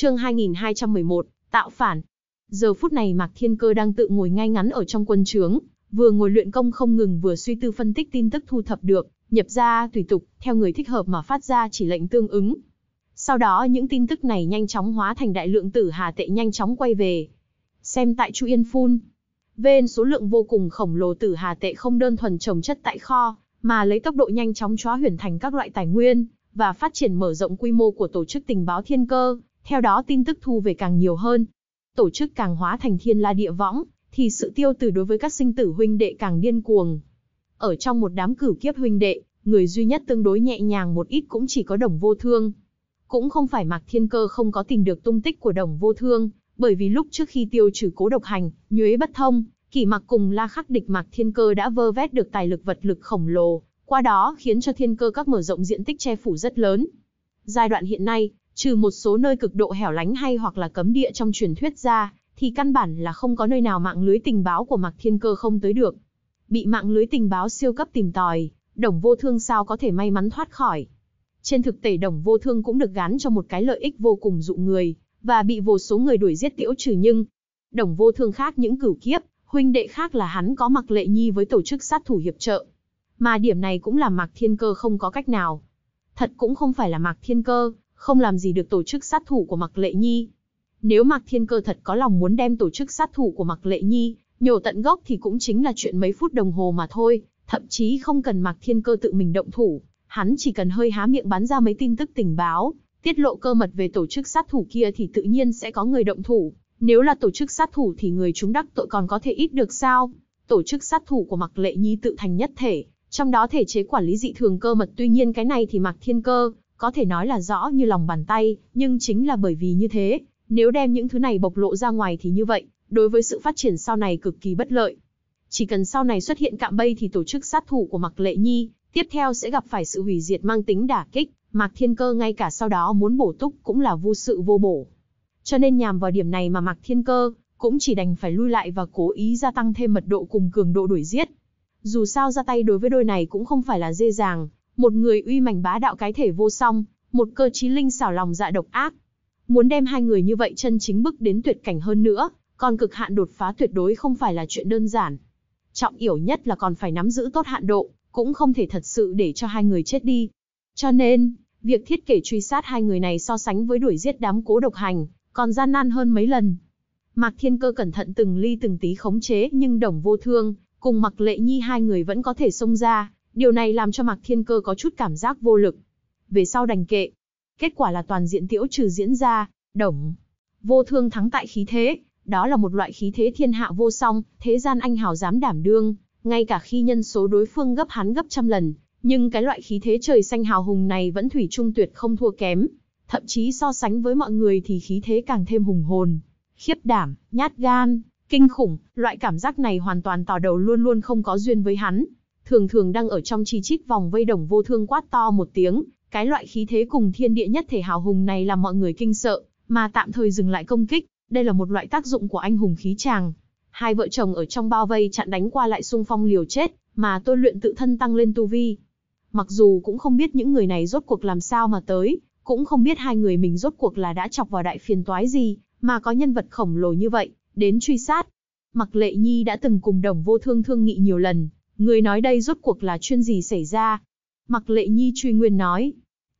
Chương 2211, tạo phản. Giờ phút này Mạc Thiên Cơ đang tự ngồi ngay ngắn ở trong quân trướng, vừa ngồi luyện công không ngừng vừa suy tư phân tích tin tức thu thập được, nhập ra tùy tục, theo người thích hợp mà phát ra chỉ lệnh tương ứng. Sau đó những tin tức này nhanh chóng hóa thành đại lượng tử hà tệ nhanh chóng quay về. Xem tại Chu Yên Phun. Bên số lượng vô cùng khổng lồ tử hà tệ không đơn thuần trồng chất tại kho, mà lấy tốc độ nhanh chóng chóa huyền thành các loại tài nguyên, và phát triển mở rộng quy mô của tổ chức tình báo thiên cơ, theo đó tin tức thu về càng nhiều hơn. Tổ chức càng hóa thành thiên la địa võng, thì sự tiêu tử đối với các sinh tử huynh đệ càng điên cuồng. Ở trong một đám cửu kiếp huynh đệ, người duy nhất tương đối nhẹ nhàng một ít cũng chỉ có đồng vô thương. Cũng không phải mặc Thiên Cơ không có tìm được tung tích của đồng vô thương, bởi vì lúc trước khi tiêu trừ cố độc hành, nhuế bất thông, kỷ mặc cùng la khắc địch mặc Thiên Cơ đã vơ vét được tài lực vật lực khổng lồ, qua đó khiến cho Thiên Cơ các mở rộng diện tích che phủ rất lớn. Giai đoạn hiện nay, Trừ một số nơi cực độ hẻo lánh hay hoặc là cấm địa trong truyền thuyết ra, thì căn bản là không có nơi nào mạng lưới tình báo của Mạc Thiên Cơ không tới được. Bị mạng lưới tình báo siêu cấp tìm tòi, Đồng Vô Thương sao có thể may mắn thoát khỏi. Trên thực tế Đồng Vô Thương cũng được gắn cho một cái lợi ích vô cùng dụ người, và bị vô số người đuổi giết tiễu trừ nhưng Đồng Vô Thương khác những cửu kiếp, huynh đệ khác là hắn có Mạc Lệ Nhi với tổ chức sát thủ hiệp trợ. Mà điểm này cũng là Mạc Thiên Cơ không có cách nào. Thật cũng không phải là Mạc Thiên Cơ, không làm gì được tổ chức sát thủ của Mạc Lệ Nhi. Nếu Mạc Thiên Cơ thật có lòng muốn đem tổ chức sát thủ của Mạc Lệ Nhi nhổ tận gốc thì cũng chính là chuyện mấy phút đồng hồ mà thôi, thậm chí không cần Mạc Thiên Cơ tự mình động thủ, hắn chỉ cần hơi há miệng bắn ra mấy tin tức tình báo, tiết lộ cơ mật về tổ chức sát thủ kia thì tự nhiên sẽ có người động thủ, nếu là tổ chức sát thủ thì người chúng đắc tội còn có thể ít được sao? Tổ chức sát thủ của Mạc Lệ Nhi tự thành nhất thể, trong đó thể chế quản lý dị thường cơ mật tuy nhiên cái này thì Mạc Thiên Cơ có thể nói là rõ như lòng bàn tay, nhưng chính là bởi vì như thế, nếu đem những thứ này bộc lộ ra ngoài thì như vậy, đối với sự phát triển sau này cực kỳ bất lợi. Chỉ cần sau này xuất hiện cạm bẫy thì tổ chức sát thủ của Mạc Lệ Nhi, tiếp theo sẽ gặp phải sự hủy diệt mang tính đả kích, Mạc Thiên Cơ ngay cả sau đó muốn bổ túc cũng là vô sự vô bổ. Cho nên nhằm vào điểm này mà Mạc Thiên Cơ cũng chỉ đành phải lui lại và cố ý gia tăng thêm mật độ cùng cường độ đuổi giết. Dù sao ra tay đối với đôi này cũng không phải là dễ dàng, một người uy mảnh bá đạo cái thể vô song, một cơ trí linh xảo lòng dạ độc ác. Muốn đem hai người như vậy chân chính bức đến tuyệt cảnh hơn nữa, còn cực hạn đột phá tuyệt đối không phải là chuyện đơn giản. Trọng yếu nhất là còn phải nắm giữ tốt hạn độ, cũng không thể thật sự để cho hai người chết đi. Cho nên, việc thiết kế truy sát hai người này so sánh với đuổi giết đám cố độc hành, còn gian nan hơn mấy lần. Mạc Thiên Cơ cẩn thận từng ly từng tí khống chế nhưng đồng vô thương, cùng Mặc Lệ Nhi hai người vẫn có thể xông ra, Điều này làm cho Mạc Thiên Cơ có chút cảm giác vô lực. Về sau đành kệ. Kết quả là toàn diện tiễu trừ diễn ra, đồng. Vô thương thắng tại khí thế, đó là một loại khí thế thiên hạ vô song, thế gian anh hào dám đảm đương, ngay cả khi nhân số đối phương gấp hắn gấp trăm lần, nhưng cái loại khí thế trời xanh hào hùng này vẫn thủy chung tuyệt không thua kém, thậm chí so sánh với mọi người thì khí thế càng thêm hùng hồn, khiếp đảm, nhát gan, kinh khủng, loại cảm giác này hoàn toàn tỏ đầu luôn luôn không có duyên với hắn, thường thường đang ở trong chi chít vòng vây đồng vô thương quát to một tiếng, cái loại khí thế cùng thiên địa nhất thể hào hùng này làm mọi người kinh sợ, mà tạm thời dừng lại công kích, đây là một loại tác dụng của anh hùng khí chàng. Hai vợ chồng ở trong bao vây chặn đánh qua lại xung phong liều chết, mà tôi luyện tự thân tăng lên tu vi. Mặc dù cũng không biết những người này rốt cuộc làm sao mà tới, cũng không biết hai người mình rốt cuộc là đã chọc vào đại phiền toái gì, mà có nhân vật khổng lồ như vậy, đến truy sát. Mặc lệ nhi đã từng cùng đồng vô thương thương nghị nhiều lần, Người nói đây rốt cuộc là chuyện gì xảy ra? Mặc lệ nhi truy nguyên nói.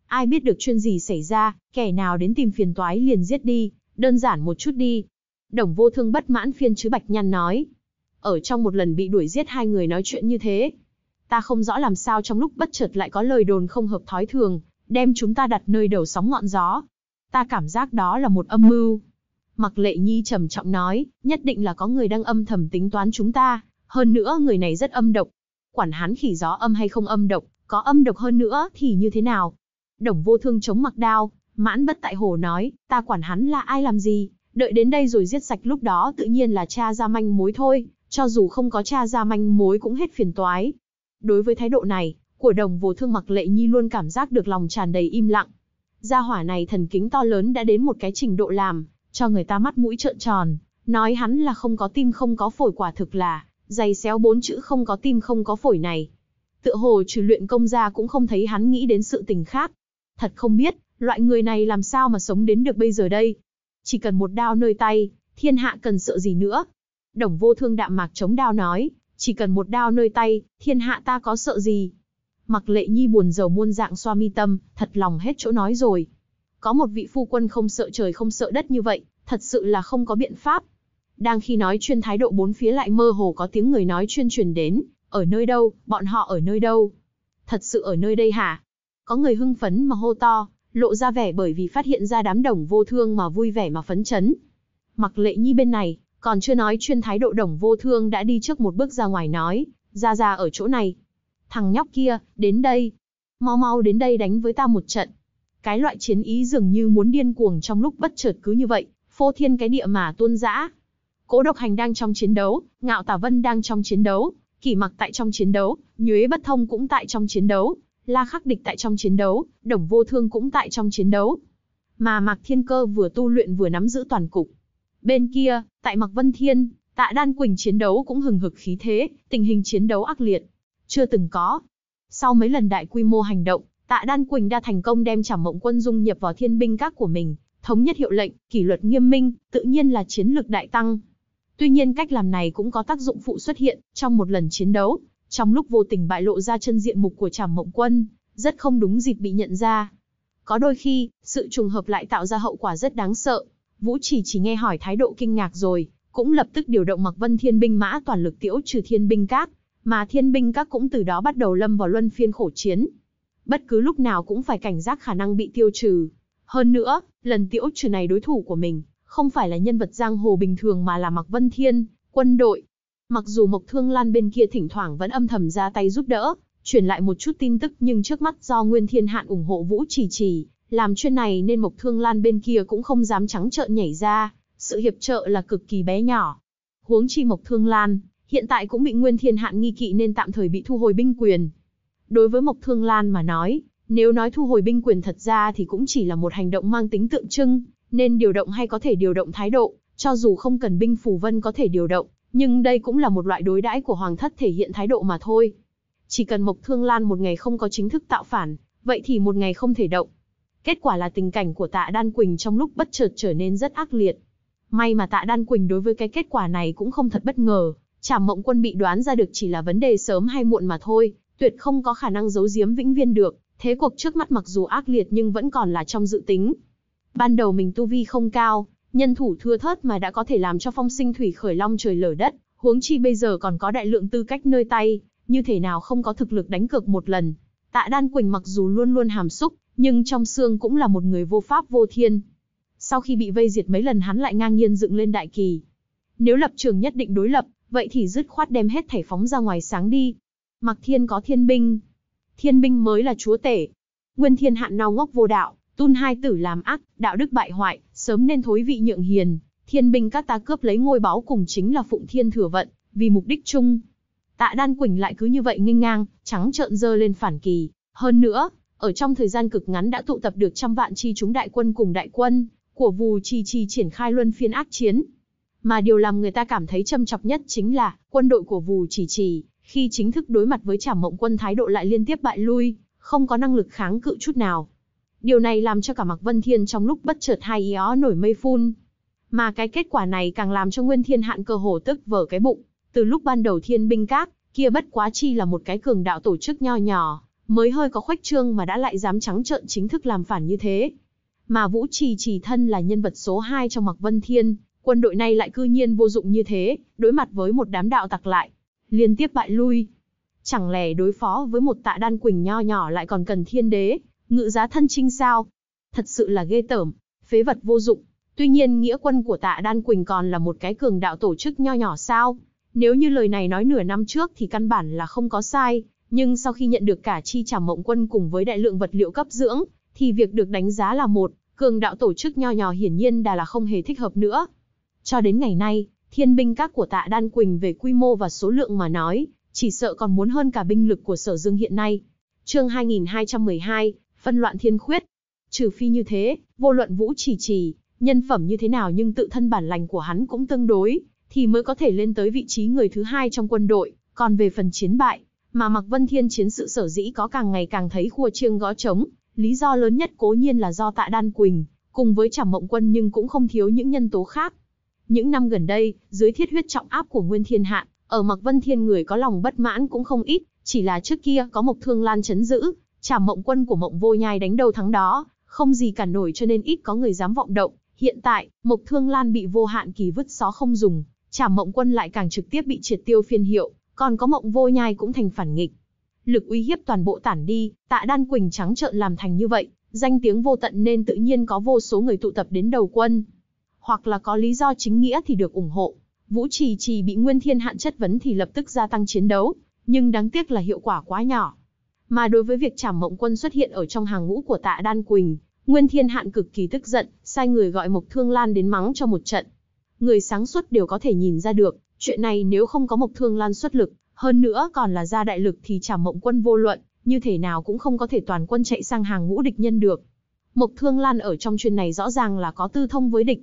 Ai biết được chuyện gì xảy ra, kẻ nào đến tìm phiền toái liền giết đi, đơn giản một chút đi. Đồng vô thương bất mãn phiên chứ bạch nhăn nói. Ở trong một lần bị đuổi giết hai người nói chuyện như thế. Ta không rõ làm sao trong lúc bất chợt lại có lời đồn không hợp thói thường, đem chúng ta đặt nơi đầu sóng ngọn gió. Ta cảm giác đó là một âm mưu. Mặc lệ nhi trầm trọng nói, nhất định là có người đang âm thầm tính toán chúng ta. Hơn nữa người này rất âm độc. Quản hắn khỉ gió âm hay không âm độc, có âm độc hơn nữa thì như thế nào? Đồng vô thương chống mặc đao, mãn bất tại hồ nói, ta quản hắn là ai làm gì, đợi đến đây rồi giết sạch lúc đó tự nhiên là cha ra manh mối thôi, cho dù không có cha ra manh mối cũng hết phiền toái. Đối với thái độ này, của đồng vô thương mặc lệ nhi luôn cảm giác được lòng tràn đầy im lặng. Gia hỏa này thần kính to lớn đã đến một cái trình độ làm, cho người ta mắt mũi trợn tròn, nói hắn là không có tim không có phổi quả thực là, dày xéo bốn chữ không có tim không có phổi này. Tựa hồ trừ luyện công ra cũng không thấy hắn nghĩ đến sự tình khác. Thật không biết, loại người này làm sao mà sống đến được bây giờ đây. Chỉ cần một đao nơi tay, thiên hạ cần sợ gì nữa. Đồng vô thương đạm mạc chống đao nói, chỉ cần một đao nơi tay, thiên hạ ta có sợ gì. Mặc lệ nhi buồn rầu muôn dạng xoa mi tâm, thật lòng hết chỗ nói rồi. Có một vị phu quân không sợ trời không sợ đất như vậy, thật sự là không có biện pháp. Đang khi nói chuyên thái độ bốn phía lại mơ hồ có tiếng người nói chuyên truyền đến, ở nơi đâu, bọn họ ở nơi đâu. Thật sự ở nơi đây hả? Có người hưng phấn mà hô to, lộ ra vẻ bởi vì phát hiện ra đám đồng vô thương mà vui vẻ mà phấn chấn. Mặc lệ nhi bên này, còn chưa nói chuyên thái độ đồng vô thương đã đi trước một bước ra ngoài nói, ra ra ở chỗ này. Thằng nhóc kia, đến đây. Mau mau đến đây đánh với ta một trận. Cái loại chiến ý dường như muốn điên cuồng trong lúc bất chợt cứ như vậy, phô thiên cái địa mà tuôn dã, Cố Độc Hành đang trong chiến đấu, Ngạo Tả Vân đang trong chiến đấu, Kỷ Mặc tại trong chiến đấu, Nhuế Bất Thông cũng tại trong chiến đấu, La Khắc Địch tại trong chiến đấu, Đồng Vô Thương cũng tại trong chiến đấu. Mà Mạc Thiên Cơ vừa tu luyện vừa nắm giữ toàn cục. Bên kia, tại Mạc Vân Thiên, Tạ Đan Quỳnh chiến đấu cũng hừng hực khí thế, tình hình chiến đấu ác liệt, chưa từng có. Sau mấy lần đại quy mô hành động, Tạ Đan Quỳnh đã thành công đem Trảm Mộng Quân dung nhập vào Thiên binh các của mình, thống nhất hiệu lệnh, kỷ luật nghiêm minh, tự nhiên là chiến lực đại tăng, Tuy nhiên cách làm này cũng có tác dụng phụ xuất hiện trong một lần chiến đấu, trong lúc vô tình bại lộ ra chân diện mục của Trảm Mộng Quân, rất không đúng dịp bị nhận ra. Có đôi khi, sự trùng hợp lại tạo ra hậu quả rất đáng sợ. Vũ Chỉ chỉ nghe hỏi thái độ kinh ngạc rồi, cũng lập tức điều động Mặc Vân Thiên binh mã toàn lực tiễu trừ Thiên binh các, mà Thiên binh các cũng từ đó bắt đầu lâm vào luân phiên khổ chiến. Bất cứ lúc nào cũng phải cảnh giác khả năng bị tiêu trừ. Hơn nữa, lần tiễu trừ này đối thủ của mình không phải là nhân vật giang hồ bình thường mà là Mạc Vân Thiên, quân đội. Mặc dù Mộc Thương Lan bên kia thỉnh thoảng vẫn âm thầm ra tay giúp đỡ, truyền lại một chút tin tức nhưng trước mắt do Nguyên Thiên Hạn ủng hộ Vũ Trì Trì, làm chuyện này nên Mộc Thương Lan bên kia cũng không dám trắng trợn nhảy ra, sự hiệp trợ là cực kỳ bé nhỏ. Huống chi Mộc Thương Lan, hiện tại cũng bị Nguyên Thiên Hạn nghi kỵ nên tạm thời bị thu hồi binh quyền. Đối với Mộc Thương Lan mà nói, nếu nói thu hồi binh quyền thật ra thì cũng chỉ là một hành động mang tính tượng trưng, nên điều động hay có thể điều động thái độ, cho dù không cần binh phù vân có thể điều động, nhưng đây cũng là một loại đối đãi của hoàng thất thể hiện thái độ mà thôi. Chỉ cần Mộc Thương Lan một ngày không có chính thức tạo phản, vậy thì một ngày không thể động. Kết quả là tình cảnh của Tạ Đan Quỳnh trong lúc bất chợt trở nên rất ác liệt. May mà Tạ Đan Quỳnh đối với cái kết quả này cũng không thật bất ngờ, Trảm Mộng Quân bị đoán ra được chỉ là vấn đề sớm hay muộn mà thôi, tuyệt không có khả năng giấu giếm vĩnh viên được, thế cuộc trước mắt mặc dù ác liệt nhưng vẫn còn là trong dự tính, Ban đầu mình tu vi không cao, nhân thủ thưa thớt mà đã có thể làm cho phong sinh thủy khởi long trời lở đất, huống chi bây giờ còn có đại lượng tư cách nơi tay, như thể nào không có thực lực đánh cược một lần. Tạ Đan Quỳnh mặc dù luôn luôn hàm xúc, nhưng trong xương cũng là một người vô pháp vô thiên. Sau khi bị vây diệt mấy lần hắn lại ngang nhiên dựng lên đại kỳ. Nếu lập trường nhất định đối lập, vậy thì dứt khoát đem hết thảy phóng ra ngoài sáng đi. Mặc thiên có thiên binh. Thiên binh mới là chúa tể. Nguyên thiên hạn nào ngốc vô đạo, Tun hai tử làm ác, đạo đức bại hoại, sớm nên thối vị nhượng hiền, thiên binh các ta cướp lấy ngôi báu cùng chính là phụng thiên thừa vận, vì mục đích chung. Tạ Đan Quỳnh lại cứ như vậy nghênh ngang, trắng trợn dơ lên phản kỳ. Hơn nữa, ở trong thời gian cực ngắn đã tụ tập được trăm vạn chi chúng đại quân cùng đại quân của Vù Chi Chi triển khai luân phiên ác chiến. Mà điều làm người ta cảm thấy châm chọc nhất chính là quân đội của Vù Chỉ Trì khi chính thức đối mặt với Trảm Mộng quân thái độ lại liên tiếp bại lui, không có năng lực kháng cự chút nào. Điều này làm cho cả Mạc Vân Thiên trong lúc bất chợt hai ý ó nổi mây phun. Mà cái kết quả này càng làm cho Nguyên Thiên Hạn cơ hồ tức vỡ cái bụng. Từ lúc ban đầu Thiên binh các, kia bất quá chi là một cái cường đạo tổ chức nho nhỏ, mới hơi có khoách trương mà đã lại dám trắng trợn chính thức làm phản như thế. Mà Vũ Trì Trì thân là nhân vật số 2 trong Mạc Vân Thiên, quân đội này lại cư nhiên vô dụng như thế, đối mặt với một đám đạo tặc lại, liên tiếp bại lui. Chẳng lẽ đối phó với một tạ đan quỳnh nho nhỏ lại còn cần thiên đế, Ngự giá thân trinh sao? Thật sự là ghê tởm, phế vật vô dụng. Tuy nhiên nghĩa quân của tạ Đan Quỳnh còn là một cái cường đạo tổ chức nho nhỏ sao? Nếu như lời này nói nửa năm trước thì căn bản là không có sai, nhưng sau khi nhận được cả chi trả mộng quân cùng với đại lượng vật liệu cấp dưỡng, thì việc được đánh giá là một, cường đạo tổ chức nho nhỏ hiển nhiên đã là không hề thích hợp nữa. Cho đến ngày nay, thiên binh các của tạ Đan Quỳnh về quy mô và số lượng mà nói, chỉ sợ còn muốn hơn cả binh lực của sở dương hiện nay. chương 2212, phân loạn thiên khuyết. Trừ phi như thế, vô luận vũ chỉ trì, nhân phẩm như thế nào nhưng tự thân bản lành của hắn cũng tương đối, thì mới có thể lên tới vị trí người thứ hai trong quân đội. Còn về phần chiến bại, mà Mạc Vân Thiên chiến sự sở dĩ có càng ngày càng thấy khua chiêng gõ trống, lý do lớn nhất cố nhiên là do tạ Đan Quỳnh, cùng với Trảm Mộng Quân nhưng cũng không thiếu những nhân tố khác. Những năm gần đây, dưới thiết huyết trọng áp của Nguyên Thiên Hạn, ở Mạc Vân Thiên người có lòng bất mãn cũng không ít, chỉ là trước kia có một Thương Lan chấn giữ, Trả mộng quân của mộng vô nhai đánh đầu thắng đó, không gì cản nổi cho nên ít có người dám vọng động. Hiện tại, Mộc Thương Lan bị vô hạn kỳ vứt xó không dùng, trả mộng quân lại càng trực tiếp bị triệt tiêu phiên hiệu, còn có mộng vô nhai cũng thành phản nghịch. Lực uy hiếp toàn bộ tản đi, tạ đan quỳnh trắng trợn làm thành như vậy, danh tiếng vô tận nên tự nhiên có vô số người tụ tập đến đầu quân. Hoặc là có lý do chính nghĩa thì được ủng hộ. Vũ Trì Trì bị Nguyên Thiên Hạn chất vấn thì lập tức gia tăng chiến đấu, nhưng đáng tiếc là hiệu quả quá nhỏ. Mà đối với việc Trảm Mộng Quân xuất hiện ở trong hàng ngũ của Tạ Đan Quỳnh, Nguyên Thiên Hạn cực kỳ tức giận, sai người gọi Mộc Thương Lan đến mắng cho một trận. Người sáng suốt đều có thể nhìn ra được, chuyện này nếu không có Mộc Thương Lan xuất lực, hơn nữa còn là ra đại lực thì Trảm Mộng Quân vô luận, như thế nào cũng không có thể toàn quân chạy sang hàng ngũ địch nhân được. Mộc Thương Lan ở trong chuyện này rõ ràng là có tư thông với địch.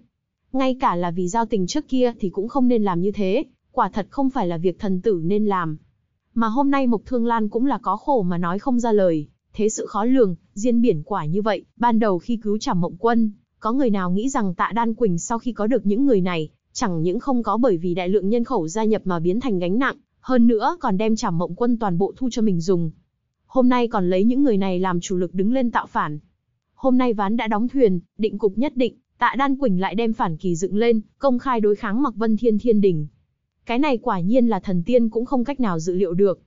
Ngay cả là vì giao tình trước kia thì cũng không nên làm như thế, quả thật không phải là việc thần tử nên làm. Mà hôm nay Mộc Thương Lan cũng là có khổ mà nói không ra lời, thế sự khó lường, diên biển quả như vậy, ban đầu khi cứu trảm Mộng Quân, có người nào nghĩ rằng Tạ Đan Quỳnh sau khi có được những người này, chẳng những không có bởi vì đại lượng nhân khẩu gia nhập mà biến thành gánh nặng, hơn nữa còn đem trảm Mộng Quân toàn bộ thu cho mình dùng. Hôm nay còn lấy những người này làm chủ lực đứng lên tạo phản. Hôm nay ván đã đóng thuyền, định cục nhất định, Tạ Đan Quỳnh lại đem phản kỳ dựng lên, công khai đối kháng mặc Vân Thiên Thiên Đỉnh. Cái này quả nhiên là thần tiên cũng không cách nào dự liệu được.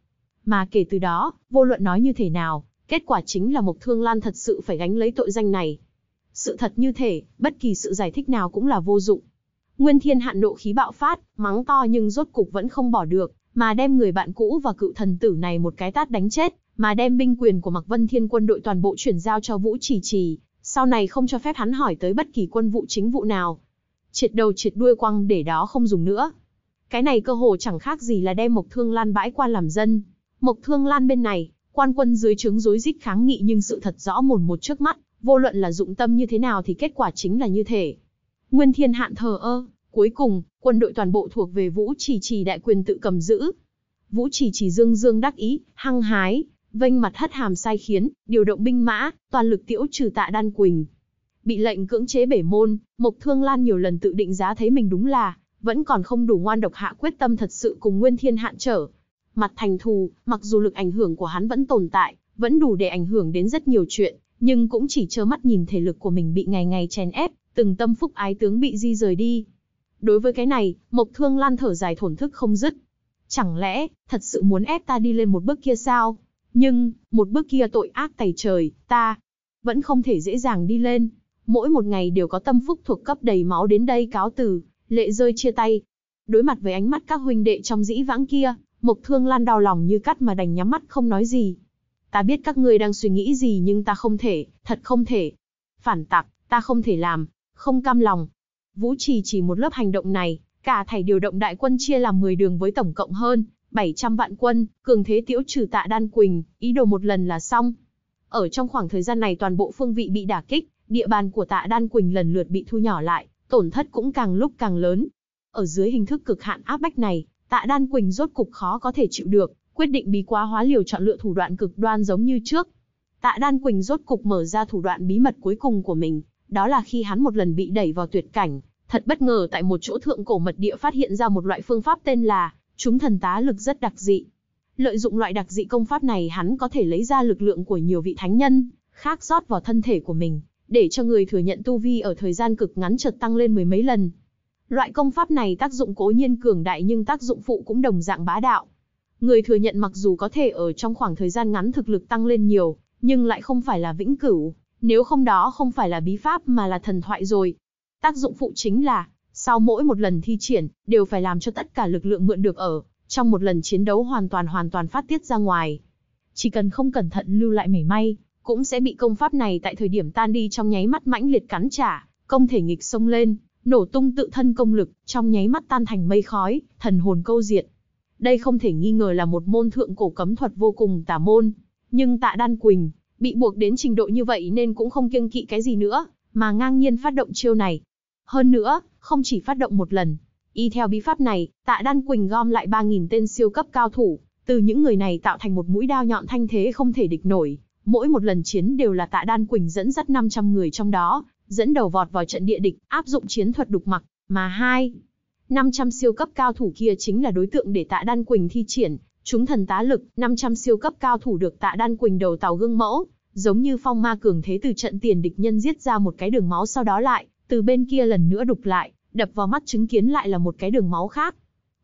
Mà kể từ đó, vô luận nói như thế nào, kết quả chính là Mộc Thương Lan thật sự phải gánh lấy tội danh này. Sự thật như thể, bất kỳ sự giải thích nào cũng là vô dụng. Nguyên Thiên hạn nộ khí bạo phát, mắng to nhưng rốt cục vẫn không bỏ được, mà đem người bạn cũ và cựu thần tử này một cái tát đánh chết, mà đem binh quyền của Mạc Vân Thiên quân đội toàn bộ chuyển giao cho Vũ Trì Trì, sau này không cho phép hắn hỏi tới bất kỳ quân vụ chính vụ nào. Triệt đầu triệt đuôi quăng để đó không dùng nữa. Cái này cơ hồ chẳng khác gì là đem Mộc Thương Lan bãi quan làm dân. Mộc Thương Lan bên này, quan quân dưới trướng rối rít kháng nghị nhưng sự thật rõ mồn một trước mắt, vô luận là dụng tâm như thế nào thì kết quả chính là như thế. Nguyên Thiên Hạn thờ ơ, cuối cùng, quân đội toàn bộ thuộc về Vũ Trì Trì đại quyền tự cầm giữ. Vũ Trì Trì dương dương đắc ý, hăng hái, vênh mặt hất hàm sai khiến, điều động binh mã, toàn lực tiễu trừ tạ đan quỳnh. Bị lệnh cưỡng chế bể môn, Mộc Thương Lan nhiều lần tự định giá thấy mình đúng là vẫn còn không đủ ngoan độc hạ quyết tâm thật sự cùng Nguyên Thiên Hạn trở. Mặt thành thù, mặc dù lực ảnh hưởng của hắn vẫn tồn tại, vẫn đủ để ảnh hưởng đến rất nhiều chuyện, nhưng cũng chỉ trơ mắt nhìn thể lực của mình bị ngày ngày chèn ép, từng tâm phúc ái tướng bị di rời đi. Đối với cái này, Mộc Thương Lan thở dài thổn thức không dứt. Chẳng lẽ, thật sự muốn ép ta đi lên một bước kia sao? Nhưng, một bước kia tội ác tày trời, ta vẫn không thể dễ dàng đi lên. Mỗi một ngày đều có tâm phúc thuộc cấp đầy máu đến đây cáo từ, lệ rơi chia tay. Đối mặt với ánh mắt các huynh đệ trong dĩ vãng kia, Mộc Thương Lan đau lòng như cắt mà đành nhắm mắt không nói gì. Ta biết các ngươi đang suy nghĩ gì nhưng ta không thể, thật không thể. Phản tặc, ta không thể làm, không cam lòng. Vũ Trì chỉ một lớp hành động này, cả thảy điều động đại quân chia làm 10 đường với tổng cộng hơn 700 vạn quân, cường thế tiễu trừ tạ Đan Quỳnh, ý đồ một lần là xong. Ở trong khoảng thời gian này toàn bộ phương vị bị đả kích, địa bàn của tạ Đan Quỳnh lần lượt bị thu nhỏ lại, tổn thất cũng càng lúc càng lớn. Ở dưới hình thức cực hạn áp bách này, Tạ Đan Quỳnh rốt cục khó có thể chịu được, quyết định bí quá hóa liều chọn lựa thủ đoạn cực đoan giống như trước. Tạ Đan Quỳnh rốt cục mở ra thủ đoạn bí mật cuối cùng của mình, đó là khi hắn một lần bị đẩy vào tuyệt cảnh, thật bất ngờ tại một chỗ thượng cổ mật địa phát hiện ra một loại phương pháp tên là chúng thần tá lực rất đặc dị. Lợi dụng loại đặc dị công pháp này hắn có thể lấy ra lực lượng của nhiều vị thánh nhân, khác rót vào thân thể của mình, để cho người thừa nhận tu vi ở thời gian cực ngắn chợt tăng lên mười mấy lần. Loại công pháp này tác dụng cố nhiên cường đại nhưng tác dụng phụ cũng đồng dạng bá đạo. Người thừa nhận mặc dù có thể ở trong khoảng thời gian ngắn thực lực tăng lên nhiều, nhưng lại không phải là vĩnh cửu, nếu không đó không phải là bí pháp mà là thần thoại rồi. Tác dụng phụ chính là, sau mỗi một lần thi triển, đều phải làm cho tất cả lực lượng mượn được ở, trong một lần chiến đấu hoàn toàn hoàn toàn phát tiết ra ngoài. Chỉ cần không cẩn thận lưu lại mảy may, cũng sẽ bị công pháp này tại thời điểm tan đi trong nháy mắt mãnh liệt cắn trả, công thể nghịch sông lên, nổ tung tự thân công lực, trong nháy mắt tan thành mây khói, thần hồn câu diệt. Đây không thể nghi ngờ là một môn thượng cổ cấm thuật vô cùng tà môn, nhưng Tạ Đan Quỳnh bị buộc đến trình độ như vậy nên cũng không kiêng kỵ cái gì nữa, mà ngang nhiên phát động chiêu này. Hơn nữa, không chỉ phát động một lần, y theo bí pháp này, Tạ Đan Quỳnh gom lại 3000 tên siêu cấp cao thủ, từ những người này tạo thành một mũi đao nhọn thanh thế không thể địch nổi, Mỗi một lần chiến đều là Tạ Đan Quỳnh dẫn dắt 500 người trong đó, dẫn đầu vọt vào trận địa địch, áp dụng chiến thuật đục mặc, mà hai 500 siêu cấp cao thủ kia chính là đối tượng để Tạ Đan Quỳnh thi triển, chúng thần tá lực, 500 siêu cấp cao thủ được Tạ Đan Quỳnh đầu tàu gương mẫu, giống như phong ma cường thế từ trận tiền địch nhân giết ra một cái đường máu sau đó lại, từ bên kia lần nữa đục lại, đập vào mắt chứng kiến lại là một cái đường máu khác.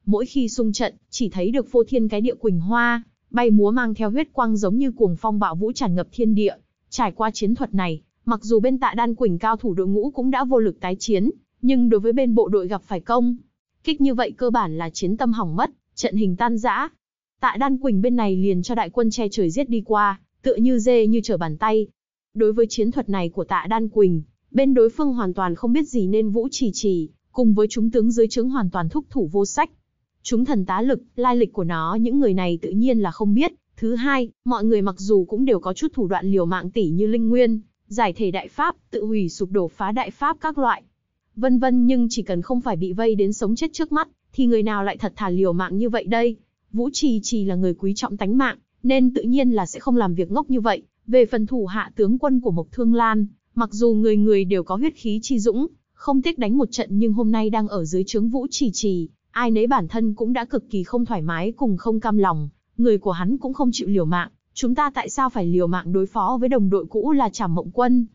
Mỗi khi xung trận, chỉ thấy được phô thiên cái địa quỳnh hoa, bay múa mang theo huyết quang giống như cuồng phong bạo vũ tràn ngập thiên địa. Trải qua chiến thuật này, mặc dù bên Tạ Đan Quỳnh cao thủ đội ngũ cũng đã vô lực tái chiến, nhưng đối với bên bộ đội gặp phải công kích như vậy cơ bản là chiến tâm hỏng mất, trận hình tan rã. Tạ Đan Quỳnh bên này liền cho đại quân che trời giết đi qua, tựa như dê như trở bàn tay. Đối với chiến thuật này của Tạ Đan Quỳnh, bên đối phương hoàn toàn không biết gì nên Vũ Chỉ Chỉ, cùng với chúng tướng dưới trướng hoàn toàn thúc thủ vô sách, Chúng thần tá lực, lai lịch của nó những người này tự nhiên là không biết. Thứ hai, mọi người mặc dù cũng đều có chút thủ đoạn liều mạng tỷ như Linh Nguyên, giải thể đại pháp, tự hủy sụp đổ phá đại pháp các loại. Vân vân nhưng chỉ cần không phải bị vây đến sống chết trước mắt, thì người nào lại thật thà liều mạng như vậy đây? Vũ Trì Trì là người quý trọng tánh mạng, nên tự nhiên là sẽ không làm việc ngốc như vậy. Về phần thủ hạ tướng quân của Mộc Thương Lan, mặc dù người người đều có huyết khí chi dũng, không tiếc đánh một trận nhưng hôm nay đang ở dưới trướng Vũ Trì Trì, ai nấy bản thân cũng đã cực kỳ không thoải mái cùng không cam lòng, người của hắn cũng không chịu liều mạng, chúng ta tại sao phải liều mạng đối phó với đồng đội cũ là Trảm Mộng Quân?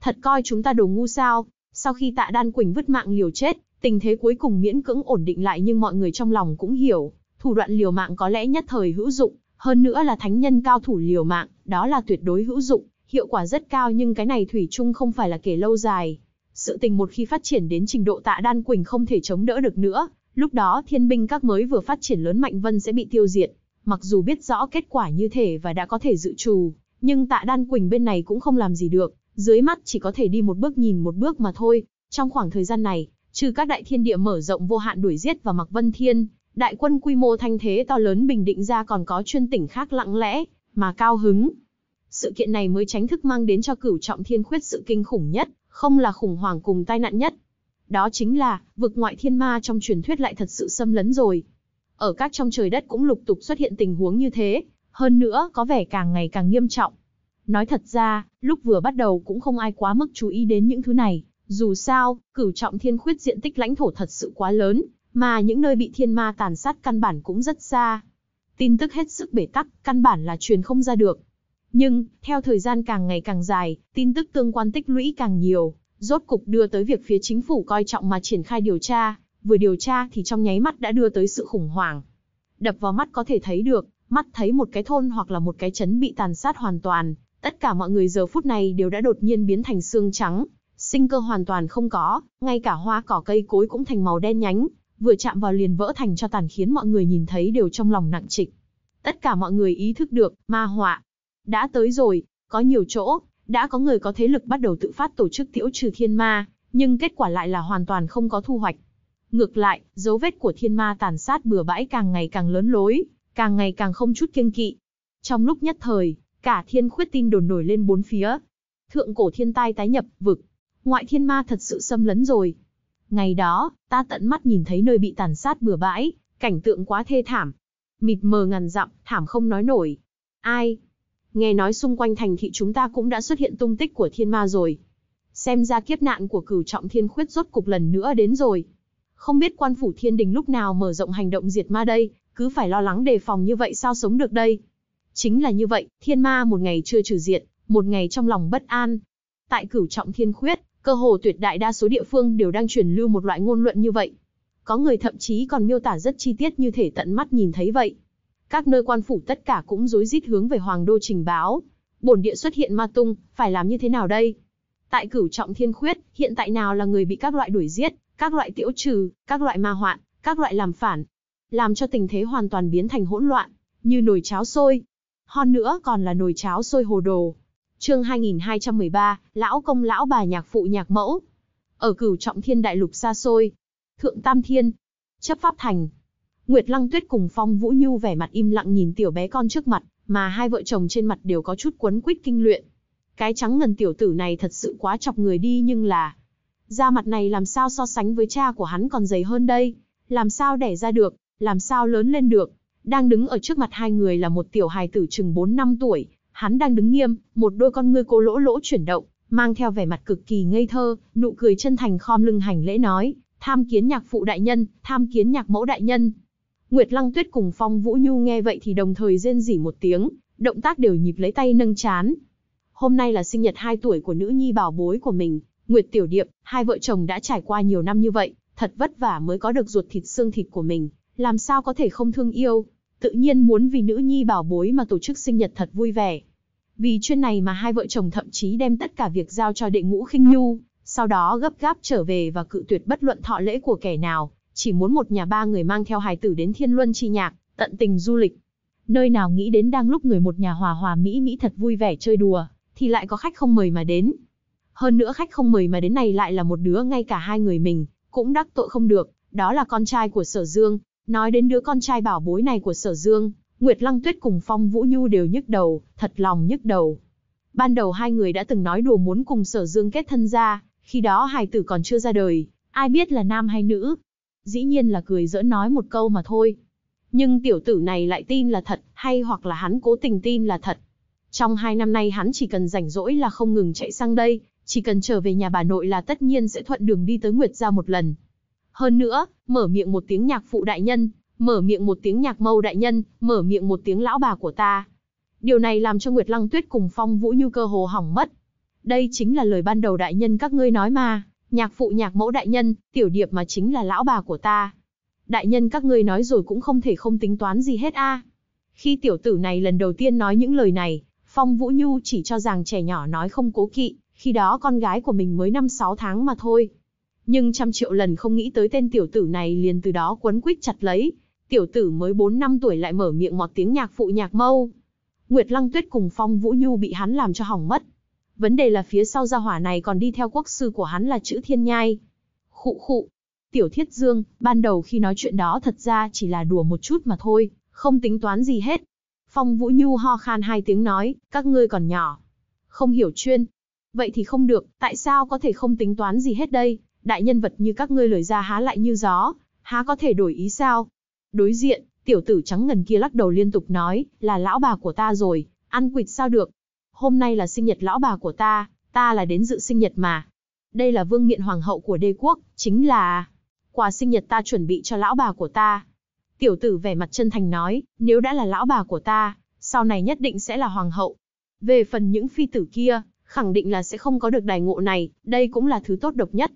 Thật coi chúng ta đồ ngu sao? Sau khi Tạ Đan Quỳnh vứt mạng liều chết, tình thế cuối cùng miễn cưỡng ổn định lại nhưng mọi người trong lòng cũng hiểu, thủ đoạn liều mạng có lẽ nhất thời hữu dụng, hơn nữa là thánh nhân cao thủ liều mạng, đó là tuyệt đối hữu dụng, hiệu quả rất cao nhưng cái này thủy chung không phải là kể lâu dài. Sự tình một khi phát triển đến trình độ Tạ Đan Quỳnh không thể chống đỡ được nữa, Lúc đó thiên binh các mới vừa phát triển lớn Mạnh Vân sẽ bị tiêu diệt, mặc dù biết rõ kết quả như thế và đã có thể dự trù, nhưng tạ Đan Quỳnh bên này cũng không làm gì được, dưới mắt chỉ có thể đi một bước nhìn một bước mà thôi. Trong khoảng thời gian này, trừ các đại thiên địa mở rộng vô hạn đuổi giết và mặc Vân Thiên, đại quân quy mô thanh thế to lớn bình định ra còn có chuyên tỉnh khác lặng lẽ, mà cao hứng. Sự kiện này mới tránh thức mang đến cho cửu trọng thiên khuyết sự kinh khủng nhất, không là khủng hoảng cùng tai nạn nhất. Đó chính là, vực ngoại thiên ma trong truyền thuyết lại thật sự xâm lấn rồi. Ở các trong trời đất cũng lục tục xuất hiện tình huống như thế, hơn nữa có vẻ càng ngày càng nghiêm trọng. Nói thật ra, lúc vừa bắt đầu cũng không ai quá mức chú ý đến những thứ này, dù sao, cửu trọng thiên khuyết diện tích lãnh thổ thật sự quá lớn, mà những nơi bị thiên ma tàn sát căn bản cũng rất xa. Tin tức hết sức bể tắc, căn bản là truyền không ra được. Nhưng, theo thời gian càng ngày càng dài, tin tức tương quan tích lũy càng nhiều, rốt cục đưa tới việc phía chính phủ coi trọng mà triển khai điều tra, vừa điều tra thì trong nháy mắt đã đưa tới sự khủng hoảng. Đập vào mắt có thể thấy được, mắt thấy một cái thôn hoặc là một cái trấn bị tàn sát hoàn toàn, tất cả mọi người giờ phút này đều đã đột nhiên biến thành xương trắng, sinh cơ hoàn toàn không có, ngay cả hoa cỏ cây cối cũng thành màu đen nhánh, vừa chạm vào liền vỡ thành cho tàn khiến mọi người nhìn thấy đều trong lòng nặng trịch. Tất cả mọi người ý thức được, ma họa đã tới rồi, có nhiều chỗ, đã có người có thế lực bắt đầu tự phát tổ chức tiễu trừ thiên ma, nhưng kết quả lại là hoàn toàn không có thu hoạch. Ngược lại, dấu vết của thiên ma tàn sát bừa bãi càng ngày càng lớn lối, càng ngày càng không chút kiêng kỵ. Trong lúc nhất thời, cả thiên khuyết tin đồn nổi lên bốn phía. Thượng cổ thiên tai tái nhập, vực. Ngoại thiên ma thật sự xâm lấn rồi. Ngày đó, ta tận mắt nhìn thấy nơi bị tàn sát bừa bãi, cảnh tượng quá thê thảm. Mịt mờ ngàn dặm, thảm không nói nổi. Ai? nghe nói xung quanh thành thị chúng ta cũng đã xuất hiện tung tích của thiên ma rồi. Xem ra kiếp nạn của cửu trọng thiên khuyết rốt cục lần nữa đến rồi. Không biết quan phủ thiên đình lúc nào mở rộng hành động diệt ma đây, cứ phải lo lắng đề phòng như vậy sao sống được đây. Chính là như vậy, thiên ma một ngày chưa trừ diệt, một ngày trong lòng bất an. Tại cửu trọng thiên khuyết, cơ hồ tuyệt đại đa số địa phương đều đang truyền lưu một loại ngôn luận như vậy. Có người thậm chí còn miêu tả rất chi tiết như thể tận mắt nhìn thấy vậy các nơi quan phủ tất cả cũng rối rít hướng về hoàng đô trình báo. Bổn địa xuất hiện ma tung, phải làm như thế nào đây? Tại cửu trọng thiên khuyết, hiện tại nào là người bị các loại đuổi giết, các loại tiễu trừ, các loại ma hoạn, các loại làm phản, làm cho tình thế hoàn toàn biến thành hỗn loạn, như nồi cháo sôi. Hơn nữa còn là nồi cháo sôi hồ đồ. Chương 2213, lão công lão bà nhạc phụ nhạc mẫu. Ở cửu trọng thiên đại lục xa xôi, thượng tam thiên, chấp pháp thành, Nguyệt Lăng Tuyết cùng Phong Vũ Nhu vẻ mặt im lặng nhìn tiểu bé con trước mặt, mà hai vợ chồng trên mặt đều có chút quấn quýt kinh luyện. Cái trắng ngần tiểu tử này thật sự quá chọc người đi nhưng là... Da mặt này làm sao so sánh với cha của hắn còn dày hơn đây? Làm sao đẻ ra được? Làm sao lớn lên được? Đang đứng ở trước mặt hai người là một tiểu hài tử chừng 4 năm tuổi. Hắn đang đứng nghiêm, một đôi con ngươi cô lỗ lỗ chuyển động, mang theo vẻ mặt cực kỳ ngây thơ, nụ cười chân thành khom lưng hành lễ nói, tham kiến nhạc phụ đại nhân, tham kiến nhạc mẫu đại nhân, Nguyệt Lăng Tuyết cùng Phong Vũ Nhu nghe vậy thì đồng thời rên rỉ một tiếng, động tác đều nhịp lấy tay nâng chán. Hôm nay là sinh nhật 2 tuổi của nữ nhi bảo bối của mình, Nguyệt Tiểu Điệp, hai vợ chồng đã trải qua nhiều năm như vậy, thật vất vả mới có được ruột thịt xương thịt của mình, làm sao có thể không thương yêu, tự nhiên muốn vì nữ nhi bảo bối mà tổ chức sinh nhật thật vui vẻ. Vì chuyện này mà hai vợ chồng thậm chí đem tất cả việc giao cho đệ ngũ khinh nhu, sau đó gấp gáp trở về và cự tuyệt bất luận thọ lễ của kẻ nào, chỉ muốn một nhà ba người mang theo hài tử đến thiên luân chi nhạc, tận tình du lịch. Nơi nào nghĩ đến đang lúc người một nhà hòa hòa Mỹ Mỹ thật vui vẻ chơi đùa, thì lại có khách không mời mà đến. Hơn nữa khách không mời mà đến này lại là một đứa ngay cả hai người mình, cũng đắc tội không được, đó là con trai của Sở Dương. Nói đến đứa con trai bảo bối này của Sở Dương, Nguyệt Lăng Tuyết cùng Phong Vũ Nhu đều nhức đầu, thật lòng nhức đầu. Ban đầu hai người đã từng nói đùa muốn cùng Sở Dương kết thân ra, khi đó hài tử còn chưa ra đời, ai biết là nam hay nữ, dĩ nhiên là cười dỡ nói một câu mà thôi. Nhưng tiểu tử này lại tin là thật, hay hoặc là hắn cố tình tin là thật. Trong hai năm nay hắn chỉ cần rảnh rỗi là không ngừng chạy sang đây, chỉ cần trở về nhà bà nội là tất nhiên sẽ thuận đường đi tới Nguyệt Gia một lần. Hơn nữa, mở miệng một tiếng nhạc phụ đại nhân, mở miệng một tiếng nhạc mâu đại nhân, mở miệng một tiếng lão bà của ta. Điều này làm cho Nguyệt Lăng Tuyết cùng Phong Vũ Như cơ hồ hỏng mất. Đây chính là lời ban đầu đại nhân các ngươi nói mà. Nhạc phụ nhạc mẫu đại nhân, tiểu điệp mà chính là lão bà của ta. Đại nhân các ngươi nói rồi cũng không thể không tính toán gì hết a. Khi tiểu tử này lần đầu tiên nói những lời này, Phong Vũ Nhu chỉ cho rằng trẻ nhỏ nói không cố kỵ, khi đó con gái của mình mới 5-6 tháng mà thôi. Nhưng trăm triệu lần không nghĩ tới tên tiểu tử này liền từ đó quấn quýt chặt lấy, tiểu tử mới 4 năm tuổi lại mở miệng mọt tiếng nhạc phụ nhạc mâu. Nguyệt Lăng Tuyết cùng Phong Vũ Nhu bị hắn làm cho hỏng mất, Vấn đề là phía sau gia hỏa này còn đi theo quốc sư của hắn là chữ thiên nhai. Khụ khụ. Tiểu Thiết Dương, ban đầu khi nói chuyện đó thật ra chỉ là đùa một chút mà thôi, không tính toán gì hết. Phong Vũ Nhu ho khan hai tiếng nói, các ngươi còn nhỏ. Không hiểu chuyên. Vậy thì không được, tại sao có thể không tính toán gì hết đây? Đại nhân vật như các ngươi lời ra há lại như gió, há có thể đổi ý sao? Đối diện, tiểu tử trắng ngần kia lắc đầu liên tục nói, là lão bà của ta rồi, ăn quỵt sao được, hôm nay là sinh nhật lão bà của ta, ta là đến dự sinh nhật mà. Đây là vương miện hoàng hậu của đế quốc, chính là... Quà sinh nhật ta chuẩn bị cho lão bà của ta. Tiểu tử vẻ mặt chân thành nói, nếu đã là lão bà của ta, sau này nhất định sẽ là hoàng hậu. Về phần những phi tử kia, khẳng định là sẽ không có được đài ngộ này, đây cũng là thứ tốt độc nhất.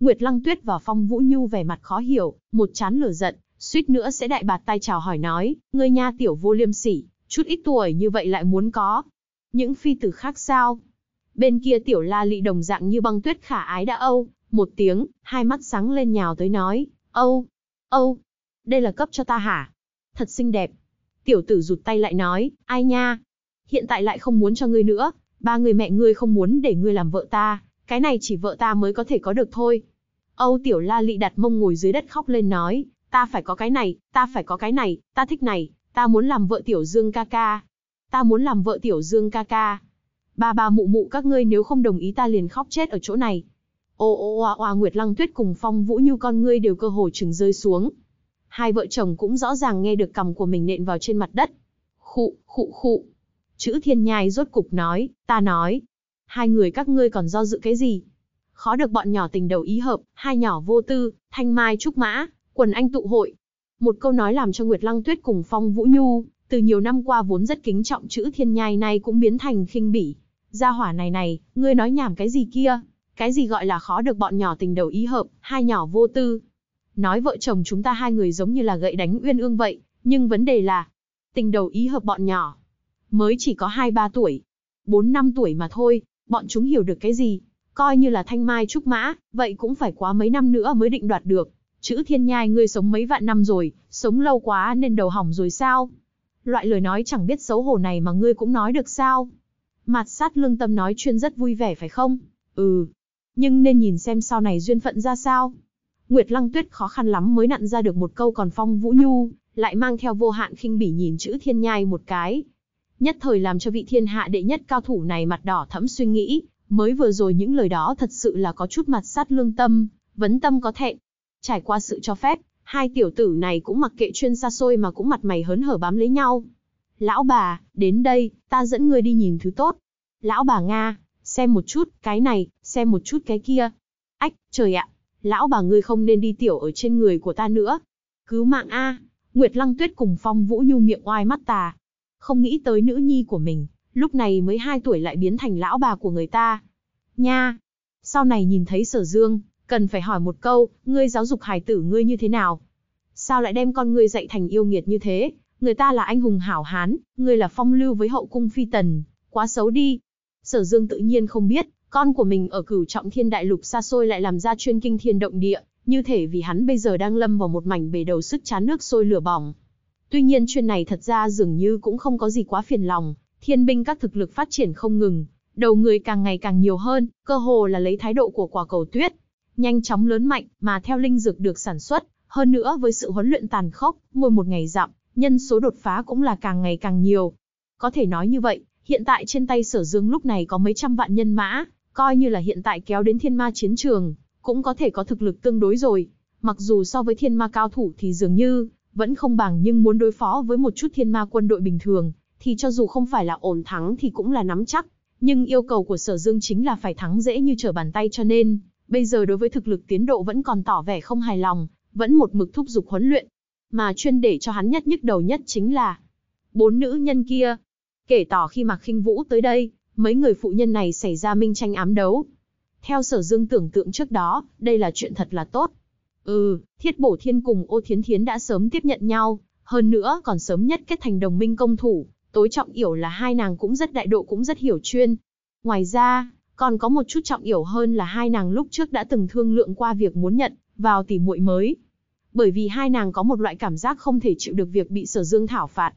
Nguyệt Lăng Tuyết và Phong Vũ Nhu vẻ mặt khó hiểu, một chán lửa giận, suýt nữa sẽ đại bạt tay chào hỏi nói, ngươi nha tiểu vô liêm sỉ, chút ít tuổi như vậy lại muốn có, những phi tử khác sao? Bên kia tiểu la lị đồng dạng như băng tuyết khả ái đã âu, một tiếng, hai mắt sáng lên nhào tới nói, âu, âu, đây là cấp cho ta hả? Thật xinh đẹp. Tiểu tử rụt tay lại nói, ai nha? Hiện tại lại không muốn cho ngươi nữa, ba người mẹ ngươi không muốn để ngươi làm vợ ta, cái này chỉ vợ ta mới có thể có được thôi. Âu tiểu la lị đặt mông ngồi dưới đất khóc lên nói, ta phải có cái này, ta phải có cái này, ta thích này, ta muốn làm vợ tiểu dương ca ca, ta muốn làm vợ tiểu dương ca ca. Ba ba mụ mụ các ngươi nếu không đồng ý ta liền khóc chết ở chỗ này. Ô ô oa oa Nguyệt Lăng Tuyết cùng Phong Vũ Như con ngươi đều cơ hồ chừng rơi xuống. Hai vợ chồng cũng rõ ràng nghe được cằm của mình nện vào trên mặt đất. Khụ, khụ khụ. Chữ thiên nhai rốt cục nói, ta nói. Hai người các ngươi còn do dự cái gì? Khó được bọn nhỏ tình đầu ý hợp, hai nhỏ vô tư, thanh mai trúc mã, quần anh tụ hội. Một câu nói làm cho Nguyệt Lăng Tuyết cùng Phong Vũ Nhu, từ nhiều năm qua vốn rất kính trọng chữ thiên nhai nay cũng biến thành khinh bỉ. Gia hỏa này này, ngươi nói nhảm cái gì kia? Cái gì gọi là khó được bọn nhỏ tình đầu ý hợp, hai nhỏ vô tư. Nói vợ chồng chúng ta hai người giống như là gậy đánh uyên ương vậy, nhưng vấn đề là, tình đầu ý hợp bọn nhỏ, mới chỉ có 2-3 tuổi, 4-5 tuổi mà thôi, bọn chúng hiểu được cái gì, coi như là thanh mai trúc mã, vậy cũng phải quá mấy năm nữa mới định đoạt được. Chữ thiên nhai ngươi sống mấy vạn năm rồi, sống lâu quá nên đầu hỏng rồi sao? loại lời nói chẳng biết xấu hổ này mà ngươi cũng nói được sao? Mặt sát lương tâm nói chuyên rất vui vẻ phải không? Ừ. Nhưng nên nhìn xem sau này duyên phận ra sao? Nguyệt Lăng Tuyết khó khăn lắm mới nặn ra được một câu còn phong vũ nhu, lại mang theo vô hạn khinh bỉ nhìn chữ thiên nhai một cái. Nhất thời làm cho vị thiên hạ đệ nhất cao thủ này mặt đỏ thẫm suy nghĩ, mới vừa rồi những lời đó thật sự là có chút mặt sát lương tâm, vấn tâm có thẹn. Trải qua sự cho phép, Hai tiểu tử này cũng mặc kệ chuyên xa xôi mà cũng mặt mày hớn hở bám lấy nhau. Lão bà, đến đây, ta dẫn ngươi đi nhìn thứ tốt. Lão bà Nga, xem một chút, cái này, xem một chút cái kia. Ách, trời ạ, lão bà ngươi không nên đi tiểu ở trên người của ta nữa. Cứu mạng A, Nguyệt Lăng Tuyết cùng Phong Vũ Nhu miệng oai mắt tà. Không nghĩ tới nữ nhi của mình, lúc này mới hai tuổi lại biến thành lão bà của người ta. Nha! Sau này nhìn thấy sở dương, Cần phải hỏi một câu, ngươi giáo dục hài tử ngươi như thế nào? Sao lại đem con ngươi dạy thành yêu nghiệt như thế? Người ta là anh hùng hảo hán, ngươi là phong lưu với hậu cung phi tần, quá xấu đi. Sở Dương tự nhiên không biết, con của mình ở cửu trọng thiên đại lục xa xôi lại làm ra chuyên kinh thiên động địa, như thể vì hắn bây giờ đang lâm vào một mảnh bể đầu sức chán nước sôi lửa bỏng. Tuy nhiên chuyện này thật ra dường như cũng không có gì quá phiền lòng, thiên binh các thực lực phát triển không ngừng, đầu người càng ngày càng nhiều hơn, cơ hồ là lấy thái độ của quả cầu tuyết, nhanh chóng lớn mạnh, mà theo linh dược được sản xuất, hơn nữa với sự huấn luyện tàn khốc, mỗi một ngày dặm, nhân số đột phá cũng là càng ngày càng nhiều. Có thể nói như vậy, hiện tại trên tay sở dương lúc này có mấy trăm vạn nhân mã, coi như là hiện tại kéo đến thiên ma chiến trường, cũng có thể có thực lực tương đối rồi. Mặc dù so với thiên ma cao thủ thì dường như, vẫn không bằng nhưng muốn đối phó với một chút thiên ma quân đội bình thường, thì cho dù không phải là ổn thắng thì cũng là nắm chắc. Nhưng yêu cầu của sở dương chính là phải thắng dễ như trở bàn tay cho nên, bây giờ đối với thực lực tiến độ vẫn còn tỏ vẻ không hài lòng, vẫn một mực thúc giục huấn luyện. Mà chuyên để cho hắn nhất nhức đầu nhất chính là bốn nữ nhân kia. Kể tỏ khi Mạc Khinh Vũ tới đây, mấy người phụ nhân này xảy ra minh tranh ám đấu. Theo Sở Dương tưởng tượng trước đó, đây là chuyện thật là tốt. Ừ, Thiết Bổ Thiên cùng Ô Thiến Thiến đã sớm tiếp nhận nhau, hơn nữa còn sớm nhất kết thành đồng minh công thủ, tối trọng yếu là hai nàng cũng rất đại độ cũng rất hiểu chuyên. Ngoài ra, còn có một chút trọng yếu hơn là hai nàng lúc trước đã từng thương lượng qua việc muốn nhận vào tỷ muội mới. Bởi vì hai nàng có một loại cảm giác không thể chịu được việc bị Sở Dương thảo phạt.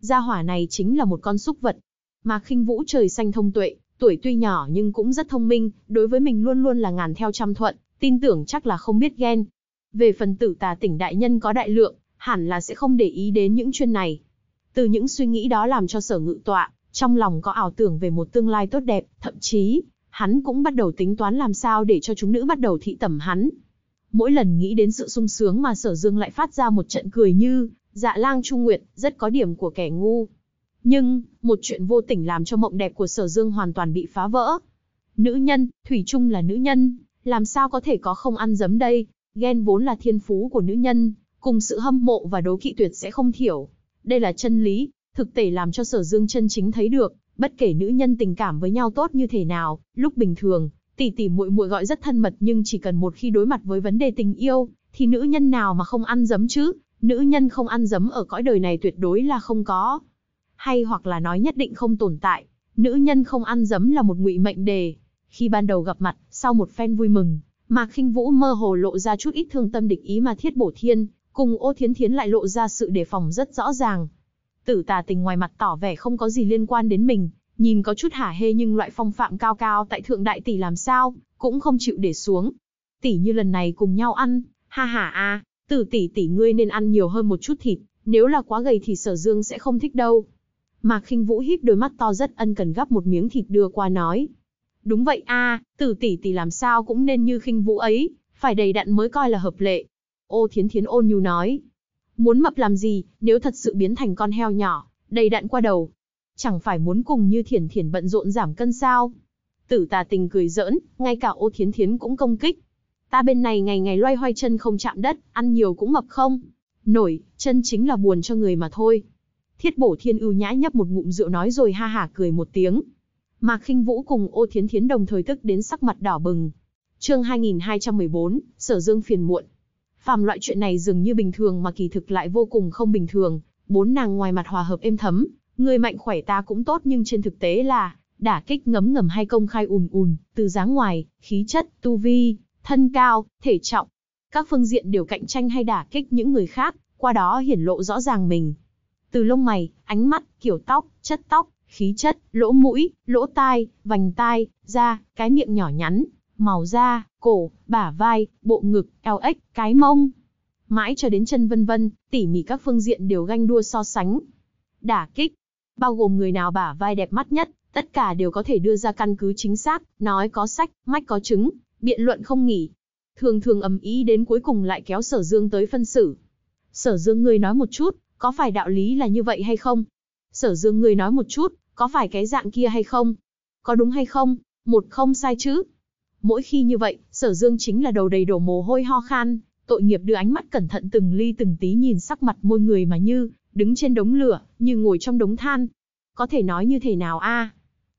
Gia hỏa này chính là một con súc vật. Mà Khinh Vũ trời xanh thông tuệ, tuổi tuy nhỏ nhưng cũng rất thông minh, đối với mình luôn luôn là ngàn theo trăm thuận, tin tưởng chắc là không biết ghen. Về phần tử tà tỉnh đại nhân có đại lượng, hẳn là sẽ không để ý đến những chuyện này. Từ những suy nghĩ đó làm cho sở ngự tọa, trong lòng có ảo tưởng về một tương lai tốt đẹp, thậm chí Hắn cũng bắt đầu tính toán làm sao để cho chúng nữ bắt đầu thị tẩm hắn. Mỗi lần nghĩ đến sự sung sướng mà sở dương lại phát ra một trận cười như, dạ lang trung nguyệt, rất có điểm của kẻ ngu. Nhưng, một chuyện vô tình làm cho mộng đẹp của sở dương hoàn toàn bị phá vỡ. Nữ nhân, Thủy chung là nữ nhân, làm sao có thể có không ăn dấm đây, ghen vốn là thiên phú của nữ nhân, cùng sự hâm mộ và đố kỵ tuyệt sẽ không thiểu. Đây là chân lý, thực tế làm cho sở dương chân chính thấy được, Bất kể nữ nhân tình cảm với nhau tốt như thế nào, lúc bình thường, tỷ tỷ muội muội gọi rất thân mật nhưng chỉ cần một khi đối mặt với vấn đề tình yêu, thì nữ nhân nào mà không ăn dấm chứ? Nữ nhân không ăn dấm ở cõi đời này tuyệt đối là không có. Hay hoặc là nói nhất định không tồn tại. Nữ nhân không ăn dấm là một ngụy mệnh đề. Khi ban đầu gặp mặt, sau một phen vui mừng, Mạc Khinh Vũ mơ hồ lộ ra chút ít thương tâm địch ý mà Thiết Bổ Thiên, cùng Ô Thiến Thiến lại lộ ra sự đề phòng rất rõ ràng, Tử tà tình ngoài mặt tỏ vẻ không có gì liên quan đến mình, nhìn có chút hả hê nhưng loại phong phạm cao cao tại thượng đại tỷ làm sao, cũng không chịu để xuống. Tỷ như lần này cùng nhau ăn, ha ha a, tử tỷ tỷ ngươi nên ăn nhiều hơn một chút thịt, nếu là quá gầy thì sở dương sẽ không thích đâu. Mạc khinh vũ híp đôi mắt to rất ân cần gắp một miếng thịt đưa qua nói. Đúng vậy a, tử tỷ tỷ làm sao cũng nên như khinh vũ ấy, phải đầy đặn mới coi là hợp lệ. Ô thiến thiến ôn nhu nói, Muốn mập làm gì, nếu thật sự biến thành con heo nhỏ, đầy đặn qua đầu. Chẳng phải muốn cùng như thiển thiển bận rộn giảm cân sao. Tử tà tình cười giỡn, ngay cả ô thiến thiến cũng công kích. Ta bên này ngày ngày loay hoay chân không chạm đất, ăn nhiều cũng mập không. Nổi, chân chính là buồn cho người mà thôi. Thiết bổ thiên ưu nhã nhấp một ngụm rượu nói rồi ha hả cười một tiếng. Mà khinh vũ cùng ô thiến thiến đồng thời tức đến sắc mặt đỏ bừng. chương 2214, sở dương phiền muộn phàm loại chuyện này dường như bình thường mà kỳ thực lại vô cùng không bình thường, bốn nàng ngoài mặt hòa hợp êm thấm, người mạnh khỏe ta cũng tốt nhưng trên thực tế là, đả kích ngấm ngầm hay công khai ùn ùn, từ dáng ngoài, khí chất, tu vi, thân cao, thể trọng. Các phương diện đều cạnh tranh hay đả kích những người khác, qua đó hiển lộ rõ ràng mình. Từ lông mày, ánh mắt, kiểu tóc, chất tóc, khí chất, lỗ mũi, lỗ tai, vành tai, da, cái miệng nhỏ nhắn, màu da, cổ, bả vai, bộ ngực, eo ếch, cái mông. Mãi cho đến chân vân vân, tỉ mỉ các phương diện đều ganh đua so sánh. Đả kích, bao gồm người nào bả vai đẹp mắt nhất, tất cả đều có thể đưa ra căn cứ chính xác, nói có sách, mách có chứng, biện luận không nghỉ. Thường thường ầm ý đến cuối cùng lại kéo sở dương tới phân xử. Sở dương người nói một chút, có phải đạo lý là như vậy hay không? Sở dương người nói một chút, có phải cái dạng kia hay không? Có đúng hay không? Một không sai chứ? Mỗi khi như vậy, sở dương chính là đầu đầy đổ mồ hôi ho khan, tội nghiệp đưa ánh mắt cẩn thận từng ly từng tí nhìn sắc mặt môi người mà như, đứng trên đống lửa, như ngồi trong đống than. Có thể nói như thế nào a?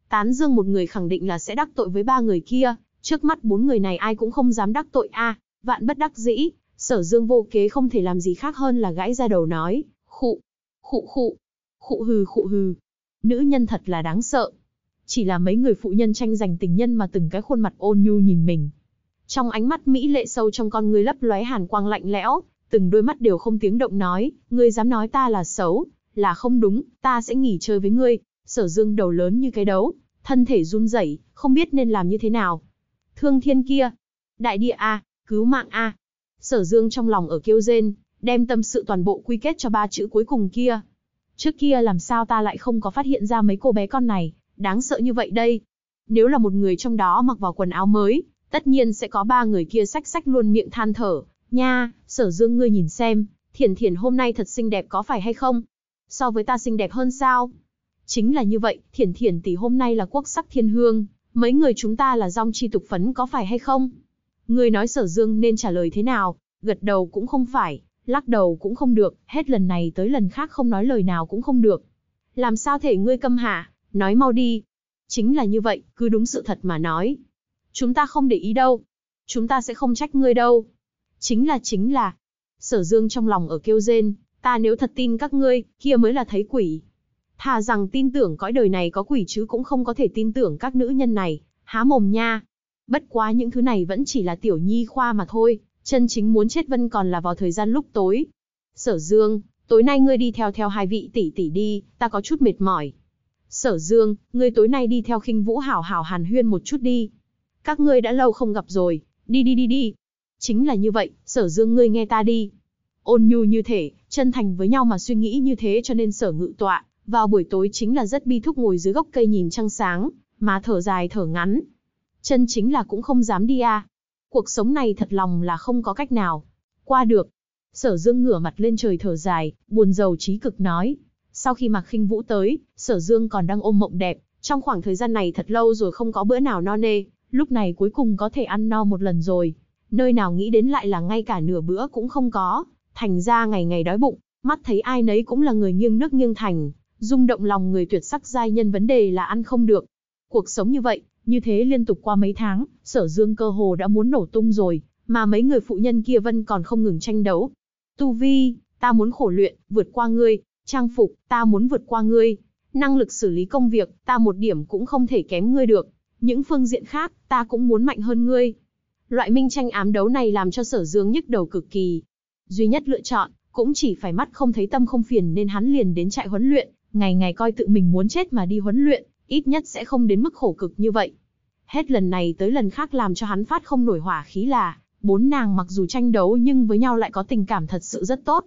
Tán dương một người khẳng định là sẽ đắc tội với ba người kia, trước mắt bốn người này ai cũng không dám đắc tội a. Vạn bất đắc dĩ, sở dương vô kế không thể làm gì khác hơn là gãi ra đầu nói, khụ, khụ khụ, khụ hừ khụ hừ. Nữ nhân thật là đáng sợ, chỉ là mấy người phụ nhân tranh giành tình nhân mà từng cái khuôn mặt ôn nhu nhìn mình. Trong ánh mắt Mỹ lệ sâu trong con người lấp lóe hàn quang lạnh lẽo, từng đôi mắt đều không tiếng động nói, ngươi dám nói ta là xấu, là không đúng, ta sẽ nghỉ chơi với ngươi. Sở dương đầu lớn như cái đấu, thân thể run rẩy, không biết nên làm như thế nào. Thương thiên kia, đại địa a, cứu mạng a. Sở Dương trong lòng ở kêu rên, đem tâm sự toàn bộ quy kết cho ba chữ cuối cùng kia. Trước kia làm sao ta lại không có phát hiện ra mấy cô bé con này, đáng sợ như vậy đây. Nếu là một người trong đó mặc vào quần áo mới, tất nhiên sẽ có ba người kia sách sách luôn miệng than thở, nha, sở dương ngươi nhìn xem, Thiển Thiển hôm nay thật xinh đẹp có phải hay không? So với ta xinh đẹp hơn sao? Chính là như vậy, Thiển Thiển tỷ hôm nay là quốc sắc thiên hương, mấy người chúng ta là dòng chi tục phấn có phải hay không? Ngươi nói sở dương nên trả lời thế nào, gật đầu cũng không phải, lắc đầu cũng không được, hết lần này tới lần khác không nói lời nào cũng không được. Làm sao thể ngươi câm hả? nói mau đi. Chính là như vậy, cứ đúng sự thật mà nói. Chúng ta không để ý đâu. Chúng ta sẽ không trách ngươi đâu. Chính là chính là. Sở dương trong lòng ở kêu rên, ta nếu thật tin các ngươi, kia mới là thấy quỷ. Thà rằng tin tưởng cõi đời này có quỷ chứ cũng không có thể tin tưởng các nữ nhân này, há mồm nha. Bất quá những thứ này vẫn chỉ là tiểu nhi khoa mà thôi, chân chính muốn chết vân còn là vào thời gian lúc tối. Sở dương, tối nay ngươi đi theo theo hai vị tỷ tỷ đi, ta có chút mệt mỏi. Sở Dương, ngươi tối nay đi theo khinh vũ hảo hảo hàn huyên một chút đi. Các ngươi đã lâu không gặp rồi, đi đi đi đi. Chính là như vậy, sở Dương ngươi nghe ta đi. Ôn nhu như thể, chân thành với nhau mà suy nghĩ như thế cho nên sở ngự tọa, vào buổi tối chính là rất bi thúc ngồi dưới gốc cây nhìn trăng sáng, mà thở dài thở ngắn. Chân chính là cũng không dám đi a. À. Cuộc sống này thật lòng là không có cách nào. Qua được. Sở Dương ngửa mặt lên trời thở dài, buồn rầu chí cực nói. Sau khi Mạc Khinh Vũ tới, Sở Dương còn đang ôm mộng đẹp, trong khoảng thời gian này thật lâu rồi không có bữa nào no nê, lúc này cuối cùng có thể ăn no một lần rồi. Nơi nào nghĩ đến lại là ngay cả nửa bữa cũng không có, thành ra ngày ngày đói bụng, mắt thấy ai nấy cũng là người nghiêng nước nghiêng thành, rung động lòng người tuyệt sắc giai nhân vấn đề là ăn không được. Cuộc sống như vậy, như thế liên tục qua mấy tháng, Sở Dương cơ hồ đã muốn nổ tung rồi, mà mấy người phụ nhân kia vẫn còn không ngừng tranh đấu. Tu Vi, ta muốn khổ luyện, vượt qua ngươi, trang phục, ta muốn vượt qua ngươi, năng lực xử lý công việc, ta một điểm cũng không thể kém ngươi được, những phương diện khác, ta cũng muốn mạnh hơn ngươi. Loại minh tranh ám đấu này làm cho sở dương nhức đầu cực kỳ. Duy nhất lựa chọn, cũng chỉ phải mắt không thấy tâm không phiền nên hắn liền đến trại huấn luyện, ngày ngày coi tự mình muốn chết mà đi huấn luyện, ít nhất sẽ không đến mức khổ cực như vậy. Hết lần này tới lần khác làm cho hắn phát không nổi hỏa khí là, bốn nàng mặc dù tranh đấu nhưng với nhau lại có tình cảm thật sự rất tốt.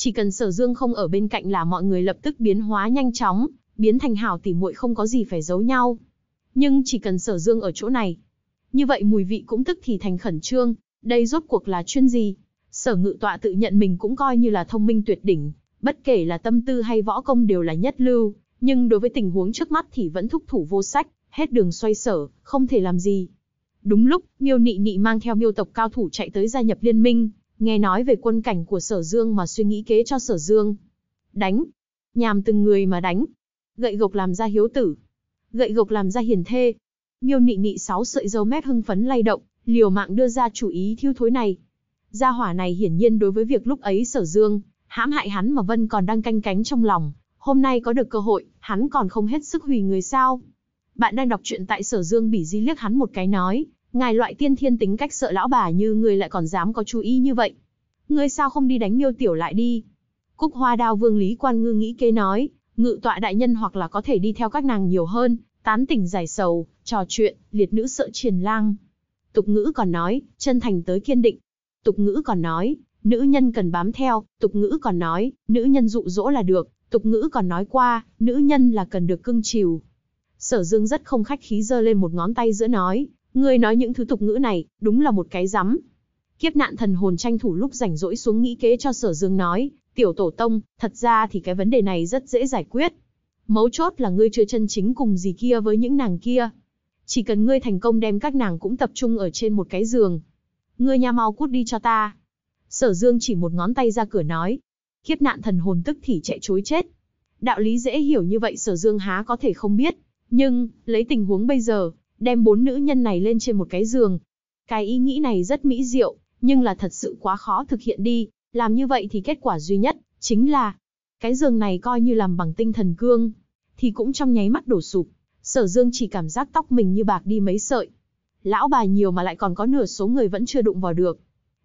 Chỉ cần Sở Dương không ở bên cạnh là mọi người lập tức biến hóa nhanh chóng, biến thành hảo tỉ muội không có gì phải giấu nhau. Nhưng chỉ cần Sở Dương ở chỗ này, như vậy mùi vị cũng tức thì thành khẩn trương, đây rốt cuộc là chuyên gì? Sở Ngự tọa tự nhận mình cũng coi như là thông minh tuyệt đỉnh, bất kể là tâm tư hay võ công đều là nhất lưu, nhưng đối với tình huống trước mắt thì vẫn thúc thủ vô sách, hết đường xoay sở, không thể làm gì. Đúng lúc, Miêu Nị Nị mang theo Miêu tộc cao thủ chạy tới gia nhập liên minh, nghe nói về quân cảnh của sở dương mà suy nghĩ kế cho sở dương. Đánh. Nhàm từng người mà đánh. Gậy gộc làm ra hiếu tử. Gậy gộc làm ra hiền thê. Miêu nị nị sáu sợi dâu mép hưng phấn lay động, liều mạng đưa ra chủ ý thiêu thối này. Gia hỏa này hiển nhiên đối với việc lúc ấy sở dương, hãm hại hắn mà Vân còn đang canh cánh trong lòng. Hôm nay có được cơ hội, hắn còn không hết sức hủy người sao. Bạn đang đọc truyện tại sở dương bỉ di liếc hắn một cái nói, Ngài loại tiên thiên tính cách sợ lão bà như ngươi lại còn dám có chú ý như vậy. Ngươi sao không đi đánh miêu tiểu lại đi? Cúc hoa đao vương lý quan ngư nghĩ kế nói, ngự tọa đại nhân hoặc là có thể đi theo các nàng nhiều hơn, tán tỉnh giải sầu, trò chuyện, liệt nữ sợ triền lang. Tục ngữ còn nói, chân thành tới kiên định. Tục ngữ còn nói, nữ nhân cần bám theo, tục ngữ còn nói, nữ nhân dụ dỗ là được, tục ngữ còn nói qua, nữ nhân là cần được cưng chiều. Sở Dương rất không khách khí giơ lên một ngón tay giữa nói, Ngươi nói những thứ tục ngữ này, đúng là một cái rắm. Kiếp nạn thần hồn tranh thủ lúc rảnh rỗi xuống nghĩ kế cho sở dương nói, tiểu tổ tông, thật ra thì cái vấn đề này rất dễ giải quyết. Mấu chốt là ngươi chưa chân chính cùng gì kia với những nàng kia. Chỉ cần ngươi thành công đem các nàng cũng tập trung ở trên một cái giường. Ngươi nha mau cút đi cho ta. Sở dương chỉ một ngón tay ra cửa nói. Kiếp nạn thần hồn tức thì chạy trối chết. Đạo lý dễ hiểu như vậy sở dương há có thể không biết. Nhưng, lấy tình huống bây giờ, đem bốn nữ nhân này lên trên một cái giường. Cái ý nghĩ này rất mỹ diệu, nhưng là thật sự quá khó thực hiện đi, làm như vậy thì kết quả duy nhất, chính là, cái giường này coi như làm bằng tinh thần cương, thì cũng trong nháy mắt đổ sụp, sở dương chỉ cảm giác tóc mình như bạc đi mấy sợi. Lão bà nhiều mà lại còn có nửa số người vẫn chưa đụng vào được.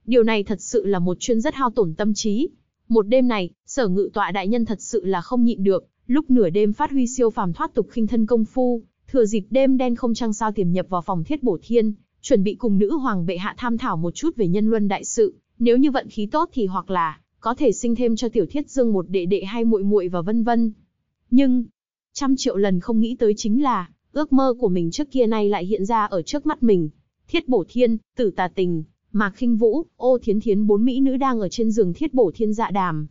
Điều này thật sự là một chuyên rất hao tổn tâm trí. Một đêm này, sở ngự tọa đại nhân thật sự là không nhịn được, lúc nửa đêm phát huy siêu phàm thoát tục khinh thân công phu, Thừa dịp đêm đen không trăng sao tiềm nhập vào phòng thiết bổ thiên, chuẩn bị cùng nữ hoàng bệ hạ tham thảo một chút về nhân luân đại sự, nếu như vận khí tốt thì hoặc là có thể sinh thêm cho tiểu thiết dương một đệ đệ hay muội muội và vân vân. Nhưng, trăm triệu lần không nghĩ tới chính là, ước mơ của mình trước kia nay lại hiện ra ở trước mắt mình. Thiết bổ thiên, tử tà tình, mạc khinh vũ, ô thiến thiến bốn mỹ nữ đang ở trên giường thiết bổ thiên dạ đàm.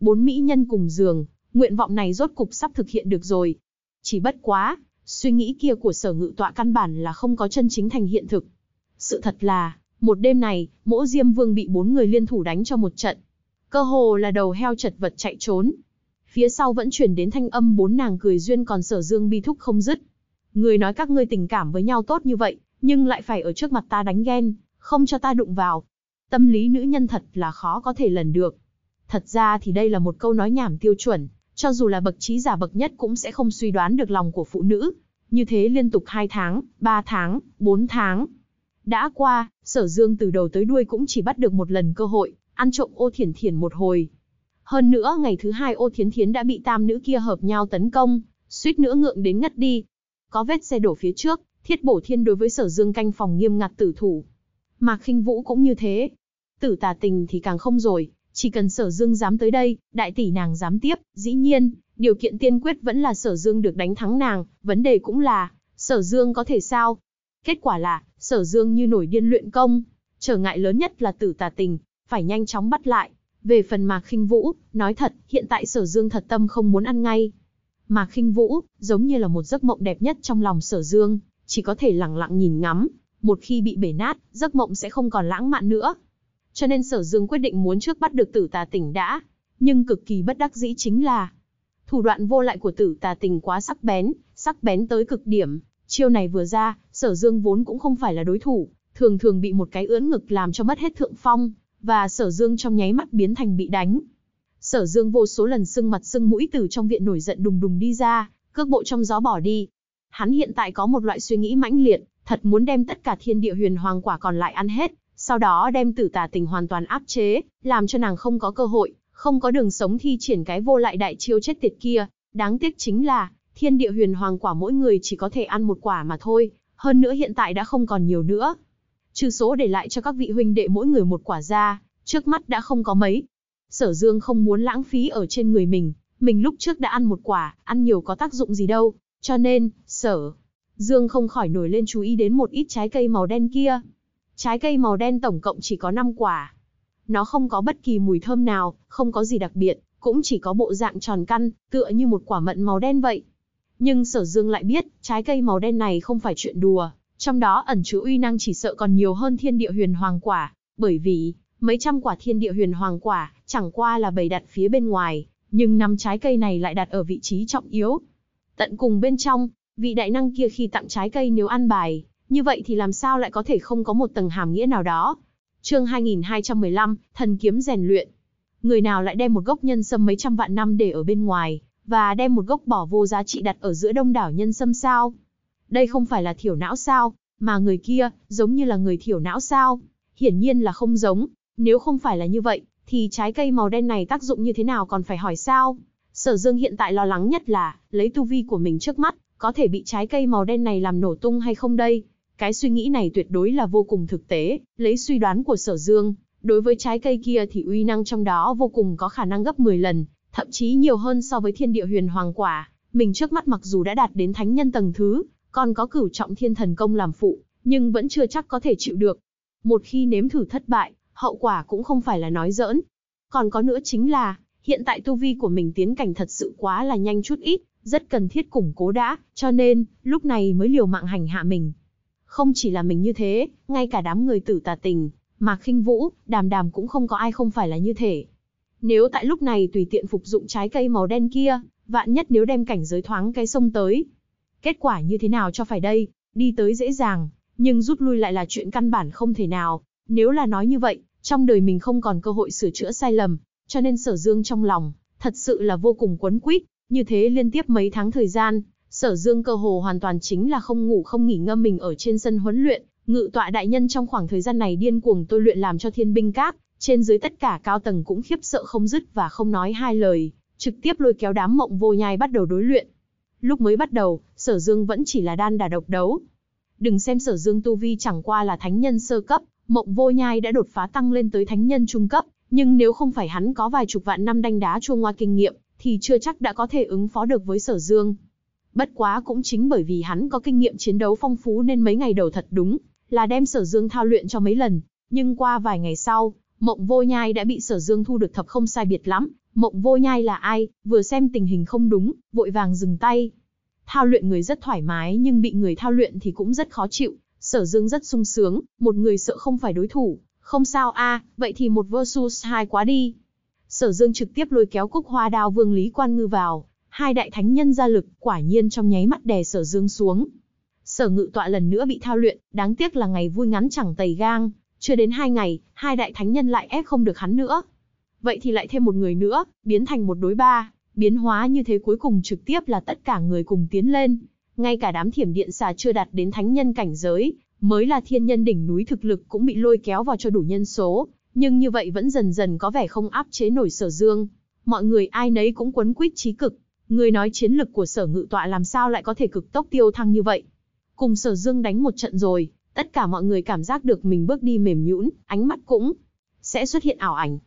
Bốn mỹ nhân cùng giường, nguyện vọng này rốt cục sắp thực hiện được rồi. Chỉ bất quá, Suy nghĩ kia của sở ngự tọa căn bản là không có chân chính thành hiện thực. Sự thật là, một đêm này, mỗ Diêm Vương bị bốn người liên thủ đánh cho một trận. Cơ hồ là đầu heo chật vật chạy trốn. Phía sau vẫn chuyển đến thanh âm bốn nàng cười duyên còn sở dương bi thúc không dứt. Người nói các ngươi tình cảm với nhau tốt như vậy, nhưng lại phải ở trước mặt ta đánh ghen, không cho ta đụng vào. Tâm lý nữ nhân thật là khó có thể lần được. Thật ra thì đây là một câu nói nhảm tiêu chuẩn, cho dù là bậc trí giả bậc nhất cũng sẽ không suy đoán được lòng của phụ nữ. Như thế liên tục 2 tháng, 3 tháng, 4 tháng. Đã qua, sở dương từ đầu tới đuôi cũng chỉ bắt được một lần cơ hội, ăn trộm ô thiển thiển một hồi. Hơn nữa ngày thứ hai ô thiến thiến đã bị tam nữ kia hợp nhau tấn công, suýt nữa ngượng đến ngất đi. Có vết xe đổ phía trước, thiết bổ thiên đối với sở dương canh phòng nghiêm ngặt tử thủ. Mà khinh vũ cũng như thế. Tử tà tình thì càng không rồi, chỉ cần sở dương dám tới đây, đại tỷ nàng dám tiếp, dĩ nhiên, điều kiện tiên quyết vẫn là sở dương được đánh thắng nàng, vấn đề cũng là, sở dương có thể sao? Kết quả là, sở dương như nổi điên luyện công, trở ngại lớn nhất là tử tà tình, phải nhanh chóng bắt lại. Về phần Mạc Khinh Vũ, nói thật, hiện tại Sở Dương thật tâm không muốn ăn ngay. Mạc Khinh Vũ, giống như là một giấc mộng đẹp nhất trong lòng Sở Dương, chỉ có thể lặng lặng nhìn ngắm, một khi bị bể nát, giấc mộng sẽ không còn lãng mạn nữa, cho nên Sở Dương quyết định muốn trước bắt được tử tà tỉnh đã, nhưng cực kỳ bất đắc dĩ chính là thủ đoạn vô lại của tử tà Tỉnh quá sắc bén, sắc bén tới cực điểm. Chiêu này vừa ra, sở dương vốn cũng không phải là đối thủ, thường thường bị một cái ưỡn ngực làm cho mất hết thượng phong, và sở dương trong nháy mắt biến thành bị đánh. Sở dương vô số lần sưng mặt sưng mũi từ trong viện nổi giận đùng đùng đi ra, cước bộ trong gió bỏ đi. Hắn hiện tại có một loại suy nghĩ mãnh liệt, thật muốn đem tất cả thiên địa huyền hoàng quả còn lại ăn hết, sau đó đem tử tà tình hoàn toàn áp chế, làm cho nàng không có cơ hội, không có đường sống thi triển cái vô lại đại chiêu chết tiệt kia. Đáng tiếc chính là, thiên địa huyền hoàng quả mỗi người chỉ có thể ăn một quả mà thôi, hơn nữa hiện tại đã không còn nhiều nữa. Trừ số để lại cho các vị huynh đệ mỗi người một quả ra, trước mắt đã không có mấy. Sở Dương không muốn lãng phí ở trên người mình, mình lúc trước đã ăn một quả, ăn nhiều có tác dụng gì đâu, cho nên, sở. Dương không khỏi nổi lên chú ý đến một ít trái cây màu đen kia. Trái cây màu đen tổng cộng chỉ có 5 quả. Nó không có bất kỳ mùi thơm nào, không có gì đặc biệt, cũng chỉ có bộ dạng tròn căn, tựa như một quả mận màu đen vậy. Nhưng Sở Dương lại biết, trái cây màu đen này không phải chuyện đùa, trong đó ẩn chứa uy năng chỉ sợ còn nhiều hơn thiên địa huyền hoàng quả, bởi vì mấy trăm quả thiên địa huyền hoàng quả chẳng qua là bày đặt phía bên ngoài, nhưng năm trái cây này lại đặt ở vị trí trọng yếu. Tận cùng bên trong, vị đại năng kia khi tặng trái cây nếu ăn bài, như vậy thì làm sao lại có thể không có một tầng hàm nghĩa nào đó? Chương 2215, thần kiếm rèn luyện. Người nào lại đem một gốc nhân sâm mấy trăm vạn năm để ở bên ngoài, và đem một gốc bỏ vô giá trị đặt ở giữa đông đảo nhân sâm sao? Đây không phải là thiểu não sao, mà người kia, giống như là người thiểu não sao? Hiển nhiên là không giống, nếu không phải là như vậy, thì trái cây màu đen này tác dụng như thế nào còn phải hỏi sao? Sở Dương hiện tại lo lắng nhất là, lấy tu vi của mình trước mắt, có thể bị trái cây màu đen này làm nổ tung hay không đây? Cái suy nghĩ này tuyệt đối là vô cùng thực tế, lấy suy đoán của sở dương, đối với trái cây kia thì uy năng trong đó vô cùng có khả năng gấp 10 lần, thậm chí nhiều hơn so với thiên địa huyền hoàng quả. Mình trước mắt mặc dù đã đạt đến thánh nhân tầng thứ, còn có cửu trọng thiên thần công làm phụ, nhưng vẫn chưa chắc có thể chịu được. Một khi nếm thử thất bại, hậu quả cũng không phải là nói giỡn. Còn có nữa chính là, hiện tại tu vi của mình tiến cảnh thật sự quá là nhanh chút ít, rất cần thiết củng cố đã, cho nên, lúc này mới liều mạng hành hạ mình. Không chỉ là mình như thế, ngay cả đám người tử tà tình, mà khinh vũ, đàm đàm cũng không có ai không phải là như thế. Nếu tại lúc này tùy tiện phục dụng trái cây màu đen kia, vạn nhất nếu đem cảnh giới thoáng cái sông tới. Kết quả như thế nào cho phải đây, đi tới dễ dàng, nhưng rút lui lại là chuyện căn bản không thể nào. Nếu là nói như vậy, trong đời mình không còn cơ hội sửa chữa sai lầm, cho nên sở dương trong lòng, thật sự là vô cùng quấn quýt, như thế liên tiếp mấy tháng thời gian, Sở Dương cơ hồ hoàn toàn chính là không ngủ không nghỉ ngâm mình ở trên sân huấn luyện, ngự tọa đại nhân trong khoảng thời gian này điên cuồng tôi luyện làm cho thiên binh các, trên dưới tất cả cao tầng cũng khiếp sợ không dứt và không nói hai lời, trực tiếp lôi kéo đám mộng vô nhai bắt đầu đối luyện. Lúc mới bắt đầu, Sở Dương vẫn chỉ là đan đà độc đấu. Đừng xem Sở Dương tu vi chẳng qua là thánh nhân sơ cấp, mộng vô nhai đã đột phá tăng lên tới thánh nhân trung cấp, nhưng nếu không phải hắn có vài chục vạn năm đánh đá chuông ngoa kinh nghiệm, thì chưa chắc đã có thể ứng phó được với Sở Dương. Bất quá cũng chính bởi vì hắn có kinh nghiệm chiến đấu phong phú nên mấy ngày đầu thật đúng là đem Sở Dương thao luyện cho mấy lần, nhưng qua vài ngày sau, Mộng Vô Nhai đã bị Sở Dương thu được thập không sai biệt lắm, Mộng Vô Nhai là ai, vừa xem tình hình không đúng, vội vàng dừng tay. Thao luyện người rất thoải mái nhưng bị người thao luyện thì cũng rất khó chịu, Sở Dương rất sung sướng, một người sợ không phải đối thủ, không sao a, vậy thì một versus hai quá đi. Sở Dương trực tiếp lôi kéo Cúc Hoa Đao Vương Lý Quan Ngư vào, Hai đại thánh nhân ra lực, quả nhiên trong nháy mắt đè sở dương xuống. Sở ngự tọa lần nữa bị thao luyện, đáng tiếc là ngày vui ngắn chẳng tầy gang. Chưa đến hai ngày, hai đại thánh nhân lại ép không được hắn nữa. Vậy thì lại thêm một người nữa, biến thành một đối ba, biến hóa như thế cuối cùng trực tiếp là tất cả người cùng tiến lên. Ngay cả đám thiểm điện xà chưa đạt đến thánh nhân cảnh giới, mới là thiên nhân đỉnh núi thực lực cũng bị lôi kéo vào cho đủ nhân số, nhưng như vậy vẫn dần dần có vẻ không áp chế nổi sở dương. Mọi người ai nấy cũng quấn quýt trí cực, Người nói chiến lực của sở ngự tọa làm sao lại có thể cực tốc tiêu thăng như vậy? Cùng sở dương đánh một trận rồi, tất cả mọi người cảm giác được mình bước đi mềm nhũn, ánh mắt cũng sẽ xuất hiện ảo ảnh.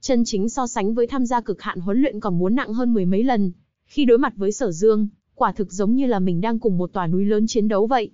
Chân chính so sánh với tham gia cực hạn huấn luyện còn muốn nặng hơn mười mấy lần. Khi đối mặt với sở dương, quả thực giống như là mình đang cùng một tòa núi lớn chiến đấu vậy.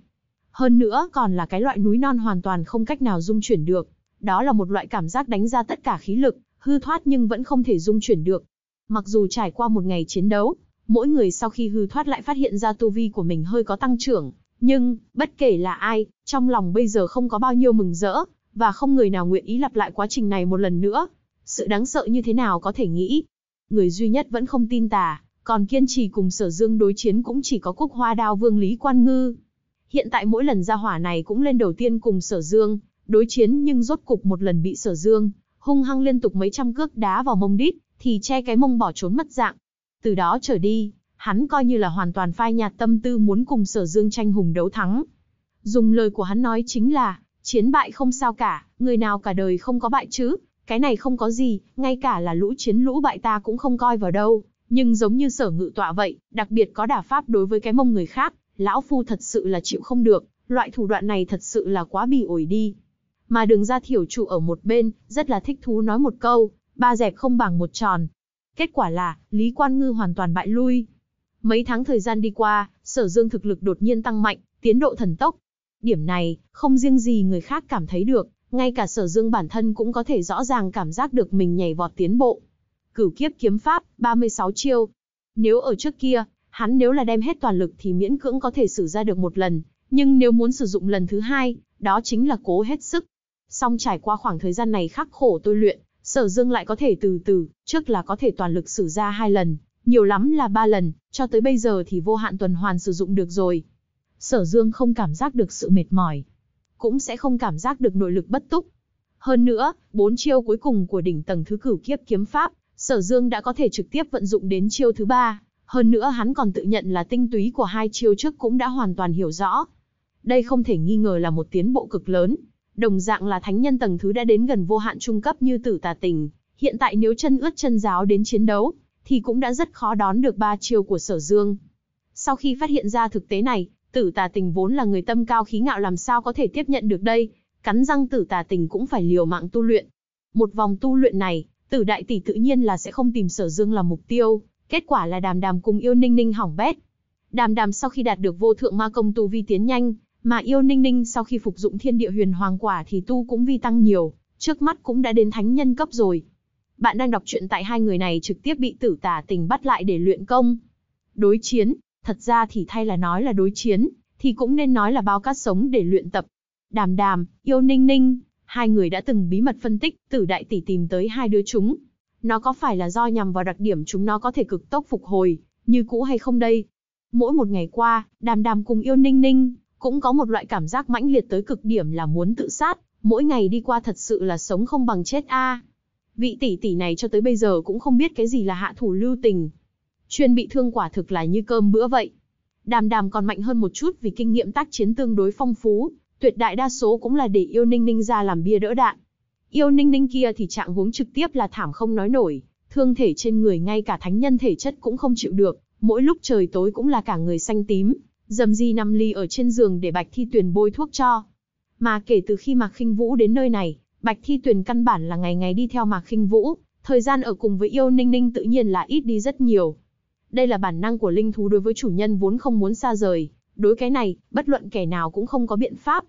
Hơn nữa còn là cái loại núi non hoàn toàn không cách nào dung chuyển được. Đó là một loại cảm giác đánh ra tất cả khí lực, hư thoát nhưng vẫn không thể dung chuyển được. Mặc dù trải qua một ngày chiến đấu, mỗi người sau khi hư thoát lại phát hiện ra tu vi của mình hơi có tăng trưởng, nhưng, bất kể là ai, trong lòng bây giờ không có bao nhiêu mừng rỡ, và không người nào nguyện ý lặp lại quá trình này một lần nữa. Sự đáng sợ như thế nào có thể nghĩ. Người duy nhất vẫn không tin tà, còn kiên trì cùng sở dương đối chiến cũng chỉ có quốc hoa đao vương Lý Quan Ngư. Hiện tại mỗi lần ra hỏa này cũng lên đầu tiên cùng sở dương, đối chiến nhưng rốt cục một lần bị sở dương, hung hăng liên tục mấy trăm cước đá vào mông đít, thì che cái mông bỏ trốn mất dạng. Từ đó trở đi, hắn coi như là hoàn toàn phai nhạt tâm tư muốn cùng sở dương tranh hùng đấu thắng. Dùng lời của hắn nói chính là, chiến bại không sao cả, người nào cả đời không có bại chứ, cái này không có gì, ngay cả là lũ chiến lũ bại ta cũng không coi vào đâu. Nhưng giống như sở ngự tọa vậy, đặc biệt có đả pháp đối với cái mông người khác, lão phu thật sự là chịu không được, loại thủ đoạn này thật sự là quá bỉ ổi đi. Mà đường Gia thiểu trụ ở một bên, rất là thích thú nói một câu, ba dẹp không bằng một tròn, Kết quả là, Lý Quan Ngư hoàn toàn bại lui. Mấy tháng thời gian đi qua, Sở Dương thực lực đột nhiên tăng mạnh, tiến độ thần tốc. Điểm này, không riêng gì người khác cảm thấy được, ngay cả Sở Dương bản thân cũng có thể rõ ràng cảm giác được mình nhảy vọt tiến bộ. Cửu kiếp kiếm pháp, 36 chiêu. Nếu ở trước kia, hắn nếu là đem hết toàn lực thì miễn cưỡng có thể sử ra được một lần, nhưng nếu muốn sử dụng lần thứ hai, đó chính là cố hết sức. Song trải qua khoảng thời gian này khắc khổ tôi luyện, Sở Dương lại có thể từ từ, trước là có thể toàn lực sử ra hai lần, nhiều lắm là ba lần, cho tới bây giờ thì vô hạn tuần hoàn sử dụng được rồi. Sở Dương không cảm giác được sự mệt mỏi, cũng sẽ không cảm giác được nội lực bất túc. Hơn nữa, bốn chiêu cuối cùng của đỉnh tầng thứ cửu kiếp kiếm pháp, Sở Dương đã có thể trực tiếp vận dụng đến chiêu thứ ba. Hơn nữa hắn còn tự nhận là tinh túy của hai chiêu trước cũng đã hoàn toàn hiểu rõ. Đây không thể nghi ngờ là một tiến bộ cực lớn, Đồng dạng là thánh nhân tầng thứ đã đến gần vô hạn trung cấp như tử tà tình, hiện tại nếu chân ướt chân giáo đến chiến đấu, thì cũng đã rất khó đón được ba chiêu của sở dương. Sau khi phát hiện ra thực tế này, tử tà tình vốn là người tâm cao khí ngạo làm sao có thể tiếp nhận được đây, cắn răng tử tà tình cũng phải liều mạng tu luyện. Một vòng tu luyện này, tử đại tỷ tự nhiên là sẽ không tìm sở dương là mục tiêu, kết quả là đàm đàm cùng yêu ninh ninh hỏng bét. Đàm đàm sau khi đạt được vô thượng ma công tu vi tiến nhanh, mà yêu ninh ninh sau khi phục dụng thiên địa huyền hoàng quả thì tu cũng vi tăng nhiều, trước mắt cũng đã đến thánh nhân cấp rồi. Bạn đang đọc truyện tại hai người này trực tiếp bị tử tả tình bắt lại để luyện công. Đối chiến, thật ra thì thay là nói là đối chiến, thì cũng nên nói là bao cát sống để luyện tập. Đàm đàm, yêu ninh ninh, hai người đã từng bí mật phân tích, tử đại tỷ tìm tới hai đứa chúng. Nó có phải là do nhằm vào đặc điểm chúng nó có thể cực tốc phục hồi, như cũ hay không đây? Mỗi một ngày qua, đàm đàm cùng yêu ninh ninh, cũng có một loại cảm giác mãnh liệt tới cực điểm là muốn tự sát, mỗi ngày đi qua thật sự là sống không bằng chết a. Vị tỷ tỷ này cho tới bây giờ cũng không biết cái gì là hạ thủ lưu tình. Chuyên bị thương quả thực là như cơm bữa vậy. Đàm đàm còn mạnh hơn một chút vì kinh nghiệm tác chiến tương đối phong phú, tuyệt đại đa số cũng là để yêu ninh ninh ra làm bia đỡ đạn. Yêu ninh ninh kia thì trạng huống trực tiếp là thảm không nói nổi, thương thể trên người ngay cả thánh nhân thể chất cũng không chịu được, mỗi lúc trời tối cũng là cả người xanh tím, dầm di nằm lì ở trên giường để Bạch Thi Tuyền bôi thuốc cho. Mà kể từ khi Mạc Khinh Vũ đến nơi này, Bạch Thi Tuyền căn bản là ngày ngày đi theo Mạc Khinh Vũ, thời gian ở cùng với yêu Ninh Ninh tự nhiên là ít đi rất nhiều. Đây là bản năng của linh thú đối với chủ nhân vốn không muốn xa rời, đối cái này, bất luận kẻ nào cũng không có biện pháp.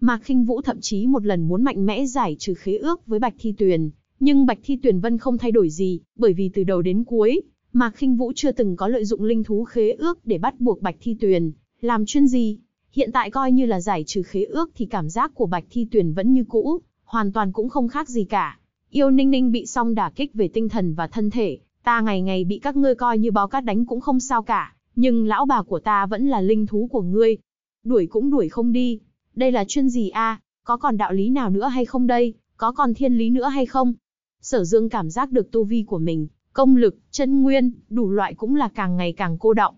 Mạc Khinh Vũ thậm chí một lần muốn mạnh mẽ giải trừ khế ước với Bạch Thi Tuyền, nhưng Bạch Thi Tuyền Vân không thay đổi gì, bởi vì từ đầu đến cuối, Mạc Khinh Vũ chưa từng có lợi dụng linh thú khế ước để bắt buộc Bạch Thi Tuyền, làm chuyên gì? Hiện tại coi như là giải trừ khế ước thì cảm giác của Bạch Thi Tuyền vẫn như cũ, hoàn toàn cũng không khác gì cả. Yêu Ninh Ninh bị song đả kích về tinh thần và thân thể, ta ngày ngày bị các ngươi coi như bó cát đánh cũng không sao cả, nhưng lão bà của ta vẫn là linh thú của ngươi. Đuổi cũng đuổi không đi, đây là chuyên gì a? Có còn đạo lý nào nữa hay không đây, có còn thiên lý nữa hay không? Sở Dương cảm giác được tu vi của mình, công lực, chân nguyên, đủ loại cũng là càng ngày càng cô động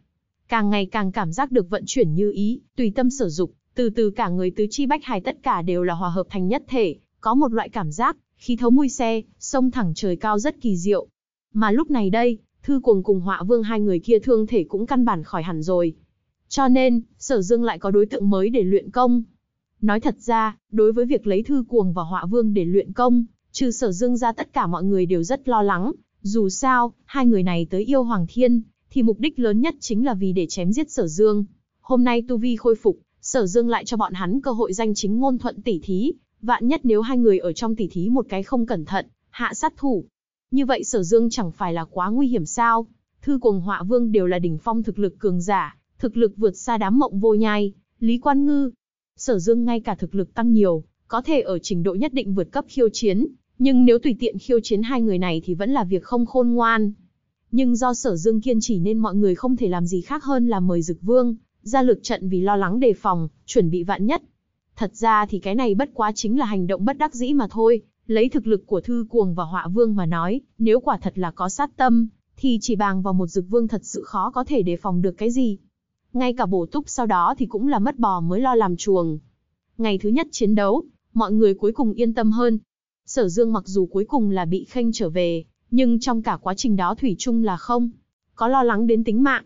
càng ngày càng cảm giác được vận chuyển như ý, tùy tâm sở dụng, từ từ cả người tứ chi bách hài tất cả đều là hòa hợp thành nhất thể, có một loại cảm giác, khí thấu mùi xe, sông thẳng trời cao rất kỳ diệu. Mà lúc này đây, thư cuồng cùng họa vương hai người kia thương thể cũng căn bản khỏi hẳn rồi. Cho nên, sở dương lại có đối tượng mới để luyện công. Nói thật ra, đối với việc lấy thư cuồng và họa vương để luyện công, trừ sở dương ra tất cả mọi người đều rất lo lắng. Dù sao, hai người này tới yêu Hoàng Thiên, thì mục đích lớn nhất chính là vì để chém giết Sở Dương. Hôm nay tu vi khôi phục, Sở Dương lại cho bọn hắn cơ hội danh chính ngôn thuận tỉ thí, vạn nhất nếu hai người ở trong tỉ thí một cái không cẩn thận, hạ sát thủ. Như vậy Sở Dương chẳng phải là quá nguy hiểm sao? Thư Cuồng Họa Vương đều là đỉnh phong thực lực cường giả, thực lực vượt xa đám mộng vô nhai, Lý Quan Ngư. Sở Dương ngay cả thực lực tăng nhiều, có thể ở trình độ nhất định vượt cấp khiêu chiến, nhưng nếu tùy tiện khiêu chiến hai người này thì vẫn là việc không khôn ngoan nhưng do sở dương kiên trì nên mọi người không thể làm gì khác hơn là mời dực vương, ra lực trận vì lo lắng đề phòng, chuẩn bị vạn nhất. Thật ra thì cái này bất quá chính là hành động bất đắc dĩ mà thôi, lấy thực lực của thư cuồng và họa vương mà nói, nếu quả thật là có sát tâm, thì chỉ bàng vào một dực vương thật sự khó có thể đề phòng được cái gì. Ngay cả bổ túc sau đó thì cũng là mất bò mới lo làm chuồng. Ngày thứ nhất chiến đấu, mọi người cuối cùng yên tâm hơn. Sở Dương mặc dù cuối cùng là bị khênh trở về, nhưng trong cả quá trình đó Thủy chung là không, có lo lắng đến tính mạng.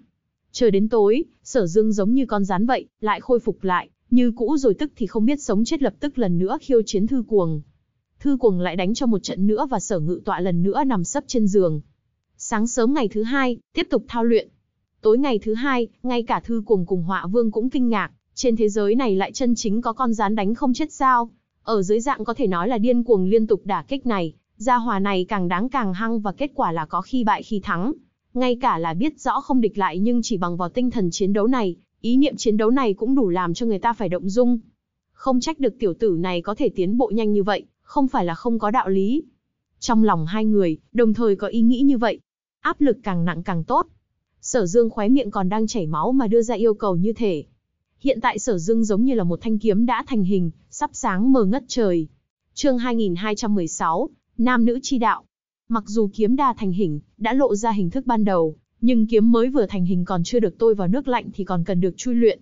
Chờ đến tối, sở dương giống như con rán vậy, lại khôi phục lại, như cũ rồi tức thì không biết sống chết lập tức lần nữa khiêu chiến thư cuồng. Thư cuồng lại đánh cho một trận nữa và sở ngự tọa lần nữa nằm sấp trên giường. Sáng sớm ngày thứ hai, tiếp tục thao luyện. Tối ngày thứ hai, ngay cả thư cuồng cùng họa vương cũng kinh ngạc, trên thế giới này lại chân chính có con rán đánh không chết sao. Ở dưới dạng có thể nói là điên cuồng liên tục đả kích này, Gia hòa này càng đáng càng hăng và kết quả là có khi bại khi thắng. Ngay cả là biết rõ không địch lại nhưng chỉ bằng vào tinh thần chiến đấu này, ý niệm chiến đấu này cũng đủ làm cho người ta phải động dung. Không trách được tiểu tử này có thể tiến bộ nhanh như vậy, không phải là không có đạo lý. Trong lòng hai người, đồng thời có ý nghĩ như vậy. Áp lực càng nặng càng tốt. Sở Dương khóe miệng còn đang chảy máu mà đưa ra yêu cầu như thể. Hiện tại Sở Dương giống như là một thanh kiếm đã thành hình, sắp sáng mờ ngất trời. Chương 2216, Nam nữ chi đạo. Mặc dù kiếm đa thành hình, đã lộ ra hình thức ban đầu, nhưng kiếm mới vừa thành hình còn chưa được tôi vào nước lạnh thì còn cần được chui luyện.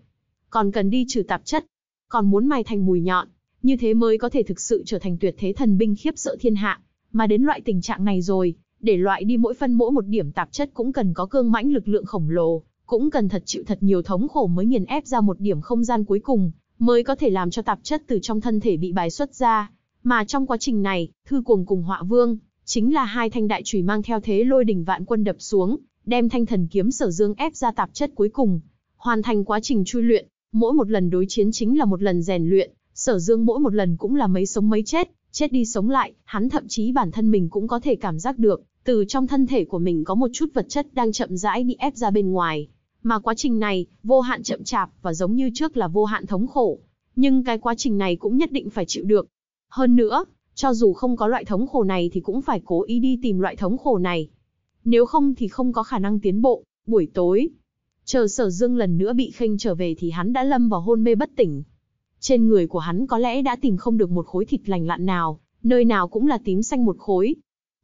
Còn cần đi trừ tạp chất, còn muốn mài thành mùi nhọn, như thế mới có thể thực sự trở thành tuyệt thế thần binh khiếp sợ thiên hạ, mà đến loại tình trạng này rồi, để loại đi mỗi phân mỗi một điểm tạp chất cũng cần có cương mãnh lực lượng khổng lồ, cũng cần thật chịu thật nhiều thống khổ mới nghiền ép ra một điểm không gian cuối cùng, mới có thể làm cho tạp chất từ trong thân thể bị bài xuất ra, mà trong quá trình này, Thư Cuồng cùng Họa Vương, chính là hai thanh đại chùy mang theo thế lôi đỉnh vạn quân đập xuống, đem thanh thần kiếm sở dương ép ra tạp chất cuối cùng, hoàn thành quá trình chui luyện, mỗi một lần đối chiến chính là một lần rèn luyện, sở dương mỗi một lần cũng là mấy sống mấy chết, chết đi sống lại, hắn thậm chí bản thân mình cũng có thể cảm giác được, từ trong thân thể của mình có một chút vật chất đang chậm rãi bị ép ra bên ngoài. Mà quá trình này, vô hạn chậm chạp và giống như trước là vô hạn thống khổ. Nhưng cái quá trình này cũng nhất định phải chịu được, hơn nữa, cho dù không có loại thống khổ này thì cũng phải cố ý đi tìm loại thống khổ này. Nếu không thì không có khả năng tiến bộ, buổi tối. Chờ sở dương lần nữa bị khênh trở về thì hắn đã lâm vào hôn mê bất tỉnh. Trên người của hắn có lẽ đã tìm không được một khối thịt lành lặn nào, nơi nào cũng là tím xanh một khối.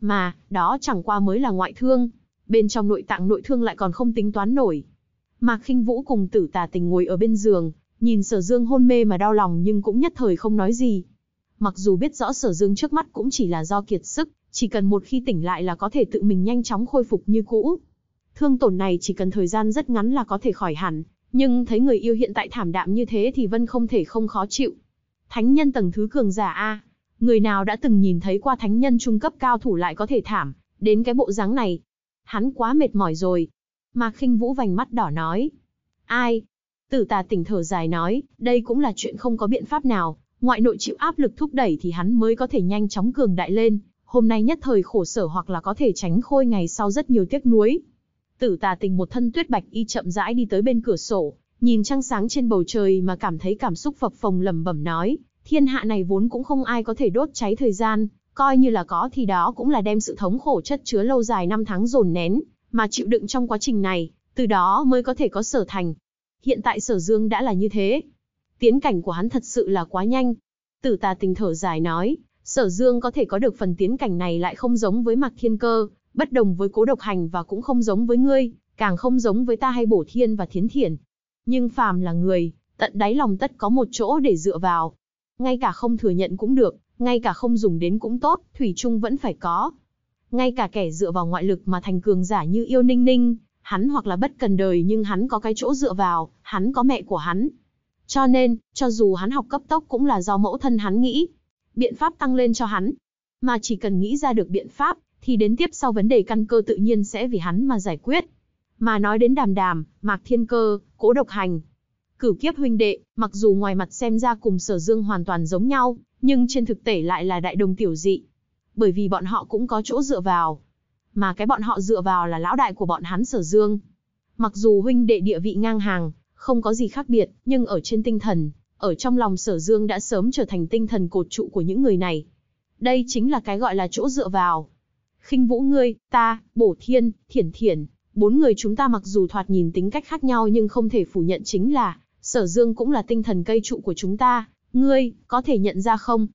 Mà, đó chẳng qua mới là ngoại thương. Bên trong nội tạng nội thương lại còn không tính toán nổi. Mạc khinh Vũ cùng tử tà tình ngồi ở bên giường, nhìn sở dương hôn mê mà đau lòng nhưng cũng nhất thời không nói gì, mặc dù biết rõ sở dương trước mắt cũng chỉ là do kiệt sức, chỉ cần một khi tỉnh lại là có thể tự mình nhanh chóng khôi phục như cũ. Thương tổn này chỉ cần thời gian rất ngắn là có thể khỏi hẳn, nhưng thấy người yêu hiện tại thảm đạm như thế thì Vân không thể không khó chịu. Thánh nhân tầng thứ cường giả A, người nào đã từng nhìn thấy qua thánh nhân trung cấp cao thủ lại có thể thảm, đến cái bộ dáng này. Hắn quá mệt mỏi rồi. Mạc khinh vũ vành mắt đỏ nói. Ai? Tử tà tỉnh thở dài nói, đây cũng là chuyện không có biện pháp nào, ngoại nội chịu áp lực thúc đẩy thì hắn mới có thể nhanh chóng cường đại lên, hôm nay nhất thời khổ sở hoặc là có thể tránh khôi ngày sau rất nhiều tiếc nuối. Tử tà tình một thân tuyết bạch y chậm rãi đi tới bên cửa sổ, nhìn trăng sáng trên bầu trời mà cảm thấy cảm xúc phập phồng lầm bẩm nói, thiên hạ này vốn cũng không ai có thể đốt cháy thời gian, coi như là có thì đó cũng là đem sự thống khổ chất chứa lâu dài năm tháng dồn nén, mà chịu đựng trong quá trình này, từ đó mới có thể có sở thành. Hiện tại sở dương đã là như thế, Tiến cảnh của hắn thật sự là quá nhanh. Tử tà tình thở dài nói, sở dương có thể có được phần tiến cảnh này lại không giống với mạc thiên cơ, bất đồng với cố độc hành và cũng không giống với ngươi, càng không giống với ta hay bổ thiên và thiến thiển. Nhưng phàm là người, tận đáy lòng tất có một chỗ để dựa vào. Ngay cả không thừa nhận cũng được, ngay cả không dùng đến cũng tốt, thủy chung vẫn phải có. Ngay cả kẻ dựa vào ngoại lực mà thành cường giả như yêu ninh ninh, hắn hoặc là bất cần đời nhưng hắn có cái chỗ dựa vào, hắn có mẹ của hắn, cho nên, cho dù hắn học cấp tốc cũng là do mẫu thân hắn nghĩ, biện pháp tăng lên cho hắn. Mà chỉ cần nghĩ ra được biện pháp, thì đến tiếp sau vấn đề căn cơ tự nhiên sẽ vì hắn mà giải quyết. Mà nói đến đàm đàm, mạc thiên cơ, cố độc hành. Cửu kiếp huynh đệ, mặc dù ngoài mặt xem ra cùng sở dương hoàn toàn giống nhau, nhưng trên thực tế lại là đại đồng tiểu dị. Bởi vì bọn họ cũng có chỗ dựa vào. Mà cái bọn họ dựa vào là lão đại của bọn hắn sở dương. Mặc dù huynh đệ địa vị ngang hàng, không có gì khác biệt, nhưng ở trên tinh thần, ở trong lòng sở dương đã sớm trở thành tinh thần cột trụ của những người này. Đây chính là cái gọi là chỗ dựa vào. khinh vũ ngươi, ta, bổ thiên, thiển thiển, bốn người chúng ta mặc dù thoạt nhìn tính cách khác nhau nhưng không thể phủ nhận chính là, sở dương cũng là tinh thần cây trụ của chúng ta, ngươi, có thể nhận ra không?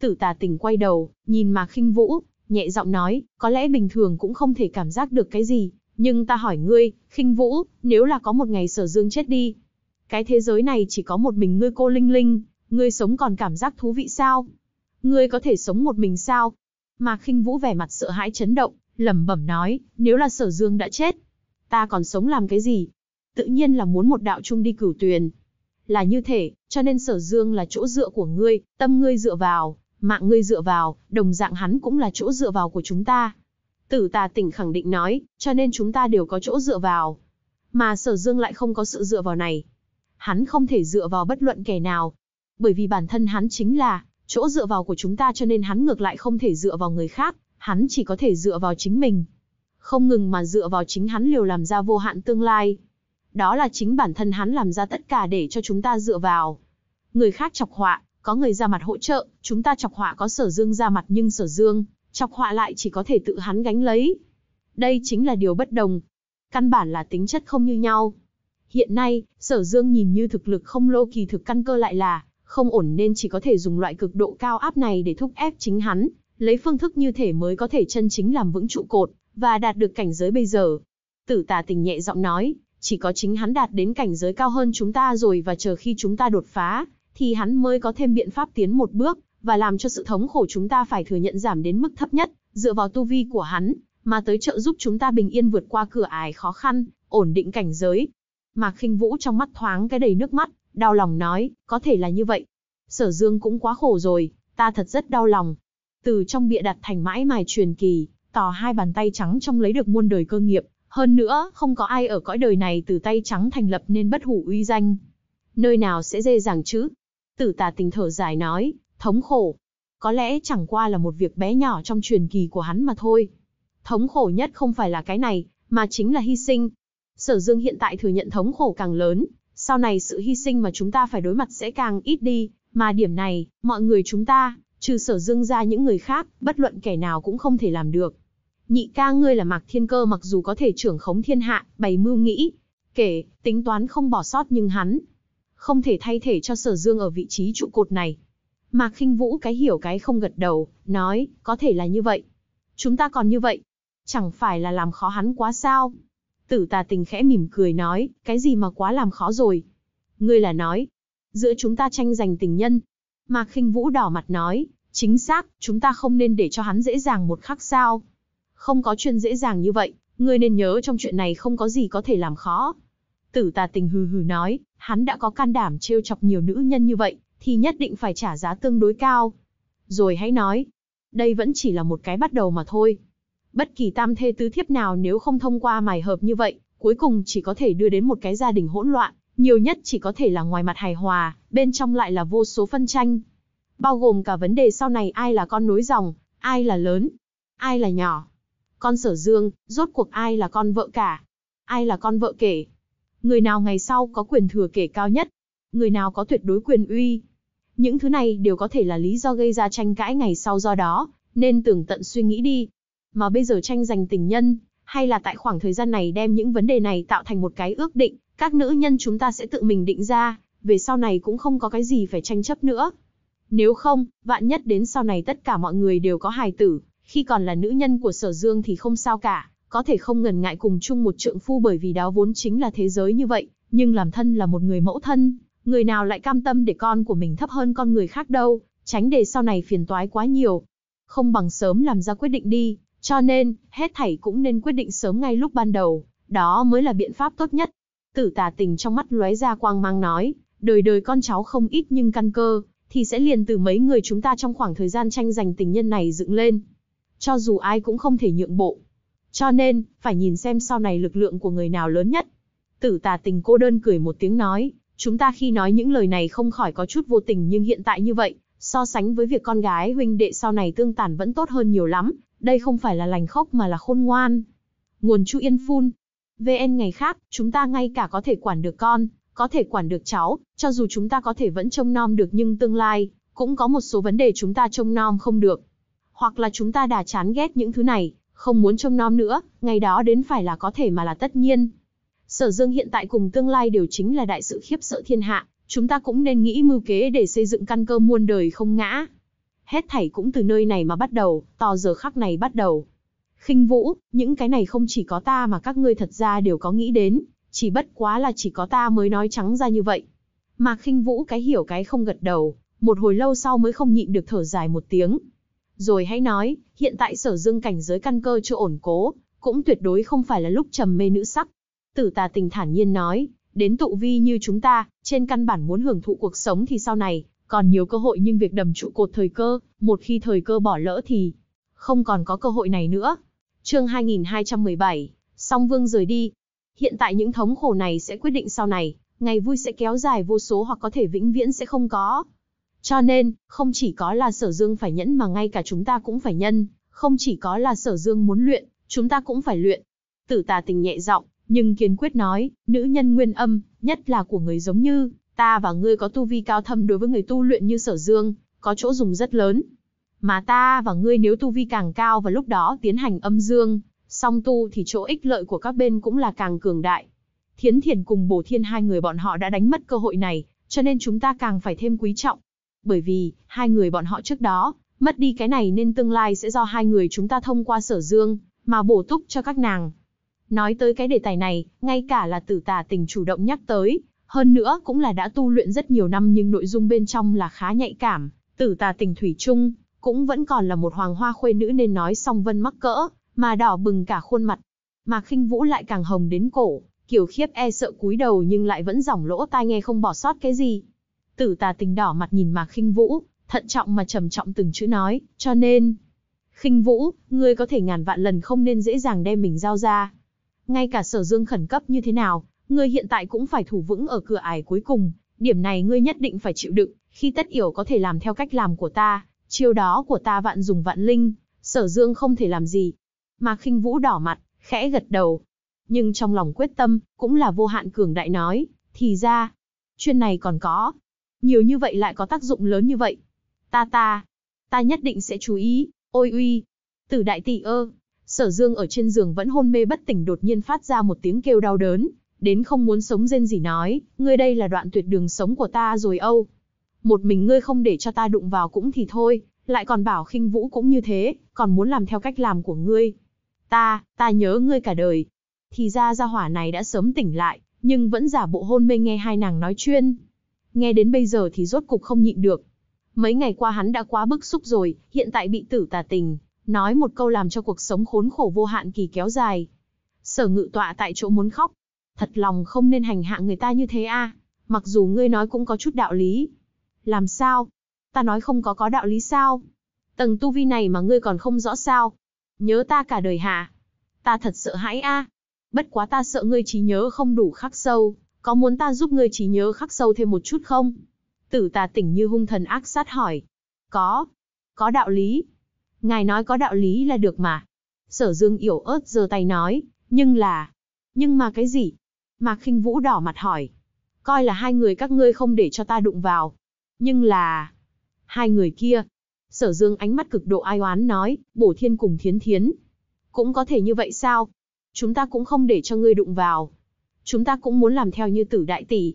Tử tà tỉnh quay đầu, nhìn mà khinh vũ, nhẹ giọng nói, có lẽ bình thường cũng không thể cảm giác được cái gì, nhưng ta hỏi ngươi, khinh vũ, nếu là có một ngày sở dương chết đi, cái thế giới này chỉ có một mình ngươi cô Linh Linh, ngươi sống còn cảm giác thú vị sao? Ngươi có thể sống một mình sao? Mà khinh vũ vẻ mặt sợ hãi chấn động, lẩm bẩm nói, nếu là sở dương đã chết, ta còn sống làm cái gì? Tự nhiên là muốn một đạo chung đi cửu tuyền. Là như thế, cho nên sở dương là chỗ dựa của ngươi, tâm ngươi dựa vào, mạng ngươi dựa vào, đồng dạng hắn cũng là chỗ dựa vào của chúng ta. Tử tà tỉnh khẳng định nói, cho nên chúng ta đều có chỗ dựa vào. Mà sở dương lại không có sự dựa vào này. Hắn không thể dựa vào bất luận kẻ nào. Bởi vì bản thân hắn chính là chỗ dựa vào của chúng ta cho nên hắn ngược lại không thể dựa vào người khác, hắn chỉ có thể dựa vào chính mình. Không ngừng mà dựa vào chính hắn liều làm ra vô hạn tương lai. Đó là chính bản thân hắn làm ra tất cả để cho chúng ta dựa vào. Người khác chọc họa, có người ra mặt hỗ trợ, chúng ta chọc họa có sở dương ra mặt nhưng sở dương chọc họa lại chỉ có thể tự hắn gánh lấy. Đây chính là điều bất đồng. Căn bản là tính chất không như nhau. Hiện nay, sở dương nhìn như thực lực không lô kỳ thực căn cơ lại là, không ổn nên chỉ có thể dùng loại cực độ cao áp này để thúc ép chính hắn, lấy phương thức như thể mới có thể chân chính làm vững trụ cột, và đạt được cảnh giới bây giờ. Tử tà tình nhẹ giọng nói, chỉ có chính hắn đạt đến cảnh giới cao hơn chúng ta rồi và chờ khi chúng ta đột phá, thì hắn mới có thêm biện pháp tiến một bước, và làm cho sự thống khổ chúng ta phải thừa nhận giảm đến mức thấp nhất, dựa vào tu vi của hắn, mà tới trợ giúp chúng ta bình yên vượt qua cửa ải khó khăn, ổn định cảnh giới. Mạc khinh vũ trong mắt thoáng cái đầy nước mắt, đau lòng nói, có thể là như vậy. Sở dương cũng quá khổ rồi, ta thật rất đau lòng. Từ trong bịa đặt thành mãi mài truyền kỳ, tỏ hai bàn tay trắng trong lấy được muôn đời cơ nghiệp, hơn nữa, không có ai ở cõi đời này từ tay trắng thành lập nên bất hủ uy danh. Nơi nào sẽ dê dàng chứ? Tử tà tình thở dài nói, Thống khổ. Có lẽ chẳng qua là một việc bé nhỏ trong truyền kỳ của hắn mà thôi. Thống khổ nhất không phải là cái này, mà chính là hy sinh. Sở Dương hiện tại thừa nhận thống khổ càng lớn, sau này sự hy sinh mà chúng ta phải đối mặt sẽ càng ít đi, mà điểm này, mọi người chúng ta, trừ Sở Dương ra những người khác, bất luận kẻ nào cũng không thể làm được. Nhị ca ngươi là Mạc Thiên Cơ mặc dù có thể trưởng khống thiên hạ, bày mưu nghĩ, kể, tính toán không bỏ sót nhưng hắn không thể thay thể cho Sở Dương ở vị trí trụ cột này, Mạc khinh Vũ cái hiểu cái không gật đầu, nói, có thể là như vậy. Chúng ta còn như vậy. Chẳng phải là làm khó hắn quá sao? Tử tà tình khẽ mỉm cười nói, cái gì mà quá làm khó rồi. Ngươi là nói, giữa chúng ta tranh giành tình nhân. Mạc khinh Vũ đỏ mặt nói, chính xác, chúng ta không nên để cho hắn dễ dàng một khắc sao. Không có chuyện dễ dàng như vậy, ngươi nên nhớ trong chuyện này không có gì có thể làm khó. Tử tà tình hừ hừ nói, hắn đã có can đảm trêu chọc nhiều nữ nhân như vậy, thì nhất định phải trả giá tương đối cao. Rồi hãy nói, đây vẫn chỉ là một cái bắt đầu mà thôi. Bất kỳ tam thê tứ thiếp nào nếu không thông qua mài hợp như vậy, cuối cùng chỉ có thể đưa đến một cái gia đình hỗn loạn, nhiều nhất chỉ có thể là ngoài mặt hài hòa, bên trong lại là vô số phân tranh. Bao gồm cả vấn đề sau này ai là con nối dòng, ai là lớn, ai là nhỏ. Con sở dương, rốt cuộc ai là con vợ cả, ai là con vợ kể. Người nào ngày sau có quyền thừa kể cao nhất, người nào có tuyệt đối quyền uy, những thứ này đều có thể là lý do gây ra tranh cãi ngày sau do đó, nên tưởng tận suy nghĩ đi. Mà bây giờ tranh giành tình nhân, hay là tại khoảng thời gian này đem những vấn đề này tạo thành một cái ước định, các nữ nhân chúng ta sẽ tự mình định ra, về sau này cũng không có cái gì phải tranh chấp nữa. Nếu không, vạn nhất đến sau này tất cả mọi người đều có hài tử, khi còn là nữ nhân của sở dương thì không sao cả, có thể không ngần ngại cùng chung một trượng phu bởi vì đó vốn chính là thế giới như vậy, nhưng làm thân là một người mẫu thân, Người nào lại cam tâm để con của mình thấp hơn con người khác đâu, tránh để sau này phiền toái quá nhiều. Không bằng sớm làm ra quyết định đi, cho nên, hết thảy cũng nên quyết định sớm ngay lúc ban đầu, đó mới là biện pháp tốt nhất. Tử tà tình trong mắt lóe ra quang mang nói, đời đời con cháu không ít nhưng căn cơ, thì sẽ liền từ mấy người chúng ta trong khoảng thời gian tranh giành tình nhân này dựng lên. Cho dù ai cũng không thể nhượng bộ. Cho nên, phải nhìn xem sau này lực lượng của người nào lớn nhất. Tử tà tình cô đơn cười một tiếng nói, Chúng ta khi nói những lời này không khỏi có chút vô tình nhưng hiện tại như vậy, so sánh với việc con gái huynh đệ sau này tương tàn vẫn tốt hơn nhiều lắm, đây không phải là lành khóc mà là khôn ngoan. Nguồn Chu Yên phun. VN ngày khác, chúng ta ngay cả có thể quản được con, có thể quản được cháu, cho dù chúng ta có thể vẫn trông nom được nhưng tương lai, cũng có một số vấn đề chúng ta trông nom không được. Hoặc là chúng ta đã chán ghét những thứ này, không muốn trông nom nữa, ngày đó đến phải là có thể mà là tất nhiên. Sở Dương hiện tại cùng tương lai đều chính là đại sự khiếp sợ thiên hạ, chúng ta cũng nên nghĩ mưu kế để xây dựng căn cơ muôn đời không ngã. Hết thảy cũng từ nơi này mà bắt đầu, to giờ khắc này bắt đầu. Khinh Vũ, những cái này không chỉ có ta mà các ngươi thật ra đều có nghĩ đến, chỉ bất quá là chỉ có ta mới nói trắng ra như vậy. Mà Khinh Vũ cái hiểu cái không gật đầu, một hồi lâu sau mới không nhịn được thở dài một tiếng. Rồi hãy nói, hiện tại Sở Dương cảnh giới căn cơ chưa ổn cố, cũng tuyệt đối không phải là lúc trầm mê nữ sắc, Tử tà tình thản nhiên nói, đến tụ vi như chúng ta, trên căn bản muốn hưởng thụ cuộc sống thì sau này, còn nhiều cơ hội nhưng việc đầm trụ cột thời cơ, một khi thời cơ bỏ lỡ thì không còn có cơ hội này nữa. Chương 2217, Song Vương rời đi. Hiện tại những thống khổ này sẽ quyết định sau này, ngày vui sẽ kéo dài vô số hoặc có thể vĩnh viễn sẽ không có. Cho nên, không chỉ có là sở dương phải nhẫn mà ngay cả chúng ta cũng phải nhân, không chỉ có là sở dương muốn luyện, chúng ta cũng phải luyện. Tử tà tình nhẹ giọng, nhưng kiên quyết nói, nữ nhân nguyên âm, nhất là của người giống như, ta và ngươi có tu vi cao thâm đối với người tu luyện như sở dương, có chỗ dùng rất lớn. Mà ta và ngươi nếu tu vi càng cao và lúc đó tiến hành âm dương, song tu thì chỗ ích lợi của các bên cũng là càng cường đại. Thiến Thiền cùng Bổ Thiên hai người bọn họ đã đánh mất cơ hội này, cho nên chúng ta càng phải thêm quý trọng. Bởi vì, hai người bọn họ trước đó, mất đi cái này nên tương lai sẽ do hai người chúng ta thông qua sở dương, mà bổ túc cho các nàng, Nói tới cái đề tài này, ngay cả là tử tà tình chủ động nhắc tới, hơn nữa cũng là đã tu luyện rất nhiều năm nhưng nội dung bên trong là khá nhạy cảm, tử tà tình thủy chung, cũng vẫn còn là một hoàng hoa khuê nữ nên nói song vân mắc cỡ, mà đỏ bừng cả khuôn mặt. Mà khinh vũ lại càng hồng đến cổ, kiểu khiếp e sợ cúi đầu nhưng lại vẫn giỏng lỗ tai nghe không bỏ sót cái gì. Tử tà tình đỏ mặt nhìn mà khinh vũ, thận trọng mà trầm trọng từng chữ nói, cho nên. Khinh vũ, ngươi có thể ngàn vạn lần không nên dễ dàng đem mình giao ra ngay cả sở dương khẩn cấp như thế nào, ngươi hiện tại cũng phải thủ vững ở cửa ải cuối cùng, điểm này ngươi nhất định phải chịu đựng, khi tất yểu có thể làm theo cách làm của ta, chiêu đó của ta vạn dùng vạn linh, sở dương không thể làm gì. Mà khinh vũ đỏ mặt, khẽ gật đầu. Nhưng trong lòng quyết tâm, cũng là vô hạn cường đại nói, thì ra, chuyên này còn có. Nhiều như vậy lại có tác dụng lớn như vậy. Ta ta, ta nhất định sẽ chú ý, ôi uy. Tử đại tỷ ơ, Sở Dương ở trên giường vẫn hôn mê bất tỉnh đột nhiên phát ra một tiếng kêu đau đớn, đến không muốn sống rên gì nói, ngươi đây là đoạn tuyệt đường sống của ta rồi Âu. Một mình ngươi không để cho ta đụng vào cũng thì thôi, lại còn bảo khinh vũ cũng như thế, còn muốn làm theo cách làm của ngươi. Ta, ta nhớ ngươi cả đời. Thì ra gia hỏa này đã sớm tỉnh lại, nhưng vẫn giả bộ hôn mê nghe hai nàng nói chuyên. Nghe đến bây giờ thì rốt cục không nhịn được. Mấy ngày qua hắn đã quá bức xúc rồi, hiện tại bị tử tà tình, nói một câu làm cho cuộc sống khốn khổ vô hạn kỳ kéo dài. Sở ngự tọa tại chỗ muốn khóc. Thật lòng không nên hành hạ người ta như thế a. Mặc dù ngươi nói cũng có chút đạo lý. Làm sao? Ta nói không có có đạo lý sao? Tầng tu vi này mà ngươi còn không rõ sao? Nhớ ta cả đời hả? Ta thật sợ hãi a. Bất quá ta sợ ngươi trí nhớ không đủ khắc sâu, có muốn ta giúp ngươi trí nhớ khắc sâu thêm một chút không? Tử tà tỉnh như hung thần ác sát hỏi. Có. Có đạo lý, ngài nói có đạo lý là được mà. Sở dương yểu ớt giơ tay nói, nhưng là... Nhưng mà cái gì? Mạc khinh vũ đỏ mặt hỏi. Coi là hai người các ngươi không để cho ta đụng vào. Nhưng là... Hai người kia. Sở dương ánh mắt cực độ ai oán nói, bổ thiên cùng thiến thiến. Cũng có thể như vậy sao? Chúng ta cũng không để cho ngươi đụng vào. Chúng ta cũng muốn làm theo như tử đại tỷ.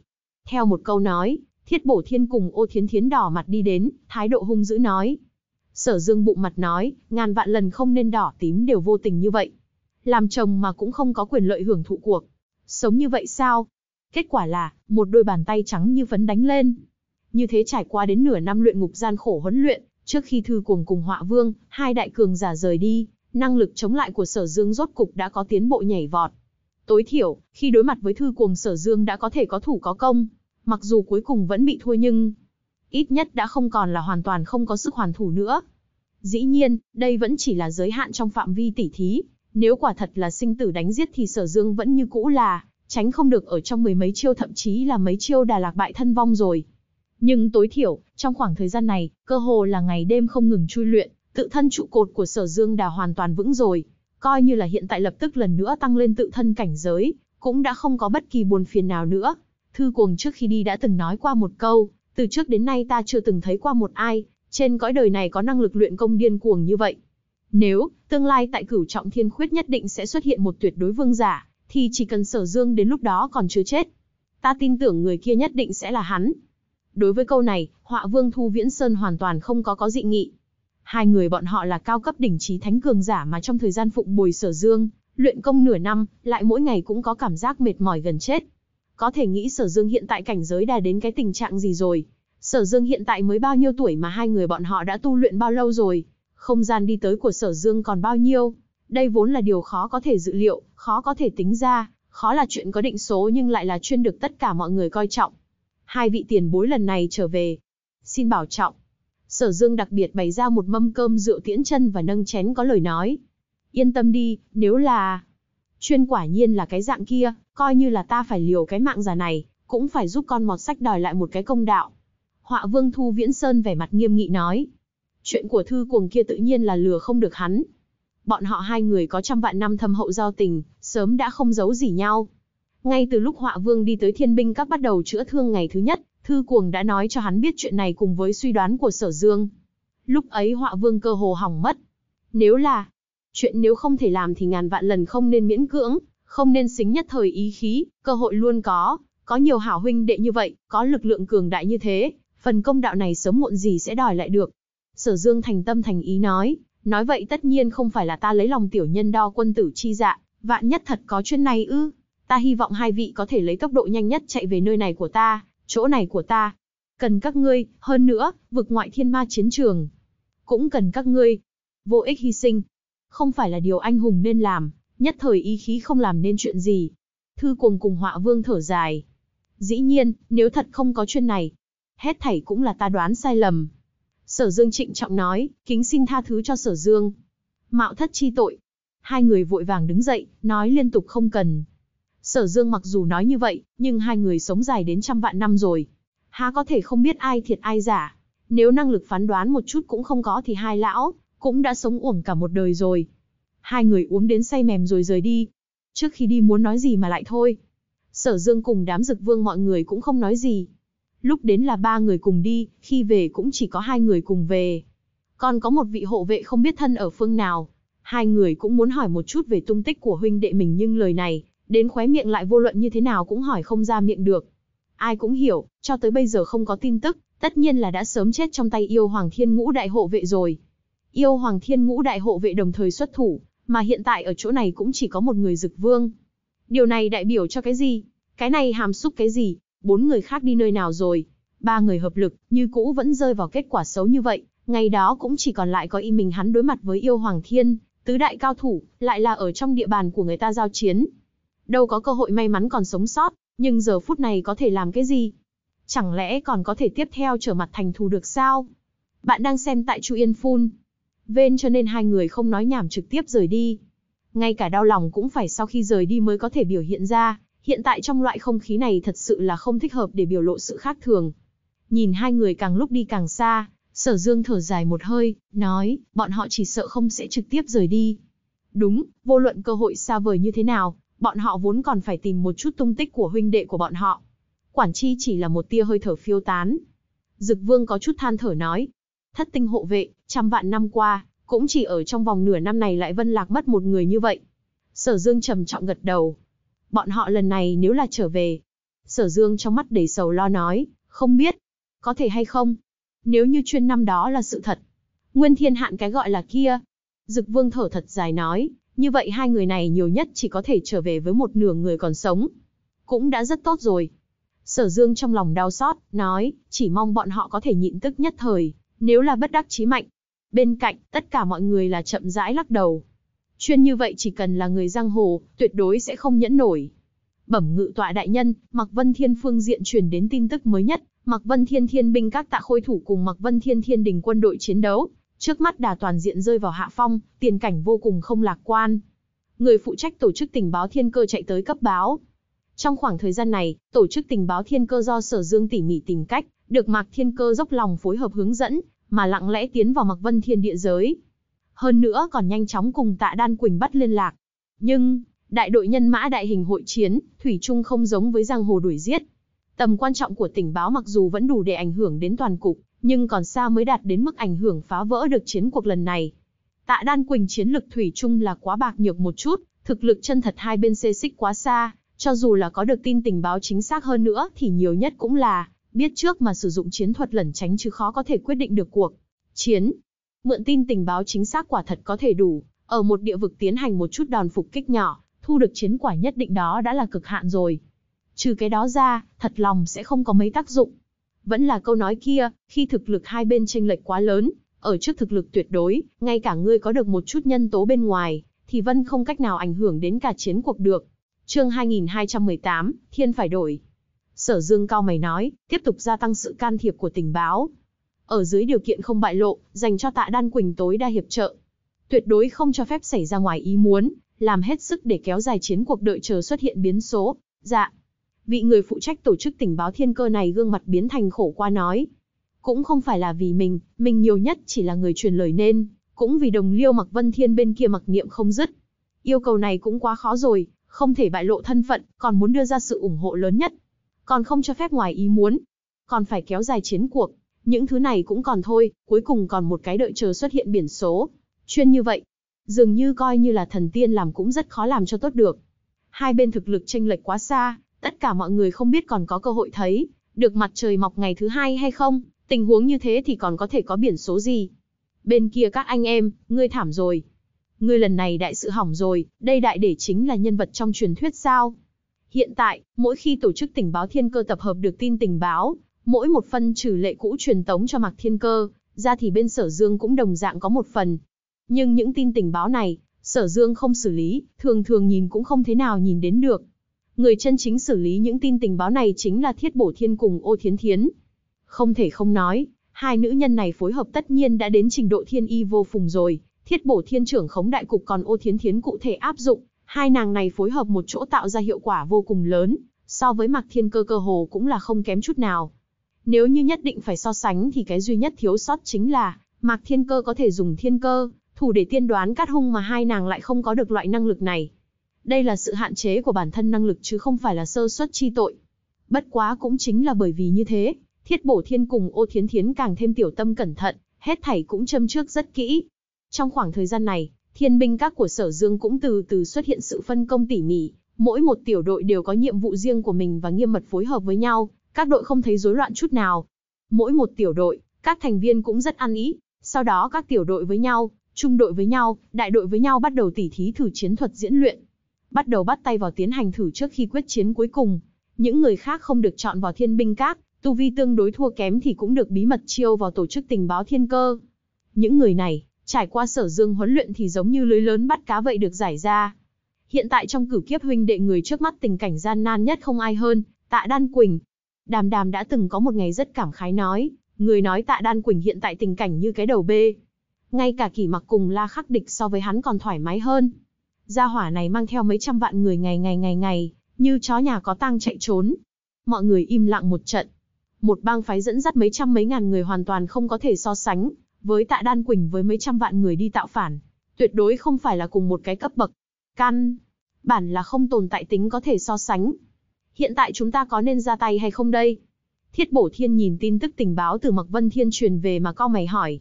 Theo một câu nói, thiết bổ thiên cùng ô thiến thiến đỏ mặt đi đến, thái độ hung dữ nói, Sở dương bụng mặt nói, ngàn vạn lần không nên đỏ tím đều vô tình như vậy. Làm chồng mà cũng không có quyền lợi hưởng thụ cuộc. Sống như vậy sao? Kết quả là, một đôi bàn tay trắng như phấn đánh lên. Như thế trải qua đến nửa năm luyện ngục gian khổ huấn luyện, trước khi thư cuồng cùng họa vương, hai đại cường giả rời đi, năng lực chống lại của sở dương rốt cục đã có tiến bộ nhảy vọt. Tối thiểu, khi đối mặt với thư cuồng sở dương đã có thể có thủ có công, mặc dù cuối cùng vẫn bị thua nhưng, ít nhất đã không còn là hoàn toàn không có sức hoàn thủ nữa. Dĩ nhiên, đây vẫn chỉ là giới hạn trong phạm vi tỉ thí, nếu quả thật là sinh tử đánh giết thì sở dương vẫn như cũ là, tránh không được ở trong mười mấy chiêu thậm chí là mấy chiêu đà lạc bại thân vong rồi. Nhưng tối thiểu, trong khoảng thời gian này, cơ hồ là ngày đêm không ngừng chui luyện, tự thân trụ cột của sở dương đã hoàn toàn vững rồi, coi như là hiện tại lập tức lần nữa tăng lên tự thân cảnh giới, cũng đã không có bất kỳ buồn phiền nào nữa. Thư cuồng trước khi đi đã từng nói qua một câu, từ trước đến nay ta chưa từng thấy qua một ai, trên cõi đời này có năng lực luyện công điên cuồng như vậy. Nếu, tương lai tại cửu trọng thiên khuyết nhất định sẽ xuất hiện một tuyệt đối vương giả, thì chỉ cần sở dương đến lúc đó còn chưa chết. Ta tin tưởng người kia nhất định sẽ là hắn. Đối với câu này, họa vương Thu Viễn Sơn hoàn toàn không có có dị nghị. Hai người bọn họ là cao cấp đỉnh trí thánh cường giả mà trong thời gian phụng bồi sở dương, luyện công nửa năm, lại mỗi ngày cũng có cảm giác mệt mỏi gần chết. Có thể nghĩ Sở Dương hiện tại cảnh giới đà đến cái tình trạng gì rồi. Sở Dương hiện tại mới bao nhiêu tuổi mà hai người bọn họ đã tu luyện bao lâu rồi. Không gian đi tới của Sở Dương còn bao nhiêu. Đây vốn là điều khó có thể dự liệu, khó có thể tính ra, khó là chuyện có định số nhưng lại là chuyên được tất cả mọi người coi trọng. Hai vị tiền bối lần này trở về. Xin bảo trọng. Sở Dương đặc biệt bày ra một mâm cơm rượu tiễn chân và nâng chén có lời nói. Yên tâm đi, nếu là, Chuyên quả nhiên là cái dạng kia, coi như là ta phải liều cái mạng già này, cũng phải giúp con mọt sách đòi lại một cái công đạo. Họa vương Thu Viễn Sơn vẻ mặt nghiêm nghị nói. Chuyện của thư cuồng kia tự nhiên là lừa không được hắn. Bọn họ hai người có trăm vạn năm thâm hậu giao tình, sớm đã không giấu gì nhau. Ngay từ lúc họa vương đi tới thiên binh các bắt đầu chữa thương ngày thứ nhất, thư cuồng đã nói cho hắn biết chuyện này cùng với suy đoán của sở dương. Lúc ấy họa vương cơ hồ hỏng mất. Nếu là, Chuyện nếu không thể làm thì ngàn vạn lần không nên miễn cưỡng, không nên xính nhất thời ý khí, cơ hội luôn có, có nhiều hảo huynh đệ như vậy, có lực lượng cường đại như thế, phần công đạo này sớm muộn gì sẽ đòi lại được. Sở Dương thành tâm thành ý nói, nói vậy tất nhiên không phải là ta lấy lòng tiểu nhân đo quân tử chi dạ, vạn nhất thật có chuyện này ư. Ta hy vọng hai vị có thể lấy tốc độ nhanh nhất chạy về nơi này của ta, chỗ này của ta. Cần các ngươi, hơn nữa, vực ngoại thiên ma chiến trường. Cũng cần các ngươi. Vô ích hy sinh, không phải là điều anh hùng nên làm, nhất thời ý khí không làm nên chuyện gì. Thư cuồng cùng họa vương thở dài. Dĩ nhiên, nếu thật không có chuyện này, hết thảy cũng là ta đoán sai lầm. Sở Dương trịnh trọng nói, kính xin tha thứ cho Sở Dương. Mạo thất chi tội. Hai người vội vàng đứng dậy, nói liên tục không cần. Sở Dương mặc dù nói như vậy, nhưng hai người sống dài đến trăm vạn năm rồi. Há có thể không biết ai thiệt ai giả. Nếu năng lực phán đoán một chút cũng không có thì hai lão, cũng đã sống uổng cả một đời rồi. Hai người uống đến say mềm rồi rời đi. Trước khi đi muốn nói gì mà lại thôi. Sở Dương cùng đám dực vương mọi người cũng không nói gì. Lúc đến là ba người cùng đi, khi về cũng chỉ có hai người cùng về. Còn có một vị hộ vệ không biết thân ở phương nào. Hai người cũng muốn hỏi một chút về tung tích của huynh đệ mình nhưng lời này, đến khóe miệng lại vô luận như thế nào cũng hỏi không ra miệng được. Ai cũng hiểu, cho tới bây giờ không có tin tức, tất nhiên là đã sớm chết trong tay yêu hoàng thiên ngũ đại hộ vệ rồi yêu hoàng thiên ngũ đại hộ vệ đồng thời xuất thủ, mà hiện tại ở chỗ này cũng chỉ có một người dực vương. Điều này đại biểu cho cái gì? Cái này hàm xúc cái gì? Bốn người khác đi nơi nào rồi? Ba người hợp lực, như cũ vẫn rơi vào kết quả xấu như vậy, ngày đó cũng chỉ còn lại có y mình hắn đối mặt với yêu hoàng thiên, tứ đại cao thủ, lại là ở trong địa bàn của người ta giao chiến. Đâu có cơ hội may mắn còn sống sót, nhưng giờ phút này có thể làm cái gì? Chẳng lẽ còn có thể tiếp theo trở mặt thành thù được sao? Bạn đang xem tại Chu Yên Phun, vên cho nên hai người không nói nhảm trực tiếp rời đi. Ngay cả đau lòng cũng phải sau khi rời đi mới có thể biểu hiện ra, hiện tại trong loại không khí này thật sự là không thích hợp để biểu lộ sự khác thường. Nhìn hai người càng lúc đi càng xa, sở dương thở dài một hơi, nói, bọn họ chỉ sợ không sẽ trực tiếp rời đi. Đúng, vô luận cơ hội xa vời như thế nào, bọn họ vốn còn phải tìm một chút tung tích của huynh đệ của bọn họ. Quản chi chỉ là một tia hơi thở phiêu tán. Dực vương có chút than thở nói, thất tinh hộ vệ, trăm vạn năm qua, cũng chỉ ở trong vòng nửa năm này lại vân lạc mất một người như vậy. Sở Dương trầm trọng gật đầu. Bọn họ lần này nếu là trở về. Sở Dương trong mắt đầy sầu lo nói, không biết, có thể hay không. Nếu như chuyên năm đó là sự thật. Nguyên thiên hạn cái gọi là kia. Dực Vương thở thật dài nói, như vậy hai người này nhiều nhất chỉ có thể trở về với một nửa người còn sống. Cũng đã rất tốt rồi. Sở Dương trong lòng đau xót, nói, chỉ mong bọn họ có thể nhịn tức nhất thời, nếu là bất đắc chí mạnh, bên cạnh tất cả mọi người là chậm rãi lắc đầu. Chuyên như vậy chỉ cần là người giang hồ, tuyệt đối sẽ không nhẫn nổi. Bẩm ngự tọa đại nhân, Mạc Vân Thiên phương diện truyền đến tin tức mới nhất, Mạc Vân Thiên Thiên binh các tạ khôi thủ cùng Mạc Vân Thiên Thiên đình quân đội chiến đấu, trước mắt đà toàn diện rơi vào hạ phong, tiền cảnh vô cùng không lạc quan. Người phụ trách tổ chức tình báo thiên cơ chạy tới cấp báo. Trong khoảng thời gian này, tổ chức tình báo thiên cơ do Sở Dương tỉ mỉ tìm cách, được Mạc Thiên Cơ dốc lòng phối hợp hướng dẫn, mà lặng lẽ tiến vào Mặc Vân Thiên địa giới. Hơn nữa còn nhanh chóng cùng Tạ Đan Quỳnh bắt liên lạc. Nhưng, đại đội nhân mã đại hình hội chiến, thủy chung không giống với giang hồ đuổi giết. Tầm quan trọng của tình báo mặc dù vẫn đủ để ảnh hưởng đến toàn cục, nhưng còn xa mới đạt đến mức ảnh hưởng phá vỡ được chiến cuộc lần này. Tạ Đan Quỳnh chiến lực thủy chung là quá bạc nhược một chút, thực lực chân thật hai bên xê xích quá xa, cho dù là có được tin tình báo chính xác hơn nữa thì nhiều nhất cũng là biết trước mà sử dụng chiến thuật lẩn tránh chứ khó có thể quyết định được cuộc chiến. Mượn tin tình báo chính xác quả thật có thể đủ, ở một địa vực tiến hành một chút đòn phục kích nhỏ, thu được chiến quả nhất định đó đã là cực hạn rồi. Trừ cái đó ra, thật lòng sẽ không có mấy tác dụng. Vẫn là câu nói kia, khi thực lực hai bên chênh lệch quá lớn, ở trước thực lực tuyệt đối, ngay cả ngươi có được một chút nhân tố bên ngoài, thì Vân không cách nào ảnh hưởng đến cả chiến cuộc được. Chương 2218, Thiên phải đổi. Sở Dương cao mày nói, tiếp tục gia tăng sự can thiệp của tình báo. Ở dưới điều kiện không bại lộ, dành cho tạ Đan Quỳnh tối đa hiệp trợ. Tuyệt đối không cho phép xảy ra ngoài ý muốn, làm hết sức để kéo dài chiến cuộc đợi chờ xuất hiện biến số. Dạ. Vị người phụ trách tổ chức tình báo thiên cơ này gương mặt biến thành khổ qua nói. Cũng không phải là vì mình, mình nhiều nhất chỉ là người truyền lời nên, cũng vì đồng liêu mặc vân thiên bên kia mặc niệm không dứt. Yêu cầu này cũng quá khó rồi, không thể bại lộ thân phận, còn muốn đưa ra sự ủng hộ lớn nhất, còn không cho phép ngoài ý muốn, còn phải kéo dài chiến cuộc. Những thứ này cũng còn thôi, cuối cùng còn một cái đợi chờ xuất hiện biển số. Chuyên như vậy, dường như coi như là thần tiên làm cũng rất khó làm cho tốt được. Hai bên thực lực chênh lệch quá xa, tất cả mọi người không biết còn có cơ hội thấy, được mặt trời mọc ngày thứ hai hay không, tình huống như thế thì còn có thể có biển số gì. Bên kia các anh em, ngươi thảm rồi. Ngươi lần này đại sự hỏng rồi, đây đại để chính là nhân vật trong truyền thuyết sao? Hiện tại, mỗi khi tổ chức tình báo thiên cơ tập hợp được tin tình báo, mỗi một phân trừ lệ cũ truyền tống cho Mạc Thiên Cơ, ra thì bên Sở Dương cũng đồng dạng có một phần. Nhưng những tin tình báo này, Sở Dương không xử lý, thường thường nhìn cũng không thế nào nhìn đến được. Người chân chính xử lý những tin tình báo này chính là Thiết Bổ Thiên cùng Ô Thiến Thiến. Không thể không nói, hai nữ nhân này phối hợp tất nhiên đã đến trình độ thiên y vô phùng rồi, Thiết Bổ Thiên trưởng khống đại cục còn Ô Thiến Thiến cụ thể áp dụng, Hai nàng này phối hợp một chỗ tạo ra hiệu quả vô cùng lớn, so với Mạc Thiên Cơ cơ hồ cũng là không kém chút nào. Nếu như nhất định phải so sánh thì cái duy nhất thiếu sót chính là Mạc Thiên Cơ có thể dùng thiên cơ, thủ để tiên đoán cát hung mà hai nàng lại không có được loại năng lực này. Đây là sự hạn chế của bản thân năng lực chứ không phải là sơ suất chi tội. Bất quá cũng chính là bởi vì như thế, thiết bổ thiên cùng ô thiến thiến càng thêm tiểu tâm cẩn thận, hết thảy cũng châm trước rất kỹ. Trong khoảng thời gian này, Thiên binh các của Sở Dương cũng từ từ xuất hiện sự phân công tỉ mỉ, mỗi một tiểu đội đều có nhiệm vụ riêng của mình và nghiêm mật phối hợp với nhau, các đội không thấy rối loạn chút nào. Mỗi một tiểu đội, các thành viên cũng rất ăn ý, sau đó các tiểu đội với nhau, trung đội với nhau, đại đội với nhau bắt đầu tỉ thí thử chiến thuật diễn luyện. Bắt đầu bắt tay vào tiến hành thử trước khi quyết chiến cuối cùng. Những người khác không được chọn vào thiên binh các, tu vi tương đối thua kém thì cũng được bí mật chiêu vào tổ chức tình báo thiên cơ. Những người này, Trải qua sở dương huấn luyện thì giống như lưới lớn bắt cá vậy được giải ra. Hiện tại trong cửu kiếp huynh đệ người trước mắt tình cảnh gian nan nhất không ai hơn, tạ Đan Quỳnh. Đàm đàm đã từng có một ngày rất cảm khái nói, người nói tạ Đan Quỳnh hiện tại tình cảnh như cái đầu bê. Ngay cả kỷ mặc cùng la khắc địch so với hắn còn thoải mái hơn. Gia hỏa này mang theo mấy trăm vạn người ngày ngày ngày ngày, như chó nhà có tang chạy trốn. Mọi người im lặng một trận. Một bang phái dẫn dắt mấy trăm mấy ngàn người hoàn toàn không có thể so sánh, với Tạ Đan Quỳnh với mấy trăm vạn người đi tạo phản, tuyệt đối không phải là cùng một cái cấp bậc. Căn, bản là không tồn tại tính có thể so sánh. Hiện tại chúng ta có nên ra tay hay không đây? Thiết Bổ Thiên nhìn tin tức tình báo từ Mặc Vân Thiên truyền về mà co mày hỏi.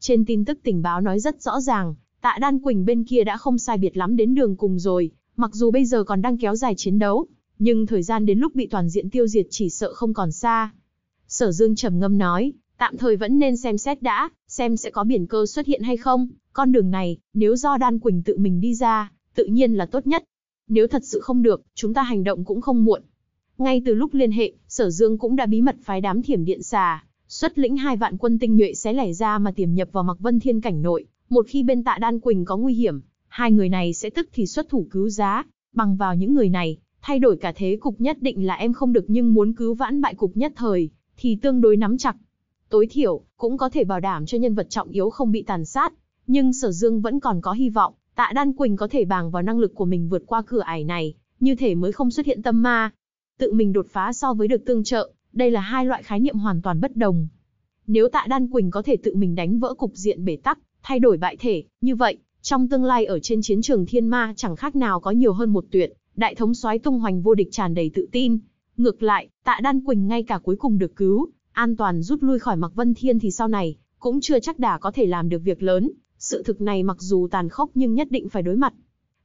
Trên tin tức tình báo nói rất rõ ràng, Tạ Đan Quỳnh bên kia đã không sai biệt lắm đến đường cùng rồi, mặc dù bây giờ còn đang kéo dài chiến đấu, nhưng thời gian đến lúc bị toàn diện tiêu diệt chỉ sợ không còn xa. Sở Dương trầm ngâm nói, Tạm thời vẫn nên xem xét đã, xem sẽ có biển cơ xuất hiện hay không, con đường này, nếu do Đan Quỳnh tự mình đi ra, tự nhiên là tốt nhất. Nếu thật sự không được, chúng ta hành động cũng không muộn. Ngay từ lúc liên hệ, Sở Dương cũng đã bí mật phái đám thiểm điện xà, xuất lĩnh hai vạn quân tinh nhuệ sẽ lẻ ra mà tiềm nhập vào Mặc Vân Thiên cảnh nội, một khi bên Tạ Đan Quỳnh có nguy hiểm, hai người này sẽ tức thì xuất thủ cứu giá, bằng vào những người này, thay đổi cả thế cục nhất định là em không được nhưng muốn cứu vãn bại cục nhất thời, thì tương đối nắm chặt tối thiểu cũng có thể bảo đảm cho nhân vật trọng yếu không bị tàn sát. Nhưng Sở Dương vẫn còn có hy vọng, Tạ Đan Quỳnh có thể bàng vào năng lực của mình vượt qua cửa ải này, như thể mới không xuất hiện tâm ma. Tự mình đột phá so với được tương trợ, đây là hai loại khái niệm hoàn toàn bất đồng. Nếu Tạ Đan Quỳnh có thể tự mình đánh vỡ cục diện bể tắc, thay đổi bại thể, như vậy, trong tương lai ở trên chiến trường thiên ma chẳng khác nào có nhiều hơn một tuyệt, đại thống soái tung hoành vô địch tràn đầy tự tin. Ngược lại, Tạ Đan Quỳnh ngay cả cuối cùng được cứu, an toàn rút lui khỏi Mạc Vân Thiên thì sau này, cũng chưa chắc đã có thể làm được việc lớn, sự thực này mặc dù tàn khốc nhưng nhất định phải đối mặt.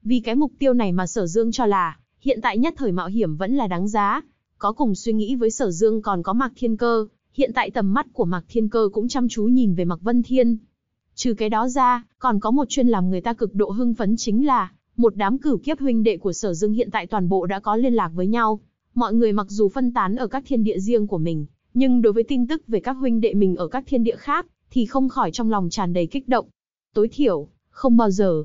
Vì cái mục tiêu này mà Sở Dương cho là, hiện tại nhất thời mạo hiểm vẫn là đáng giá, có cùng suy nghĩ với Sở Dương còn có Mạc Thiên Cơ, hiện tại tầm mắt của Mạc Thiên Cơ cũng chăm chú nhìn về Mạc Vân Thiên. Trừ cái đó ra, còn có một chuyên làm người ta cực độ hưng phấn chính là, một đám cửu kiếp huynh đệ của Sở Dương hiện tại toàn bộ đã có liên lạc với nhau. Mọi người mặc dù phân tán ở các thiên địa riêng của mình, nhưng đối với tin tức về các huynh đệ mình ở các thiên địa khác, thì không khỏi trong lòng tràn đầy kích động. Tối thiểu, không bao giờ.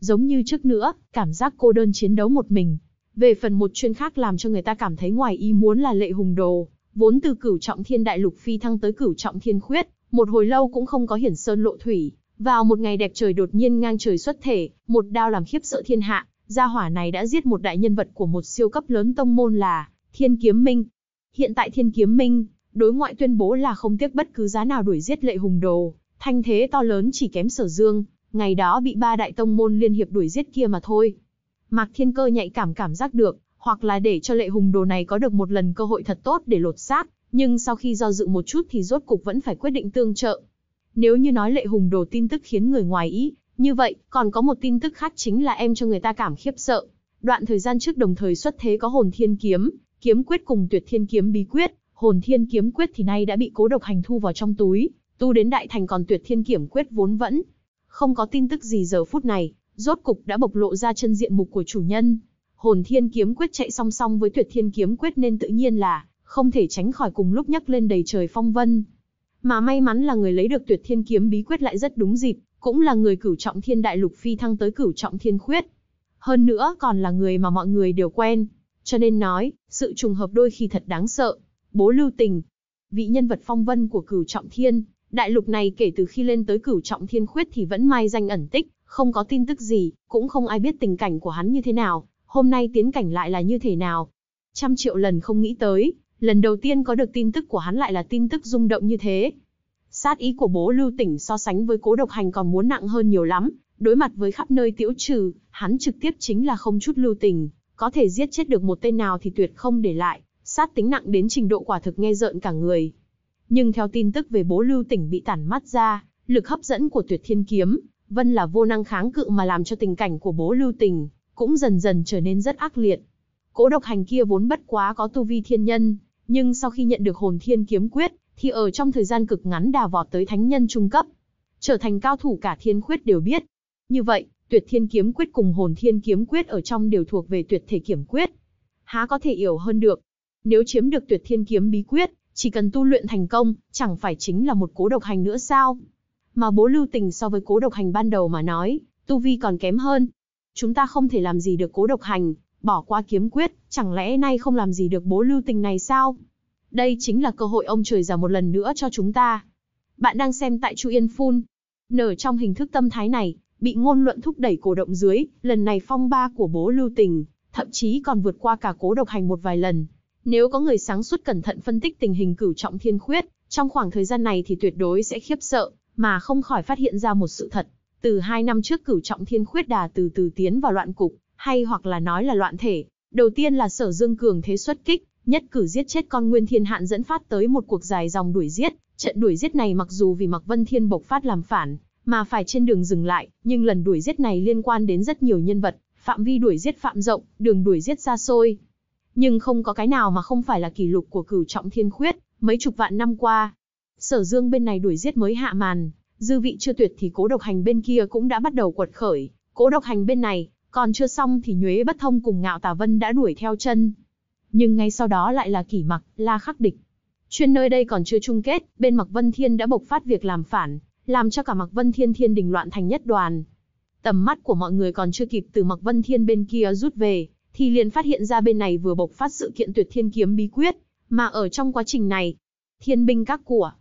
Giống như trước nữa, cảm giác cô đơn chiến đấu một mình. Về phần một chuyên khác làm cho người ta cảm thấy ngoài ý muốn là lệ hùng đồ, vốn từ cửu trọng thiên đại lục phi thăng tới cửu trọng thiên khuyết, một hồi lâu cũng không có hiển sơn lộ thủy. Vào một ngày đẹp trời đột nhiên ngang trời xuất thể, một đao làm khiếp sợ thiên hạ, gia hỏa này đã giết một đại nhân vật của một siêu cấp lớn tông môn là Thiên Kiếm Minh. Hiện tại Thiên Kiếm Minh đối ngoại tuyên bố là không tiếc bất cứ giá nào đuổi giết lệ hùng đồ, thanh thế to lớn chỉ kém sở dương, ngày đó bị ba đại tông môn liên hiệp đuổi giết kia mà thôi. Mạc Thiên Cơ nhạy cảm cảm giác được, hoặc là để cho lệ hùng đồ này có được một lần cơ hội thật tốt để lột xác, nhưng sau khi do dự một chút thì rốt cục vẫn phải quyết định tương trợ. Nếu như nói lệ hùng đồ tin tức khiến người ngoài ý, như vậy, còn có một tin tức khác chính là em cho người ta cảm khiếp sợ. Đoạn thời gian trước đồng thời xuất thế có hồn thiên kiếm, kiếm quyết cùng tuyệt thiên kiếm bí quyết, hồn thiên kiếm quyết thì nay đã bị cố độc hành thu vào trong túi, tu đến đại thành còn tuyệt thiên kiểm quyết vốn vẫn. Không có tin tức gì giờ phút này, rốt cục đã bộc lộ ra chân diện mục của chủ nhân. Hồn thiên kiếm quyết chạy song song với tuyệt thiên kiếm quyết nên tự nhiên là không thể tránh khỏi cùng lúc nhắc lên đầy trời phong vân. Mà may mắn là người lấy được tuyệt thiên kiếm bí quyết lại rất đúng dịp, cũng là người cửu trọng thiên đại lục phi thăng tới cửu trọng thiên khuyết. Hơn nữa còn là người mà mọi người đều quen. Cho nên nói, sự trùng hợp đôi khi thật đáng sợ bố lưu tình. Vị nhân vật phong vân của cửu trọng thiên, đại lục này kể từ khi lên tới cửu trọng thiên khuyết thì vẫn mai danh ẩn tích, không có tin tức gì, cũng không ai biết tình cảnh của hắn như thế nào, hôm nay tiến cảnh lại là như thế nào. Trăm triệu lần không nghĩ tới, lần đầu tiên có được tin tức của hắn lại là tin tức rung động như thế. Sát ý của bố lưu tỉnh so sánh với cố độc hành còn muốn nặng hơn nhiều lắm, đối mặt với khắp nơi tiễu trừ, hắn trực tiếp chính là không chút lưu tình, có thể giết chết được một tên nào thì tuyệt không để lại sát tính nặng đến trình độ quả thực nghe rợn cả người. Nhưng theo tin tức về bố lưu tỉnh bị tản mắt ra, lực hấp dẫn của tuyệt thiên kiếm, vân là vô năng kháng cự mà làm cho tình cảnh của bố lưu tỉnh, cũng dần dần trở nên rất ác liệt. Cố độc hành kia vốn bất quá có tu vi thiên nhân, nhưng sau khi nhận được hồn thiên kiếm quyết, thì ở trong thời gian cực ngắn đà vọt tới thánh nhân trung cấp, trở thành cao thủ cả thiên khuyết đều biết. Như vậy, tuyệt thiên kiếm quyết cùng hồn thiên kiếm quyết ở trong đều thuộc về tuyệt thể kiểm quyết. Há có thể hiểu hơn được, nếu chiếm được tuyệt thiên kiếm bí quyết, chỉ cần tu luyện thành công, chẳng phải chính là một cố độc hành nữa sao? Mà bố lưu tình so với cố độc hành ban đầu mà nói, tu vi còn kém hơn. Chúng ta không thể làm gì được cố độc hành, bỏ qua kiếm quyết, chẳng lẽ nay không làm gì được bố lưu tình này sao? Đây chính là cơ hội ông trời giả một lần nữa cho chúng ta. Bạn đang xem tại Chu Yên Phun. Nở trong hình thức tâm thái này, bị ngôn luận thúc đẩy cổ động dưới, lần này phong ba của bố lưu tình, thậm chí còn vượt qua cả cố độc hành một vài lần, nếu có người sáng suốt cẩn thận phân tích tình hình cửu trọng thiên khuyết, trong khoảng thời gian này thì tuyệt đối sẽ khiếp sợ, mà không khỏi phát hiện ra một sự thật. Từ hai năm trước cửu trọng thiên khuyết đà từ từ tiến vào loạn cục, hay hoặc là nói là loạn thể. Đầu tiên là sở dương cường thế xuất kích, nhất cử giết chết con nguyên thiên hạn dẫn phát tới một cuộc dài dòng đuổi giết. Trận đuổi giết này mặc dù vì mặc vân thiên bộc phát làm phản, mà phải trên đường dừng lại, nhưng lần đuổi giết này liên quan đến rất nhiều nhân vật, phạm vi đuổi giết phạm rộng, đường đuổi giết xa xôi, nhưng không có cái nào mà không phải là kỷ lục của cửu trọng thiên khuyết, mấy chục vạn năm qua. Sở dương bên này đuổi giết mới hạ màn, dư vị chưa tuyệt thì cố độc hành bên kia cũng đã bắt đầu quật khởi, cố độc hành bên này, còn chưa xong thì nhuế bất thông cùng ngạo tà vân đã đuổi theo chân. Nhưng ngay sau đó lại là kỷ mặc, la khắc địch. Chuyên nơi đây còn chưa chung kết, bên mặc vân thiên đã bộc phát việc làm phản, làm cho cả mặc vân thiên thiên đình loạn thành nhất đoàn. Tầm mắt của mọi người còn chưa kịp từ mặc vân thiên bên kia rút về, thì liền phát hiện ra bên này vừa bộc phát sự kiện tuyệt thiên kiếm bí quyết, mà ở trong quá trình này, thiên binh các của,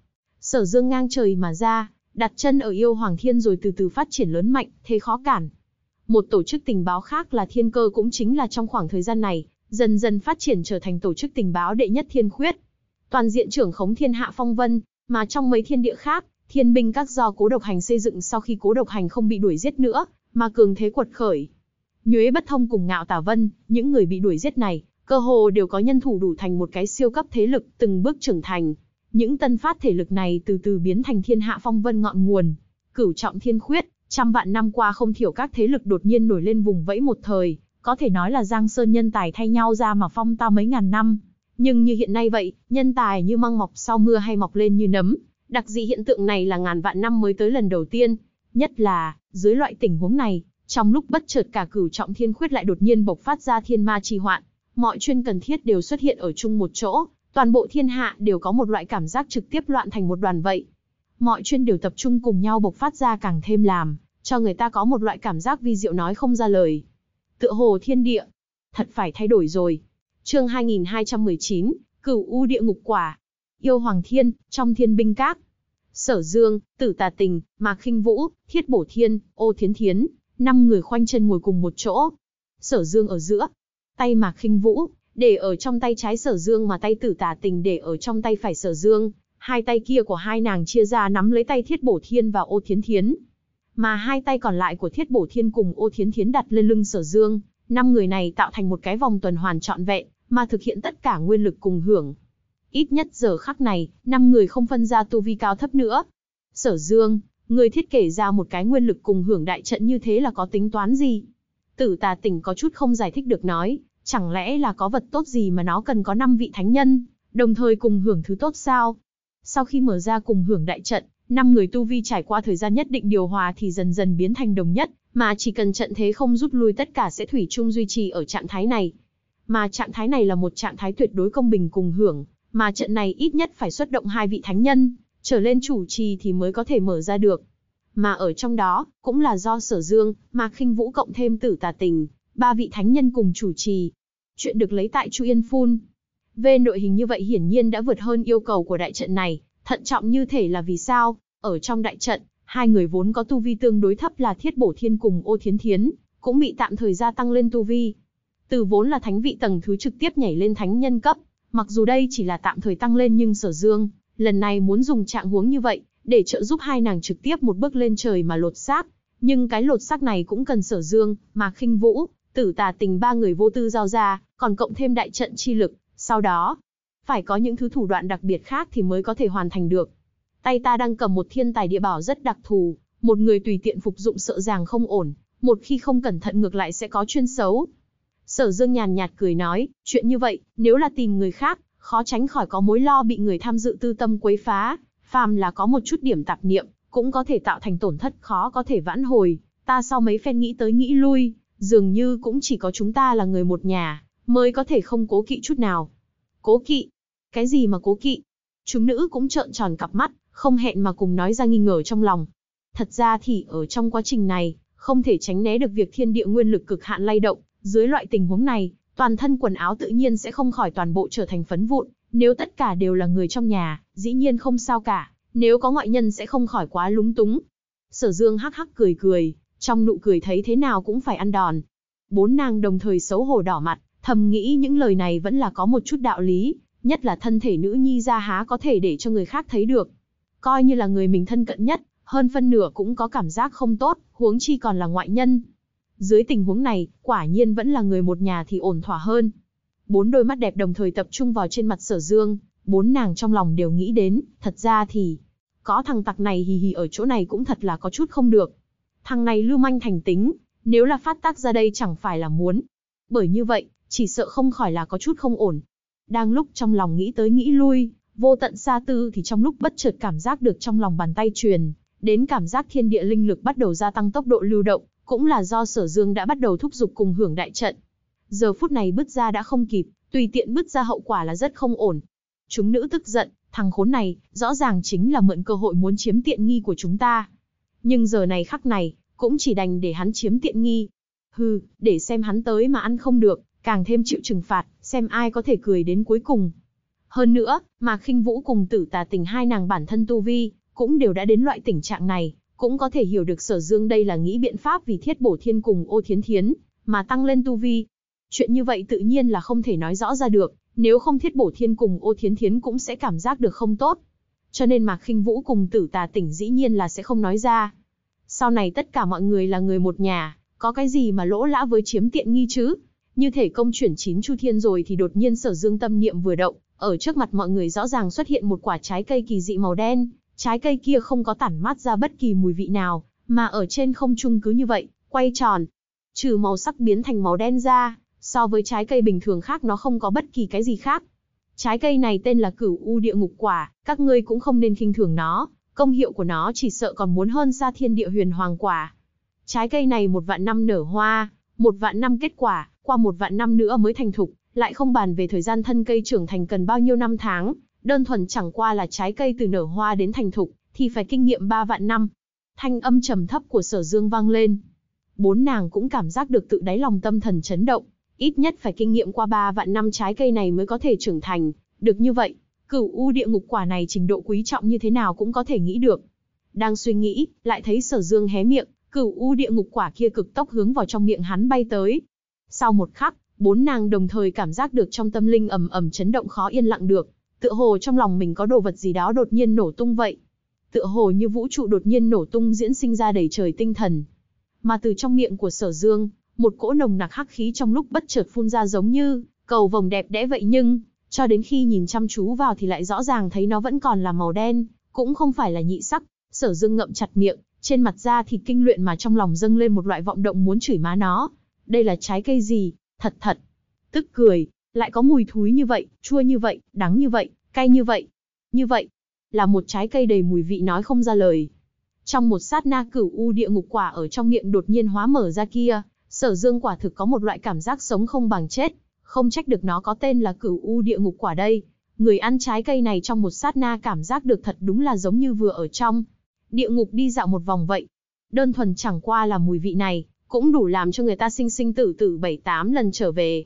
sở dương ngang trời mà ra, đặt chân ở yêu hoàng thiên rồi từ từ phát triển lớn mạnh, thế khó cản. Một tổ chức tình báo khác là thiên cơ cũng chính là trong khoảng thời gian này, dần dần phát triển trở thành tổ chức tình báo đệ nhất thiên khuyết. Toàn diện trưởng khống thiên hạ phong vân, mà trong mấy thiên địa khác, thiên binh các do cố độc hành xây dựng sau khi cố độc hành không bị đuổi giết nữa, mà cường thế quật khởi, Nhuế Bất Thông cùng Ngạo Tả Vân, những người bị đuổi giết này, cơ hồ đều có nhân thủ đủ thành một cái siêu cấp thế lực, từng bước trưởng thành. Những tân phát thể lực này từ từ biến thành thiên hạ phong vân ngọn nguồn. Cửu trọng thiên khuyết, trăm vạn năm qua không thiểu các thế lực đột nhiên nổi lên vùng vẫy một thời, có thể nói là giang sơn nhân tài thay nhau ra mà phong tao mấy ngàn năm. Nhưng như hiện nay vậy, nhân tài như măng mọc sau mưa hay mọc lên như nấm, đặc dị hiện tượng này là ngàn vạn năm mới tới lần đầu tiên. Nhất là, dưới loại tình huống này, trong lúc bất chợt cả cửu trọng thiên khuyết lại đột nhiên bộc phát ra thiên ma trì hoạn, mọi chuyên cần thiết đều xuất hiện ở chung một chỗ, toàn bộ thiên hạ đều có một loại cảm giác trực tiếp loạn thành một đoàn vậy. Mọi chuyên đều tập trung cùng nhau bộc phát ra càng thêm làm, cho người ta có một loại cảm giác vi diệu nói không ra lời. Tựa hồ thiên địa, thật phải thay đổi rồi. Chương 2219, Cửu U địa ngục quả. Yêu Hoàng Thiên, trong Thiên binh các. Sở Dương, Tử Tà Tình, Mạc Khinh Vũ, Thiết Bổ Thiên, Ô Thiến Thiến, năm người khoanh chân ngồi cùng một chỗ. Sở Dương ở giữa, tay Mạc Khinh Vũ để ở trong tay trái Sở Dương mà tay Tử Tả Tình để ở trong tay phải Sở Dương, hai tay kia của hai nàng chia ra nắm lấy tay Thiết Bổ Thiên và Ô Thiến Thiến, mà hai tay còn lại của Thiết Bổ Thiên cùng Ô Thiến Thiến đặt lên lưng Sở Dương, năm người này tạo thành một cái vòng tuần hoàn trọn vẹn, mà thực hiện tất cả nguyên lực cùng hưởng. Ít nhất giờ khắc này, năm người không phân ra tu vi cao thấp nữa. Sở Dương, Người thiết kế ra một cái nguyên lực cùng hưởng đại trận như thế là có tính toán gì? Tử tà tỉnh có chút không giải thích được nói, chẳng lẽ là có vật tốt gì mà nó cần có 5 vị thánh nhân, đồng thời cùng hưởng thứ tốt sao? Sau khi mở ra cùng hưởng đại trận, năm người tu vi trải qua thời gian nhất định điều hòa thì dần dần biến thành đồng nhất, mà chỉ cần trận thế không rút lui tất cả sẽ thủy chung duy trì ở trạng thái này. Mà trạng thái này là một trạng thái tuyệt đối công bình cùng hưởng, mà trận này ít nhất phải xuất động hai vị thánh nhân, trở lên chủ trì thì mới có thể mở ra được. Mà ở trong đó, cũng là do sở dương, mà khinh vũ cộng thêm tử tà tình, ba vị thánh nhân cùng chủ trì. Chuyện được lấy tại Chu Yên Phun. Về nội hình như vậy hiển nhiên đã vượt hơn yêu cầu của đại trận này, thận trọng như thể là vì sao, ở trong đại trận, hai người vốn có tu vi tương đối thấp là Thiết Bổ Thiên cùng Ô Thiến Thiến, cũng bị tạm thời gia tăng lên tu vi. Từ vốn là thánh vị tầng thứ trực tiếp nhảy lên thánh nhân cấp, mặc dù đây chỉ là tạm thời tăng lên nhưng Sở Dương lần này muốn dùng trạng huống như vậy, để trợ giúp hai nàng trực tiếp một bước lên trời mà lột xác. Nhưng cái lột xác này cũng cần sở dương, mà khinh vũ, tử tà tình ba người vô tư giao ra, còn cộng thêm đại trận chi lực, sau đó, phải có những thứ thủ đoạn đặc biệt khác thì mới có thể hoàn thành được. Tay ta đang cầm một thiên tài địa bảo rất đặc thù, một người tùy tiện phục dụng sợ ràng không ổn, một khi không cẩn thận ngược lại sẽ có chuyên xấu. Sở Dương nhàn nhạt cười nói, chuyện như vậy, nếu là tìm người khác, khó tránh khỏi có mối lo bị người tham dự tư tâm quấy phá, phàm là có một chút điểm tạp niệm, cũng có thể tạo thành tổn thất khó có thể vãn hồi. Ta sau mấy phen nghĩ tới nghĩ lui, dường như cũng chỉ có chúng ta là người một nhà, mới có thể không cố kỵ chút nào. Cố kỵ? Cái gì mà cố kỵ? Chúng nữ cũng trợn tròn cặp mắt, không hẹn mà cùng nói ra nghi ngờ trong lòng. Thật ra thì ở trong quá trình này, không thể tránh né được việc thiên địa nguyên lực cực hạn lay động, dưới loại tình huống này, toàn thân quần áo tự nhiên sẽ không khỏi toàn bộ trở thành phấn vụn, nếu tất cả đều là người trong nhà, dĩ nhiên không sao cả, nếu có ngoại nhân sẽ không khỏi quá lúng túng. Sở Dương hắc hắc cười cười, trong nụ cười thấy thế nào cũng phải ăn đòn. Bốn nàng đồng thời xấu hổ đỏ mặt, thầm nghĩ những lời này vẫn là có một chút đạo lý, nhất là thân thể nữ nhi ra há có thể để cho người khác thấy được. Coi như là người mình thân cận nhất, hơn phân nửa cũng có cảm giác không tốt, huống chi còn là ngoại nhân. Dưới tình huống này, quả nhiên vẫn là người một nhà thì ổn thỏa hơn. Bốn đôi mắt đẹp đồng thời tập trung vào trên mặt sở dương, bốn nàng trong lòng đều nghĩ đến, thật ra thì, có thằng tặc này hì hì ở chỗ này cũng thật là có chút không được. Thằng này lưu manh thành tính, nếu là phát tác ra đây chẳng phải là muốn. Bởi như vậy, chỉ sợ không khỏi là có chút không ổn. Đang lúc trong lòng nghĩ tới nghĩ lui, vô tận xa tư thì trong lúc bất chợt cảm giác được trong lòng bàn tay truyền, đến cảm giác thiên địa linh lực bắt đầu gia tăng tốc độ lưu động, cũng là do sở dương đã bắt đầu thúc giục cùng hưởng đại trận. Giờ phút này bứt ra đã không kịp, tùy tiện bứt ra hậu quả là rất không ổn. Chúng nữ tức giận, thằng khốn này, rõ ràng chính là mượn cơ hội muốn chiếm tiện nghi của chúng ta. Nhưng giờ này khắc này, cũng chỉ đành để hắn chiếm tiện nghi. Hừ, để xem hắn tới mà ăn không được, càng thêm chịu trừng phạt, xem ai có thể cười đến cuối cùng. Hơn nữa, mà khinh vũ cùng tử tà tình hai nàng bản thân tu vi, cũng đều đã đến loại tình trạng này, cũng có thể hiểu được sở dương đây là nghĩ biện pháp vì thiết bổ thiên cùng ô thiến thiến, mà tăng lên tu vi. Chuyện như vậy tự nhiên là không thể nói rõ ra được, nếu không thiết bổ thiên cùng ô thiến thiến cũng sẽ cảm giác được không tốt. Cho nên Mạc khinh Vũ cùng tử tà tỉnh dĩ nhiên là sẽ không nói ra. Sau này tất cả mọi người là người một nhà, có cái gì mà lỗ lã với chiếm tiện nghi chứ? Như thể công chuyển chín chu thiên rồi thì đột nhiên sở dương tâm niệm vừa động, ở trước mặt mọi người rõ ràng xuất hiện một quả trái cây kỳ dị màu đen, Trái cây kia không có tản mát ra bất kỳ mùi vị nào, mà ở trên không trung cứ như vậy, quay tròn. Trừ màu sắc biến thành màu đen ra, so với trái cây bình thường khác nó không có bất kỳ cái gì khác. Trái cây này tên là cửu u địa ngục quả, các ngươi cũng không nên khinh thường nó, công hiệu của nó chỉ sợ còn muốn hơn xa thiên địa huyền hoàng quả. Trái cây này một vạn năm nở hoa, một vạn năm kết quả, qua một vạn năm nữa mới thành thục, lại không bàn về thời gian thân cây trưởng thành cần bao nhiêu năm tháng, Đơn thuần chẳng qua là trái cây từ nở hoa đến thành thục, thì phải kinh nghiệm 3 vạn năm. Thanh âm trầm thấp của sở dương vang lên. Bốn nàng cũng cảm giác được tự đáy lòng tâm thần chấn động, ít nhất phải kinh nghiệm qua 3 vạn năm trái cây này mới có thể trưởng thành, được như vậy, cửu u địa ngục quả này trình độ quý trọng như thế nào cũng có thể nghĩ được. Đang suy nghĩ, lại thấy sở dương hé miệng, cửu u địa ngục quả kia cực tốc hướng vào trong miệng hắn bay tới. Sau một khắc, bốn nàng đồng thời cảm giác được trong tâm linh ầm ầm chấn động khó yên lặng được, tựa hồ trong lòng mình có đồ vật gì đó đột nhiên nổ tung vậy. Tựa hồ như vũ trụ đột nhiên nổ tung diễn sinh ra đầy trời tinh thần. Mà từ trong miệng của sở dương, một cỗ nồng nặc hắc khí trong lúc bất chợt phun ra giống như cầu vồng đẹp đẽ vậy nhưng, cho đến khi nhìn chăm chú vào thì lại rõ ràng thấy nó vẫn còn là màu đen, cũng không phải là nhị sắc. Sở dương ngậm chặt miệng, trên mặt da thì kinh luyện mà trong lòng dâng lên một loại vọng động muốn chửi má nó. Đây là trái cây gì? Thật thật. Tức cười, lại có mùi thúi như vậy, chua như vậy, đắng như vậy, cay như vậy. Như vậy, là một trái cây đầy mùi vị nói không ra lời. Trong một sát na cửu u địa ngục quả ở trong miệng đột nhiên hóa mở ra kia, sở dương quả thực có một loại cảm giác sống không bằng chết, không trách được nó có tên là cửu u địa ngục quả đây. Người ăn trái cây này trong một sát na cảm giác được thật đúng là giống như vừa ở trong địa ngục đi dạo một vòng vậy. Đơn thuần chẳng qua là mùi vị này, cũng đủ làm cho người ta sinh sinh tử tử 7-8 lần trở về,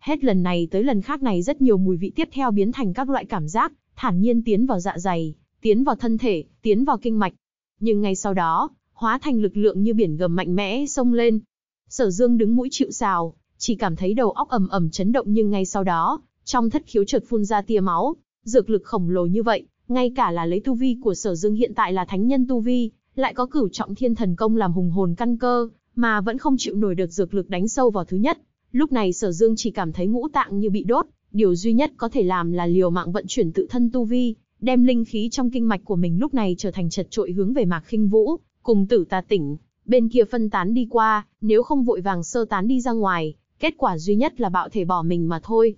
Hết lần này tới lần khác này rất nhiều mùi vị tiếp theo biến thành các loại cảm giác, thản nhiên tiến vào dạ dày, tiến vào thân thể, tiến vào kinh mạch. Nhưng ngay sau đó, hóa thành lực lượng như biển gầm mạnh mẽ xông lên. Sở Dương đứng mũi chịu sào, chỉ cảm thấy đầu óc ầm ầm chấn động nhưng ngay sau đó, trong thất khiếu chợt phun ra tia máu, dược lực khổng lồ như vậy, ngay cả là lấy tu vi của Sở Dương hiện tại là thánh nhân tu vi, lại có cửu trọng thiên thần công làm hùng hồn căn cơ, mà vẫn không chịu nổi được dược lực đánh sâu vào thứ nhất. Lúc này Sở Dương chỉ cảm thấy ngũ tạng như bị đốt, điều duy nhất có thể làm là liều mạng vận chuyển tự thân tu vi, đem linh khí trong kinh mạch của mình lúc này trở thành chật trội hướng về Mạc Khinh Vũ, cùng Tử Tà tỉnh, bên kia phân tán đi qua, nếu không vội vàng sơ tán đi ra ngoài, kết quả duy nhất là bạo thể bỏ mình mà thôi.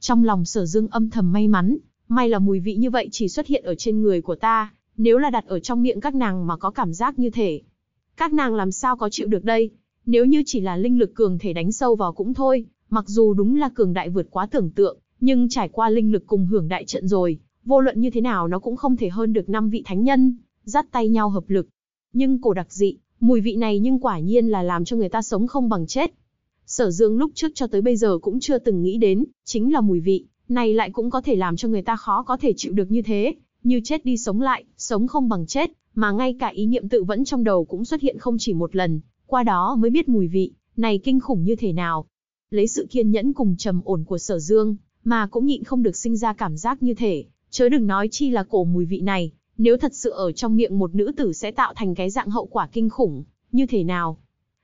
Trong lòng Sở Dương âm thầm may mắn, may là mùi vị như vậy chỉ xuất hiện ở trên người của ta, nếu là đặt ở trong miệng các nàng mà có cảm giác như thế, Các nàng làm sao có chịu được đây? Nếu như chỉ là linh lực cường thể đánh sâu vào cũng thôi, mặc dù đúng là cường đại vượt quá tưởng tượng, nhưng trải qua linh lực cùng hưởng đại trận rồi, vô luận như thế nào nó cũng không thể hơn được năm vị thánh nhân, dắt tay nhau hợp lực. Nhưng cổ đặc dị, mùi vị này nhưng quả nhiên là làm cho người ta sống không bằng chết. Sở Dương lúc trước cho tới bây giờ cũng chưa từng nghĩ đến, chính là mùi vị, này lại cũng có thể làm cho người ta khó có thể chịu được như thế, như chết đi sống lại, sống không bằng chết, mà ngay cả ý niệm tự vẫn trong đầu cũng xuất hiện không chỉ một lần, qua đó mới biết mùi vị, này kinh khủng như thế nào. Lấy sự kiên nhẫn cùng trầm ổn của sở dương, mà cũng nhịn không được sinh ra cảm giác như thể, chớ đừng nói chi là cổ mùi vị này, nếu thật sự ở trong miệng một nữ tử sẽ tạo thành cái dạng hậu quả kinh khủng, như thế nào.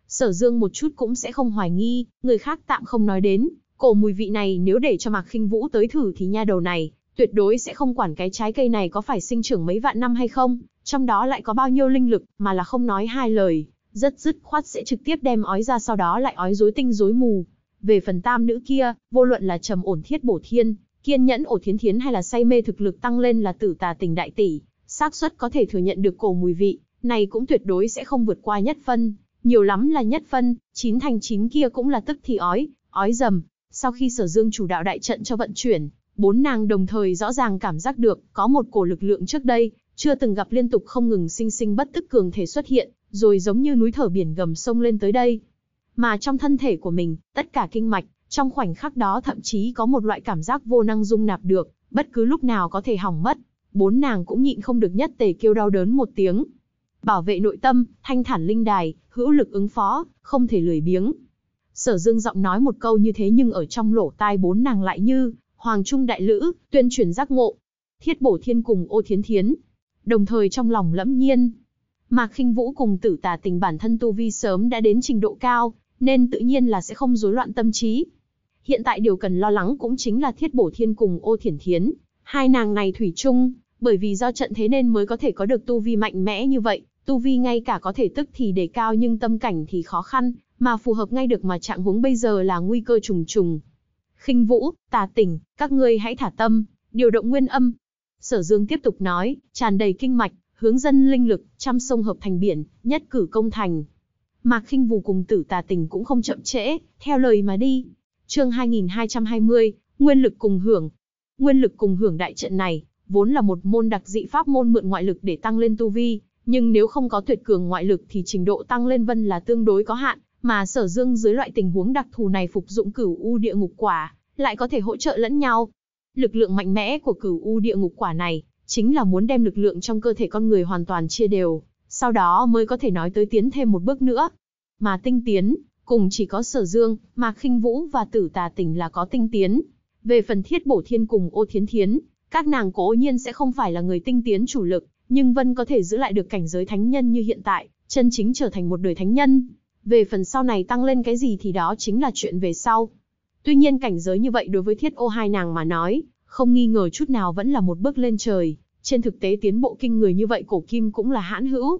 Sở dương một chút cũng sẽ không hoài nghi, người khác tạm không nói đến, cổ mùi vị này nếu để cho Mạc Khinh Vũ tới thử thì nha đầu này, tuyệt đối sẽ không quản cái trái cây này có phải sinh trưởng mấy vạn năm hay không, trong đó lại có bao nhiêu linh lực, mà là không nói hai lời, rất dứt khoát sẽ trực tiếp đem ói ra sau đó lại ói rối tinh rối mù. Về phần tam nữ kia, vô luận là trầm ổn thiết bổ thiên, kiên nhẫn ổ thiến thiến hay là say mê thực lực tăng lên là tử tà tình đại tỷ, xác suất có thể thừa nhận được cổ mùi vị, này cũng tuyệt đối sẽ không vượt qua nhất phân, nhiều lắm là nhất phân, chín thành chín kia cũng là tức thì ói, ói dầm. Sau khi sở dương chủ đạo đại trận cho vận chuyển, bốn nàng đồng thời rõ ràng cảm giác được có một cổ lực lượng trước đây chưa từng gặp liên tục không ngừng sinh sinh bất tức cường thể xuất hiện, rồi giống như núi thở biển gầm sông lên tới đây. Mà trong thân thể của mình, tất cả kinh mạch, trong khoảnh khắc đó thậm chí có một loại cảm giác vô năng dung nạp được, bất cứ lúc nào có thể hỏng mất. Bốn nàng cũng nhịn không được nhất tề kêu đau đớn một tiếng. Bảo vệ nội tâm, thanh thản linh đài, hữu lực ứng phó, không thể lười biếng. Sở Dương giọng nói một câu như thế nhưng ở trong lỗ tai bốn nàng lại như hoàng trung đại lữ, tuyên truyền giác ngộ. Thiết Bổ Thiên cùng Ô Thiến Thiến, đồng thời trong lòng lẫm nhiên. Mạc khinh Vũ cùng tử tà tình bản thân tu vi sớm đã đến trình độ cao, nên tự nhiên là sẽ không rối loạn tâm trí. Hiện tại điều cần lo lắng cũng chính là thiết bổ thiên cùng ô thiển thiến. Hai nàng này thủy chung, bởi vì do trận thế nên mới có thể có được tu vi mạnh mẽ như vậy, tu vi ngay cả có thể tức thì đề cao nhưng tâm cảnh thì khó khăn, mà phù hợp ngay được mà trạng huống bây giờ là nguy cơ trùng trùng. Khinh Vũ, Tà Tỉnh, các ngươi hãy thả tâm, điều động nguyên âm, Sở Dương tiếp tục nói, tràn đầy kinh mạch, hướng dân linh lực, trăm sông hợp thành biển, nhất cử công thành. Mạc Khinh Vũ cùng Tử Tà Tình cũng không chậm trễ, theo lời mà đi. Chương 2220, nguyên lực cùng hưởng. Nguyên lực cùng hưởng đại trận này, vốn là một môn đặc dị pháp môn mượn ngoại lực để tăng lên tu vi, nhưng nếu không có tuyệt cường ngoại lực thì trình độ tăng lên vân là tương đối có hạn, mà Sở Dương dưới loại tình huống đặc thù này phục dụng cửu u địa ngục quả, lại có thể hỗ trợ lẫn nhau, Lực lượng mạnh mẽ của cửu u địa ngục quả này, chính là muốn đem lực lượng trong cơ thể con người hoàn toàn chia đều, sau đó mới có thể nói tới tiến thêm một bước nữa. Mà tinh tiến, cùng chỉ có sở dương, mà khinh vũ và tử tà tỉnh là có tinh tiến. Về phần thiết bổ thiên cùng ô thiến thiến, các nàng cố nhiên sẽ không phải là người tinh tiến chủ lực, nhưng Vân có thể giữ lại được cảnh giới thánh nhân như hiện tại, chân chính trở thành một đời thánh nhân. Về phần sau này tăng lên cái gì thì đó chính là chuyện về sau. Tuy nhiên cảnh giới như vậy đối với thiết ô hai nàng mà nói, không nghi ngờ chút nào vẫn là một bước lên trời, trên thực tế tiến bộ kinh người như vậy cổ kim cũng là hãn hữu.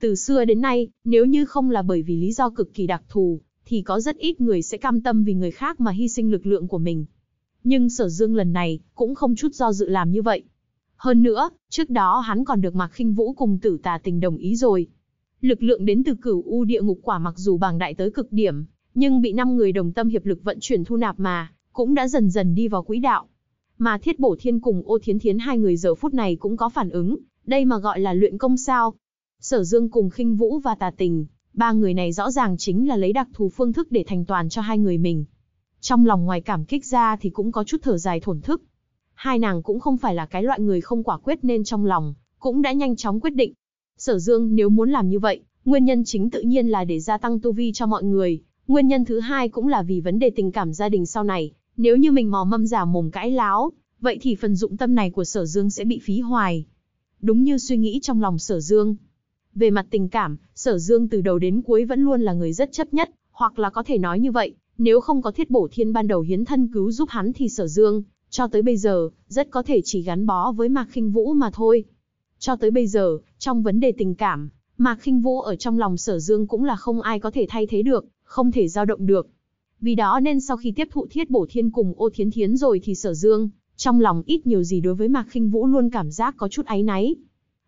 Từ xưa đến nay, nếu như không là bởi vì lý do cực kỳ đặc thù, thì có rất ít người sẽ cam tâm vì người khác mà hy sinh lực lượng của mình. Nhưng sở dương lần này, cũng không chút do dự làm như vậy. Hơn nữa, trước đó hắn còn được Mạc khinh Vũ cùng tử tà tình đồng ý rồi. Lực lượng đến từ cửu u địa ngục quả mặc dù bằng đại tới cực điểm, nhưng bị năm người đồng tâm hiệp lực vận chuyển thu nạp mà, cũng đã dần dần đi vào quỹ đạo. Mà Thiết Bổ Thiên cùng Ô Thiến Thiến hai người giờ phút này cũng có phản ứng, đây mà gọi là luyện công sao. Sở Dương cùng khinh Vũ và Tà Tình, ba người này rõ ràng chính là lấy đặc thù phương thức để thành toàn cho hai người mình. Trong lòng ngoài cảm kích ra thì cũng có chút thở dài thổn thức. Hai nàng cũng không phải là cái loại người không quả quyết nên trong lòng, cũng đã nhanh chóng quyết định. Sở Dương nếu muốn làm như vậy, nguyên nhân chính tự nhiên là để gia tăng tu vi cho mọi người, Nguyên nhân thứ hai cũng là vì vấn đề tình cảm gia đình sau này, nếu như mình mò mâm giả mồm cãi láo, vậy thì phần dụng tâm này của sở dương sẽ bị phí hoài. Đúng như suy nghĩ trong lòng sở dương. Về mặt tình cảm, sở dương từ đầu đến cuối vẫn luôn là người rất chấp nhất, hoặc là có thể nói như vậy, nếu không có thiết bổ thiên ban đầu hiến thân cứu giúp hắn thì sở dương, cho tới bây giờ, rất có thể chỉ gắn bó với Mạc khinh Vũ mà thôi. Cho tới bây giờ, trong vấn đề tình cảm, Mạc khinh Vũ ở trong lòng sở dương cũng là không ai có thể thay thế được, không thể dao động được. Vì đó nên sau khi tiếp thụ thiết bổ thiên cùng ô thiến thiến rồi thì sở dương, trong lòng ít nhiều gì đối với Mạc khinh Vũ luôn cảm giác có chút áy náy.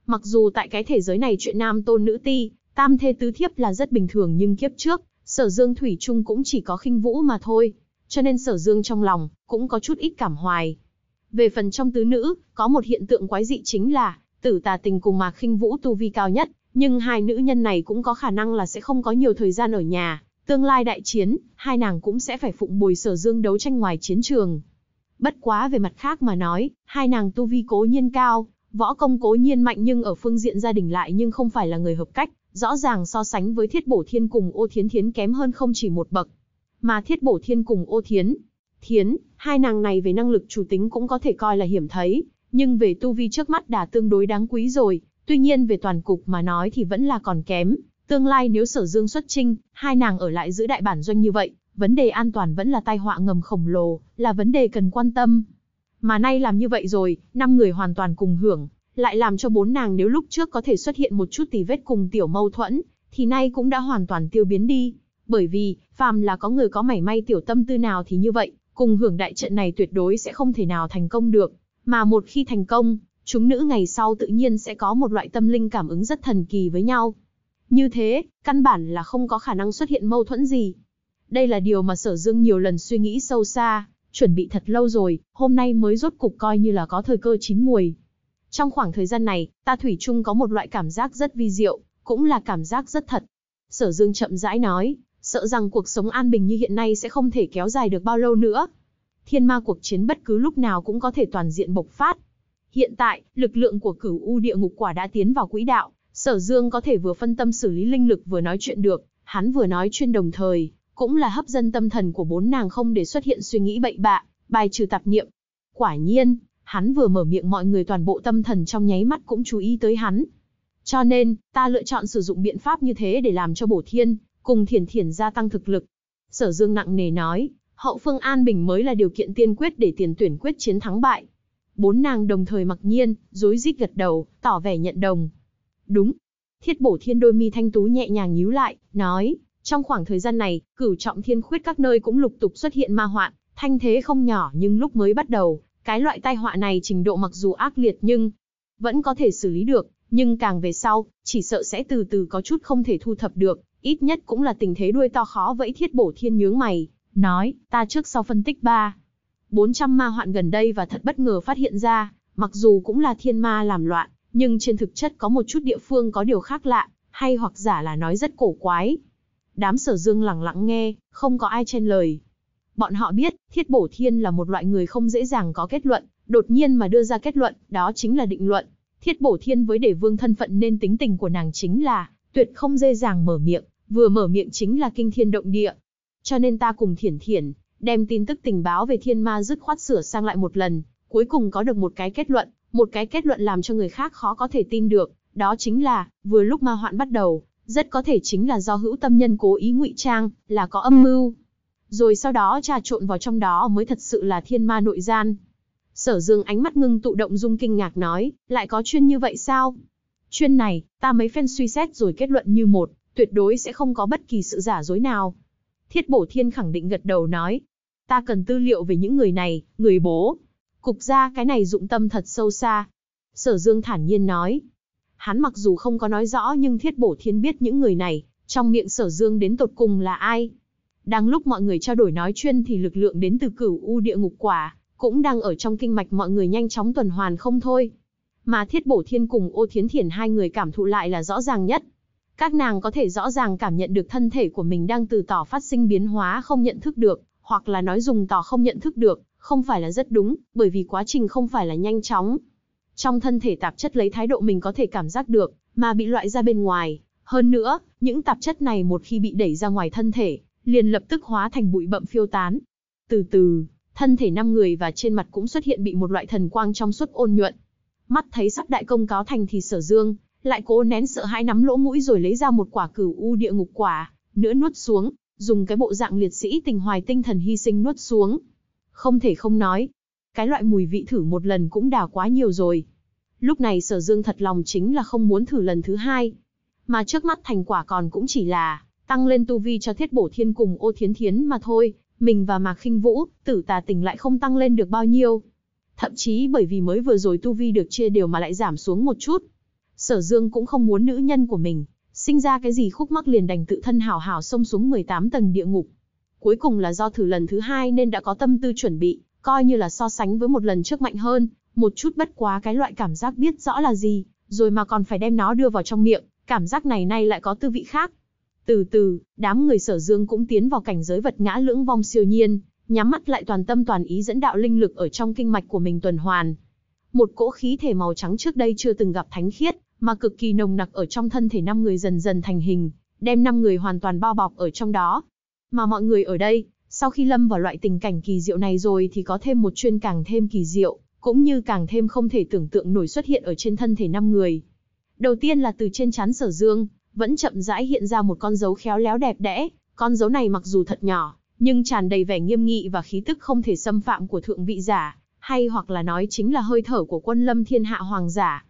Mặc dù tại cái thế giới này chuyện nam tôn nữ ti, tam thê tứ thiếp là rất bình thường nhưng kiếp trước, sở dương thủy chung cũng chỉ có khinh vũ mà thôi, cho nên sở dương trong lòng cũng có chút ít cảm hoài. Về phần trong tứ nữ, có một hiện tượng quái dị chính là tử tà tình cùng Mạc khinh Vũ tu vi cao nhất, nhưng hai nữ nhân này cũng có khả năng là sẽ không có nhiều thời gian ở nhà, Tương lai đại chiến, hai nàng cũng sẽ phải phụng bồi sở dương đấu tranh ngoài chiến trường. Bất quá về mặt khác mà nói, hai nàng tu vi cố nhiên cao, võ công cố nhiên mạnh nhưng ở phương diện gia đình lại nhưng không phải là người hợp cách, rõ ràng so sánh với thiết bổ thiên cùng ô thiến thiến kém hơn không chỉ một bậc. Mà thiết bổ thiên cùng ô thiến, thiến, hai nàng này về năng lực chủ tính cũng có thể coi là hiểm thấy, nhưng về tu vi trước mắt đã tương đối đáng quý rồi, tuy nhiên về toàn cục mà nói thì vẫn là còn kém. Tương lai nếu sở dương xuất trinh, hai nàng ở lại giữ đại bản doanh như vậy, vấn đề an toàn vẫn là tai họa ngầm khổng lồ, là vấn đề cần quan tâm. Mà nay làm như vậy rồi, năm người hoàn toàn cùng hưởng, lại làm cho bốn nàng nếu lúc trước có thể xuất hiện một chút tì vết cùng tiểu mâu thuẫn, thì nay cũng đã hoàn toàn tiêu biến đi. Bởi vì, phàm là có người có mảy may tiểu tâm tư nào thì như vậy, cùng hưởng đại trận này tuyệt đối sẽ không thể nào thành công được. Mà một khi thành công, chúng nữ ngày sau tự nhiên sẽ có một loại tâm linh cảm ứng rất thần kỳ với nhau. Như thế, căn bản là không có khả năng xuất hiện mâu thuẫn gì. Đây là điều mà sở dương nhiều lần suy nghĩ sâu xa, chuẩn bị thật lâu rồi, hôm nay mới rốt cục coi như là có thời cơ chín mùi. Trong khoảng thời gian này, ta Thủy chung có một loại cảm giác rất vi diệu, cũng là cảm giác rất thật. Sở Dương chậm rãi nói, sợ rằng cuộc sống an bình như hiện nay sẽ không thể kéo dài được bao lâu nữa. Thiên ma cuộc chiến bất cứ lúc nào cũng có thể toàn diện bộc phát. Hiện tại, lực lượng của cửu u địa ngục quả đã tiến vào quỹ đạo, Sở Dương có thể vừa phân tâm xử lý linh lực vừa nói chuyện được, hắn vừa nói chuyện đồng thời, cũng là hấp dẫn tâm thần của bốn nàng không để xuất hiện suy nghĩ bậy bạ, bài trừ tạp niệm. Quả nhiên, hắn vừa mở miệng mọi người toàn bộ tâm thần trong nháy mắt cũng chú ý tới hắn. Cho nên, ta lựa chọn sử dụng biện pháp như thế để làm cho bổ thiên, cùng thiền thiền gia tăng thực lực. Sở Dương nặng nề nói, hậu phương an bình mới là điều kiện tiên quyết để tiền tuyển quyết chiến thắng bại. Bốn nàng đồng thời mặc nhiên, rối rít gật đầu, tỏ vẻ nhận đồng đúng. Thiết bổ thiên đôi mi thanh tú nhẹ nhàng nhíu lại, nói, trong khoảng thời gian này, cửu trọng thiên khuyết các nơi cũng lục tục xuất hiện ma hoạn, thanh thế không nhỏ nhưng lúc mới bắt đầu, cái loại tai họa này trình độ mặc dù ác liệt nhưng vẫn có thể xử lý được, nhưng càng về sau, chỉ sợ sẽ từ từ có chút không thể thu thập được, ít nhất cũng là tình thế đuôi to khó vẫy thiết bổ thiên nhướng mày, nói, ta trước sau phân tích ba. 400 ma hoạn gần đây và thật bất ngờ phát hiện ra, mặc dù cũng là thiên ma làm loạn, nhưng trên thực chất có một chút địa phương có điều khác lạ, hay hoặc giả là nói rất cổ quái. Đám sở dương lặng lặng nghe, không có ai chen lời. Bọn họ biết, thiết bổ thiên là một loại người không dễ dàng có kết luận, đột nhiên mà đưa ra kết luận, đó chính là định luận. Thiết bổ thiên với để vương thân phận nên tính tình của nàng chính là, tuyệt không dễ dàng mở miệng, vừa mở miệng chính là kinh thiên động địa. Cho nên ta cùng thiển thiển, đem tin tức tình báo về thiên ma dứt khoát sửa sang lại một lần, cuối cùng có được một cái kết luận, một cái kết luận làm cho người khác khó có thể tin được, đó chính là, vừa lúc ma hoạn bắt đầu, rất có thể chính là do hữu tâm nhân cố ý ngụy trang, là có âm mưu. Rồi sau đó trà trộn vào trong đó mới thật sự là thiên ma nội gian. Sở dương ánh mắt ngưng tụ động dung kinh ngạc nói, lại có chuyên như vậy sao? Chuyên này, ta mấy phen suy xét rồi kết luận như một, tuyệt đối sẽ không có bất kỳ sự giả dối nào. Thiết bổ thiên khẳng định gật đầu nói, ta cần tư liệu về những người này, người bố, Cục ra cái này dụng tâm thật sâu xa. Sở Dương thản nhiên nói. Hắn mặc dù không có nói rõ nhưng thiết bổ thiên biết những người này, trong miệng sở Dương đến tột cùng là ai. Đang lúc mọi người trao đổi nói chuyên thì lực lượng đến từ cửu u địa ngục quả, cũng đang ở trong kinh mạch mọi người nhanh chóng tuần hoàn không thôi. Mà thiết bổ thiên cùng ô thiến thiển hai người cảm thụ lại là rõ ràng nhất. Các nàng có thể rõ ràng cảm nhận được thân thể của mình đang từ tỏ phát sinh biến hóa không nhận thức được, hoặc là nói dùng tỏ không nhận thức được, không phải là rất đúng, bởi vì quá trình không phải là nhanh chóng. Trong thân thể tạp chất lấy thái độ mình có thể cảm giác được, mà bị loại ra bên ngoài. Hơn nữa, những tạp chất này một khi bị đẩy ra ngoài thân thể, liền lập tức hóa thành bụi bậm phiêu tán. Từ từ, thân thể năm người và trên mặt cũng xuất hiện bị một loại thần quang trong suốt ôn nhuận. Mắt thấy sắp đại công cáo thành thì sở dương, lại cố nén sợ hãi nắm lỗ mũi rồi lấy ra một quả cửu u địa ngục quả, nữa nuốt xuống, dùng cái bộ dạng liệt sĩ tình hoài tinh thần hy sinh nuốt xuống. Không thể không nói, cái loại mùi vị thử một lần cũng đà quá nhiều rồi. Lúc này sở dương thật lòng chính là không muốn thử lần thứ hai. Mà trước mắt thành quả còn cũng chỉ là tăng lên tu vi cho thiết bổ thiên cùng ô thiến thiến mà thôi, mình và mạc khinh vũ, tử tà tình lại không tăng lên được bao nhiêu. Thậm chí bởi vì mới vừa rồi tu vi được chia đều mà lại giảm xuống một chút. Sở dương cũng không muốn nữ nhân của mình, sinh ra cái gì khúc mắc liền đành tự thân hào hào xông xuống 18 tầng địa ngục, Cuối cùng là do thử lần thứ hai nên đã có tâm tư chuẩn bị, coi như là so sánh với một lần trước mạnh hơn, một chút bất quá cái loại cảm giác biết rõ là gì, rồi mà còn phải đem nó đưa vào trong miệng, cảm giác này nay lại có tư vị khác. Từ từ, đám người sở dương cũng tiến vào cảnh giới vật ngã lưỡng vong siêu nhiên, nhắm mắt lại toàn tâm toàn ý dẫn đạo linh lực ở trong kinh mạch của mình tuần hoàn. Một cỗ khí thể màu trắng trước đây chưa từng gặp thánh khiết, mà cực kỳ nồng nặc ở trong thân thể năm người dần dần thành hình, đem năm người hoàn toàn bao bọc ở trong đó, mà mọi người ở đây, sau khi lâm vào loại tình cảnh kỳ diệu này rồi thì có thêm một chuyên càng thêm kỳ diệu, cũng như càng thêm không thể tưởng tượng nổi xuất hiện ở trên thân thể năm người. Đầu tiên là từ trên trán sở dương, vẫn chậm rãi hiện ra một con dấu khéo léo đẹp đẽ, con dấu này mặc dù thật nhỏ, nhưng tràn đầy vẻ nghiêm nghị và khí tức không thể xâm phạm của thượng vị giả, hay hoặc là nói chính là hơi thở của quân lâm thiên hạ hoàng giả.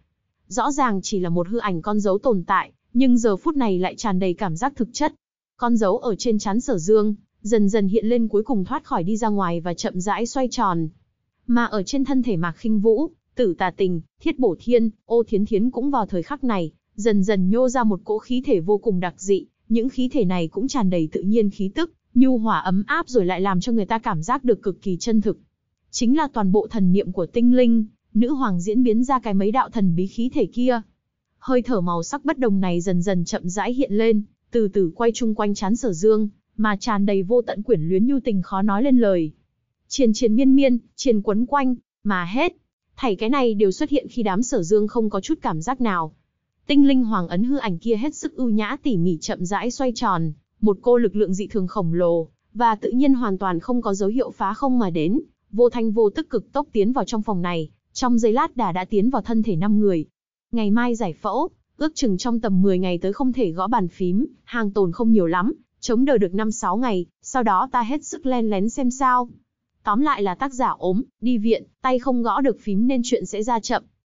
Rõ ràng chỉ là một hư ảnh con dấu tồn tại, nhưng giờ phút này lại tràn đầy cảm giác thực chất, con dấu ở trên chán sở dương, dần dần hiện lên cuối cùng thoát khỏi đi ra ngoài và chậm rãi xoay tròn. Mà ở trên thân thể mạc khinh vũ, tử tà tình, thiết bổ thiên, ô thiến thiến cũng vào thời khắc này, dần dần nhô ra một cỗ khí thể vô cùng đặc dị, những khí thể này cũng tràn đầy tự nhiên khí tức, nhu hỏa ấm áp rồi lại làm cho người ta cảm giác được cực kỳ chân thực. Chính là toàn bộ thần niệm của tinh linh, nữ hoàng diễn biến ra cái mấy đạo thần bí khí thể kia. Hơi thở màu sắc bất đồng này dần dần chậm rãi hiện lên, từ từ quay chung quanh chán sở dương, mà tràn đầy vô tận quyển luyến nhu tình khó nói lên lời. Triền triền miên miên, triền quấn quanh, mà hết. Thảy cái này đều xuất hiện khi đám sở dương không có chút cảm giác nào. Tinh linh hoàng ấn hư ảnh kia hết sức ưu nhã tỉ mỉ chậm rãi xoay tròn, một cô lực lượng dị thường khổng lồ, và tự nhiên hoàn toàn không có dấu hiệu phá không mà đến, vô thanh vô tức cực tốc tiến vào trong phòng này, trong giây lát đã đã tiến vào thân thể năm người. Ngày mai giải phẫu, Ước chừng trong tầm 10 ngày tới không thể gõ bàn phím, hàng tồn không nhiều lắm, chống đỡ được 5-6 ngày, sau đó ta hết sức len lén xem sao. Tóm lại là tác giả ốm, đi viện, tay không gõ được phím nên chuyện sẽ ra chậm.